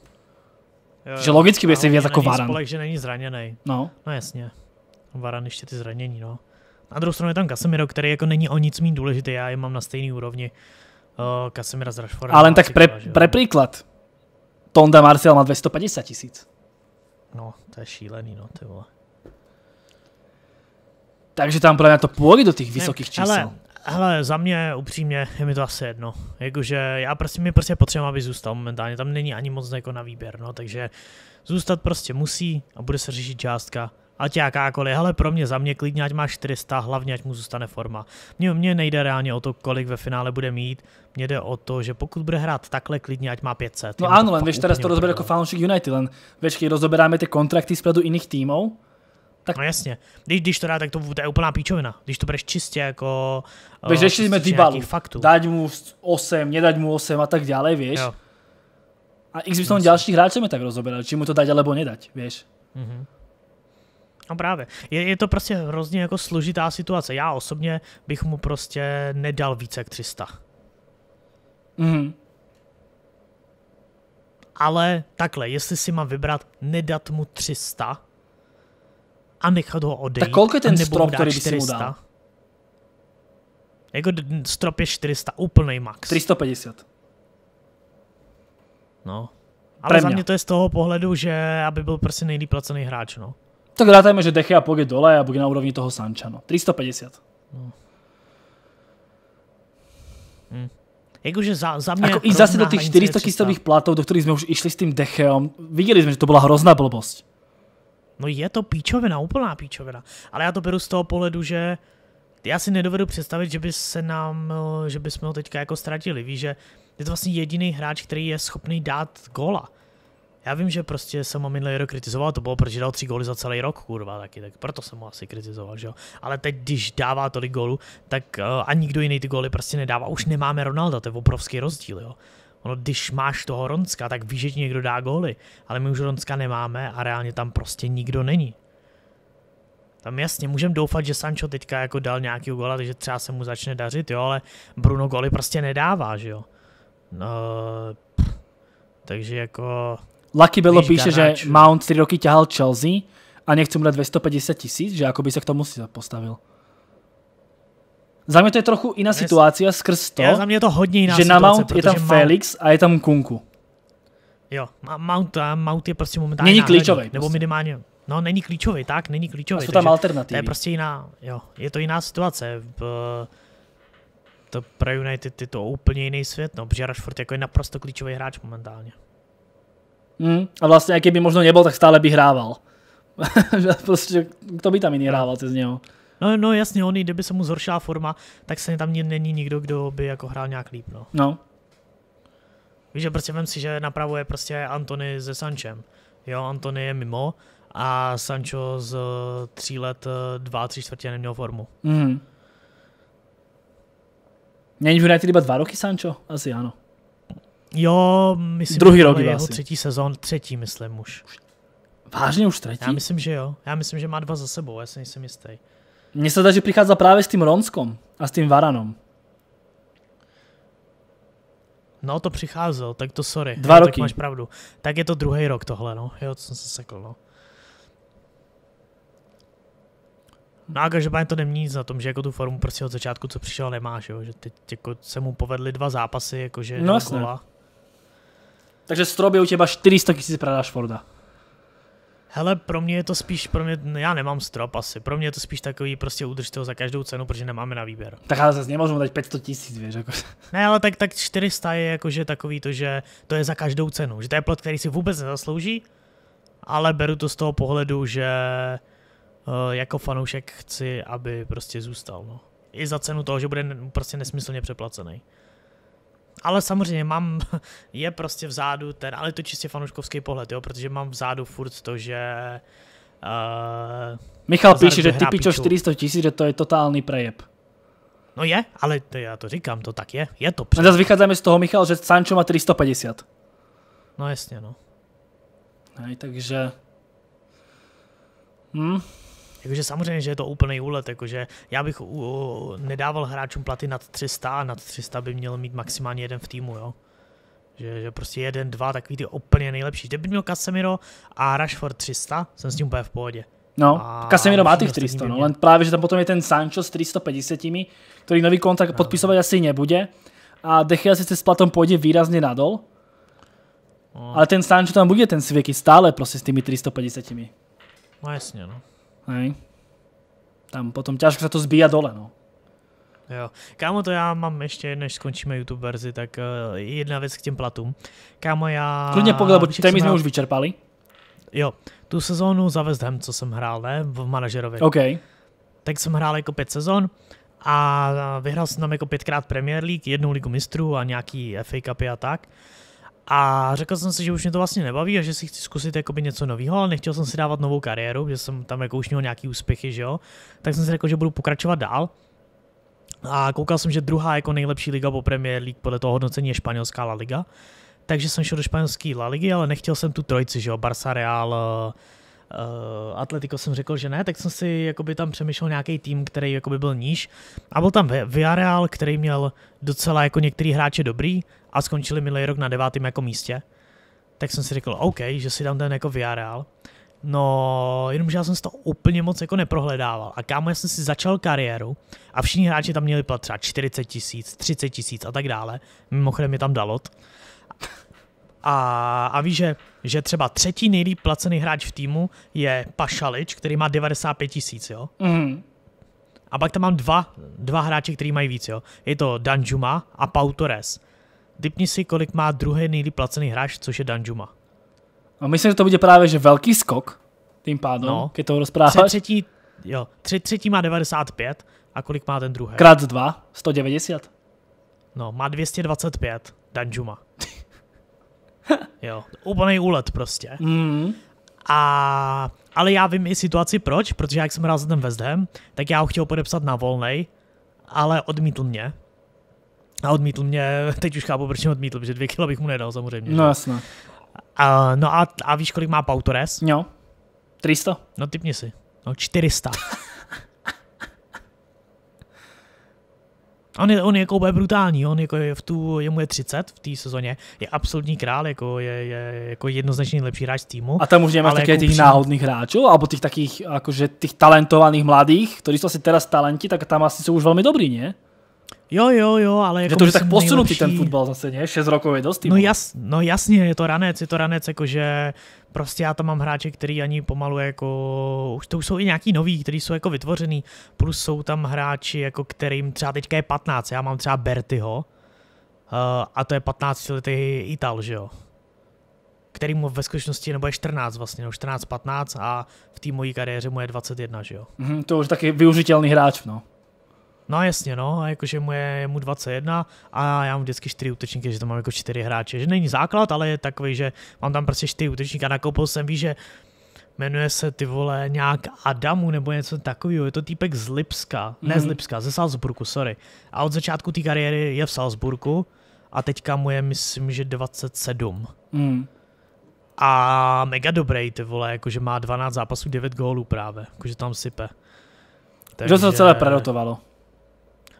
jo, že logicky by si věc jako Varan. Spolek, že není zraněný. No. No jasně. Varan ještě ty zranění, no. Na druhou stranu je tam Casemiro, který jako není o nic méně důležitý, já je mám na stejný úrovni. Uh, Casemira z Rashforda. Ale tak pre, pre príklad. Tonda Marcel má 250 tisíc. No, to je šílený, no, ty vole. Takže tam právě to půjde do těch vysokých čísel. Ale Hele, za mě upřímně je mi to asi jedno. Jakože já prostě, mi prostě potřebuji, aby zůstal momentálně. Tam není ani moc jako na výběr, no, takže zůstat prostě musí a bude se řešit částka. Ať jakákoliv, ale pro mě, za mě klidně, ať má 400, hlavně ať mu zůstane forma. Mně, mně nejde reálně o to, kolik ve finále bude mít, mně jde o to, že pokud bude hrát takhle klidně, ať má 500. No ano, len vieš, teraz to rozbere jako fanoušek United, len vieš, rozoberáme ty kontrakty z jiných týmů, tak no jasně, když, když to dá, tak to, to je úplná píčovina, když to budeš čistě jako... Víš, eh, řešili jsme Dybalu, dať mu 8, nedať mu 8 a tak dále, víš. Jo. A x by no, dalších hráčů mi tak rozoberal, či mu to dať alebo nedať, víš. Mm-hmm. No právě. Je, je to prostě hrozně jako složitá situace. Já osobně bych mu prostě nedal více jak 300. Mm -hmm. Ale takhle, jestli si mám vybrat, nedat mu 300, a nechat ho odejít. Tak kolik je ten strop, který by si mu dal? Jako strop je 400, úplný max. 350. No. Ale Pre za mě to je z toho pohledu, že aby byl prostě nejlíp placený hráč, no. Tak dátajme, že a je dole a bude na úrovni toho Sancha, no. 350. No. Hm. Jakože za, za mě... Ako i zase do těch 400 kistových platov, do kterých jsme už išli s tím Decheom, viděli jsme, že to byla hrozná blbost. No je to píčovina, úplná píčovina. Ale já to beru z toho pohledu, že já si nedovedu představit, že by se nám, že by jsme ho teďka jako ztratili. Víš, že je to vlastně jediný hráč, který je schopný dát góla. Já vím, že prostě jsem ho minulý rok kritizoval, to bylo, protože dal tři góly za celý rok, kurva, taky, tak proto jsem ho asi kritizoval, že jo. Ale teď, když dává tolik gólů, tak uh, eh, ani nikdo jiný ty góly prostě nedává. Už nemáme Ronalda, to je obrovský rozdíl, jo. Ono, když máš toho Ronska, tak víš, že ti někdo dá góly, ale my už Ronska nemáme a reálně tam prostě nikdo není. Tam jasně, můžeme doufat, že Sancho teďka jako dal nějaký góla, takže třeba se mu začne dařit, jo, ale Bruno goly prostě nedává, že jo. No, pff, takže jako... Lucky bylo píše, že Mount 3 roky ťahal Chelsea a nechci mu dát 250 tisíc, že jako by se k tomu si postavil. Za mě to je trochu jiná situace skrz to, já, za mě je to hodně jiná že na Mount je tam Mount... Felix a je tam Kunku. Jo, Mount, Mount je prostě momentálně Není klíčový. Prostě. Nebo minimálně, no není klíčový, tak, není klíčový. A jsou tam alternativy. To je prostě jiná, jo, je to jiná situace. B, to pro United je to úplně jiný svět, no, protože Rashford jako je naprosto klíčový hráč momentálně. Mm, a vlastně, jaký by možno nebyl, tak stále by hrával. prostě, kdo by tam jiný hrával cez něho? No, no jasně, on, kdyby se mu zhoršila forma, tak se tam není nikdo, kdo by jako hrál nějak líp, no. No. Víš, že prostě vem si, že napravo je prostě Antony se Sančem. Jo, Antony je mimo a Sancho z eh, tří let eh, dva, tři čtvrtě neměl formu. Mm. Není v United iba dva roky Sancho? Asi ano. Jo, myslím, Druhý rok jeho asi. třetí sezon, třetí myslím už. Vážně už třetí? Já myslím, že jo. Já myslím, že má dva za sebou, já se nejsem jistý. Mne sa zdá, že prichádza práve s tým Ronskom a s tým Varanom. No to přicházel, tak to sorry. Dva roky. Tak máš pravdu. Tak je to druhý rok tohle, no. Jo, to jsem se sekl, no. No a každopádně to nemění nic na tom, že jako tu formu prostě od začátku, co přišel, nemáš, jo? že teď jako se mu povedly dva zápasy, jakože no, jasné. Takže strop je u těba 400 tisíc pro Forda. Hele, pro mě je to spíš, pro mě, já nemám strop asi, pro mě je to spíš takový, prostě udržte ho za každou cenu, protože nemáme na výběr. Tak ale zase nemůžeme dát 500 tisíc, víš, jako. Ne, ale tak, tak 400 je jakože takový to, že to je za každou cenu, že to je plot, který si vůbec nezaslouží, ale beru to z toho pohledu, že eh, jako fanoušek chci, aby prostě zůstal, no. I za cenu toho, že bude prostě nesmyslně přeplacený ale samozřejmě mám, je prostě vzadu ten, ale je to čistě fanouškovský pohled, jo, protože mám vzadu furt to, že uh, Michal píše, že ty pičo 400 tisíc, že to je totální prejeb. No je, ale to já to říkám, to tak je, je to prejeb. A zase vycházíme z toho, Michal, že Sancho má 350. No jasně, no. Hej, takže... Hm, Jakože samozřejmě, že je to úplný úlet, jakože já bych u, u, nedával hráčům platy nad 300 a nad 300 by měl mít maximálně jeden v týmu, jo. Že, že prostě jeden, dva, takový ty úplně nejlepší. Kdyby měl Casemiro a Rashford 300, jsem s tím úplně v pohodě. No, a Casemiro má těch 300, no, len právě, že tam potom je ten Sancho s 350, který nový kontrakt no. podpisovat no. asi nebude. A Dechia sice s platom půjde výrazně nadol, no. ale ten Sancho tam bude ten svěky stále prostě s tými 350. No jasně, no. Hej. Tam potom ťažko sa to zbíja dole, no. Jo. Kámo, to já mám ještě, než skončíme YouTube verzi, tak uh, jedna věc k těm platům. Kámo, já... Klidně pokud, lebo témy jsme už vyčerpali. Jo, tu sezónu za West Ham, co jsem hrál, ne, v manažerově. OK. Tak jsem hrál jako pět sezon a vyhrál jsem tam jako pětkrát Premier League, jednou ligu mistrů a nějaký FA Cupy a tak. A řekl jsem si, že už mě to vlastně nebaví a že si chci zkusit jakoby něco nového, ale nechtěl jsem si dávat novou kariéru, že jsem tam jako už měl nějaký úspěchy, že jo. Tak jsem si řekl, že budu pokračovat dál. A koukal jsem, že druhá jako nejlepší liga po Premier League podle toho hodnocení je španělská La Liga. Takže jsem šel do španělské La Ligy, ale nechtěl jsem tu trojici, že jo, Barca, Real, eh, Eh, Atletico jsem řekl, že ne, tak jsem si jakoby tam přemýšlel nějaký tým, který jakoby byl níž. A byl tam Villarreal, který měl docela jako některý hráče dobrý a skončili minulý rok na devátém jako místě. Tak jsem si řekl, OK, že si dám ten jako Villarreal. No, jenomže já jsem si to úplně moc jako neprohledával. A kámo, já jsem si začal kariéru a všichni hráči tam měli plat třeba 40 tisíc, 30 tisíc a tak dále. Mimochodem je tam Dalot. Uh, a, a ví, že, že třeba třetí nejlíp placený hráč v týmu je Pašalič, který má 95 tisíc, jo? Mm. A pak tam mám dva, dva hráče, který mají víc, jo? Je to Danjuma a Pau Torres. Typni si, kolik má druhý nejlíp placený hráč, což je Danjuma. A myslím, že to bude právě že velký skok, tím pádem, no, když to rozpráváš. Třetí, jo, tři, třetí má 95 a kolik má ten druhý? Krát dva, 190. No, má 225, Danjuma. jo, úplný úlet prostě. Mm. A, ale já vím i situaci proč, protože jak jsem hrál za ten West Ham, tak já ho chtěl podepsat na volnej, ale odmítl mě. A odmítl mě, teď už chápu, proč mě odmítl, protože dvě kilo bych mu nedal samozřejmě. No jasně. A, no a, a víš, kolik má Pautores? Jo, 300. No typni si. No 400. On je, on je jako úplně brutální, on jako je v tu, jemu je 30 v té sezóně, je absolutní král, jako je, je jako jednoznačně nejlepší hráč týmu. A tam už nemáš také jako tých náhodných hráčů, alebo těch takých, jakože těch talentovaných mladých, kteří jsou asi teraz talenti, tak tam asi jsou už velmi dobrí, ne? Jo, jo, jo, ale jako... Je to že tak posunutý nejlepší... ten fotbal zase, ne? 6 rokov je dost. No, jas, no jasně, je to ranec, je to ranec, jakože prostě já tam mám hráče, který ani pomalu jako, už to už jsou i nějaký noví, který jsou jako vytvořený, plus jsou tam hráči, jako kterým třeba teďka je 15, já mám třeba Bertyho, uh, a to je 15 letý Ital, že jo? který mu ve skutečnosti, nebo je 14 vlastně, no 14-15 a v té mojí kariéře mu je 21, že jo. Mm, to už taky využitelný hráč, no. No jasně, no, a jakože mu je, mu 21 a já mám vždycky 4 útočníky, že tam mám jako 4 hráče, že není základ, ale je takový, že mám tam prostě 4 útočníky a nakoupil jsem, ví, že jmenuje se ty vole nějak Adamu nebo něco takového, je to týpek z Lipska, mm. ne z mhm. Lipska, ze Salzburku, sorry. A od začátku té kariéry je v Salzburku a teďka mu je, myslím, že 27. Mm. A mega dobrý, ty vole, jakože má 12 zápasů, 9 gólů právě, jakože tam sype. Takže... Kdo to celé predotovalo?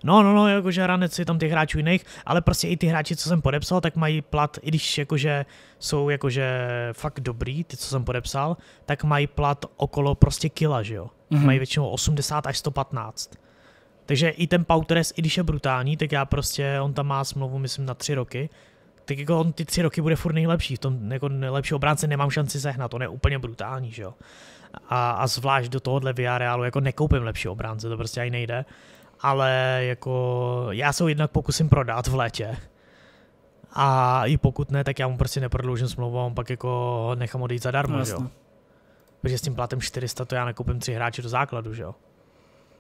no, no, no, jakože ranec je tam těch hráčů jiných, ale prostě i ty hráči, co jsem podepsal, tak mají plat, i když jakože jsou jakože fakt dobrý, ty, co jsem podepsal, tak mají plat okolo prostě kila, že jo. Mm-hmm. Mají většinou 80 až 115. Takže i ten Pauteres, i když je brutální, tak já prostě, on tam má smlouvu, myslím, na tři roky, tak jako on ty tři roky bude furt nejlepší, v tom jako nejlepší obránce nemám šanci sehnat, on je úplně brutální, že jo. A, a zvlášť do tohohle VR jako nekoupím lepší obránce, to prostě ani nejde ale jako já se ho jednak pokusím prodat v létě. A i pokud ne, tak já mu prostě neprodloužím smlouvu a on pak jako nechám odejít zadarmo, no, jo? Protože s tím platem 400 to já nekoupím tři hráče do základu, že jo?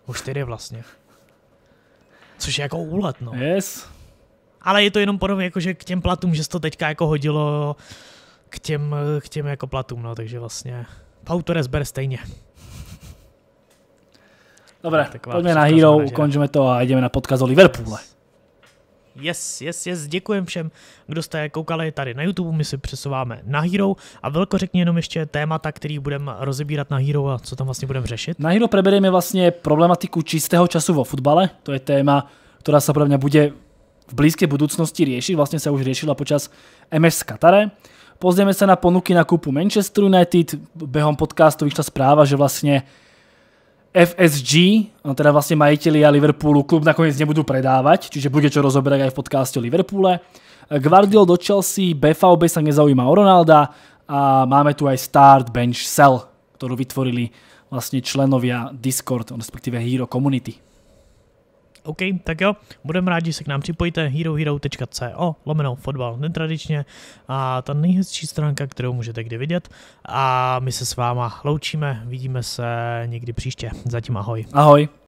Už čtyři vlastně. Což je jako úlet, no. Yes. Ale je to jenom podobně jako, že k těm platům, že se to teďka jako hodilo k těm, k těm jako platům, no, takže vlastně. Pautores bere stejně. Dobre, Taková poďme na Hero, ukončíme to a jdeme na podkaz o Liverpoole. Yes, yes, yes, děkujem všem, kdo jste koukali tady na YouTube, my si přesouváme na Hero a velko řekni jenom ještě témata, který budeme rozebírat na Hero a co tam vlastně budeme řešit. Na Hero prebereme vlastně problematiku čistého času vo futbale, to je téma, která se pro mě bude v blízké budoucnosti řešit, vlastně se už řešila počas MS Katare. Pozrieme se na ponuky na kupu Manchester United, během podcastu vyšla zpráva, že vlastně FSG, no teda vlastne majitelia Liverpoolu, klub nakoniec nebudú predávať, čiže bude čo rozoberať aj v podcaste o Liverpoole. Guardiol do Chelsea, BVB sa nezaujíma o Ronalda a máme tu aj Start Bench Cell, ktorú vytvorili vlastne členovia Discord, respektíve Hero Community. OK, tak jo, budeme rádi, se k nám připojíte herohero.co lomeno fotbal netradičně a ta nejhezčí stránka, kterou můžete kdy vidět a my se s váma loučíme, vidíme se někdy příště. Zatím ahoj. Ahoj.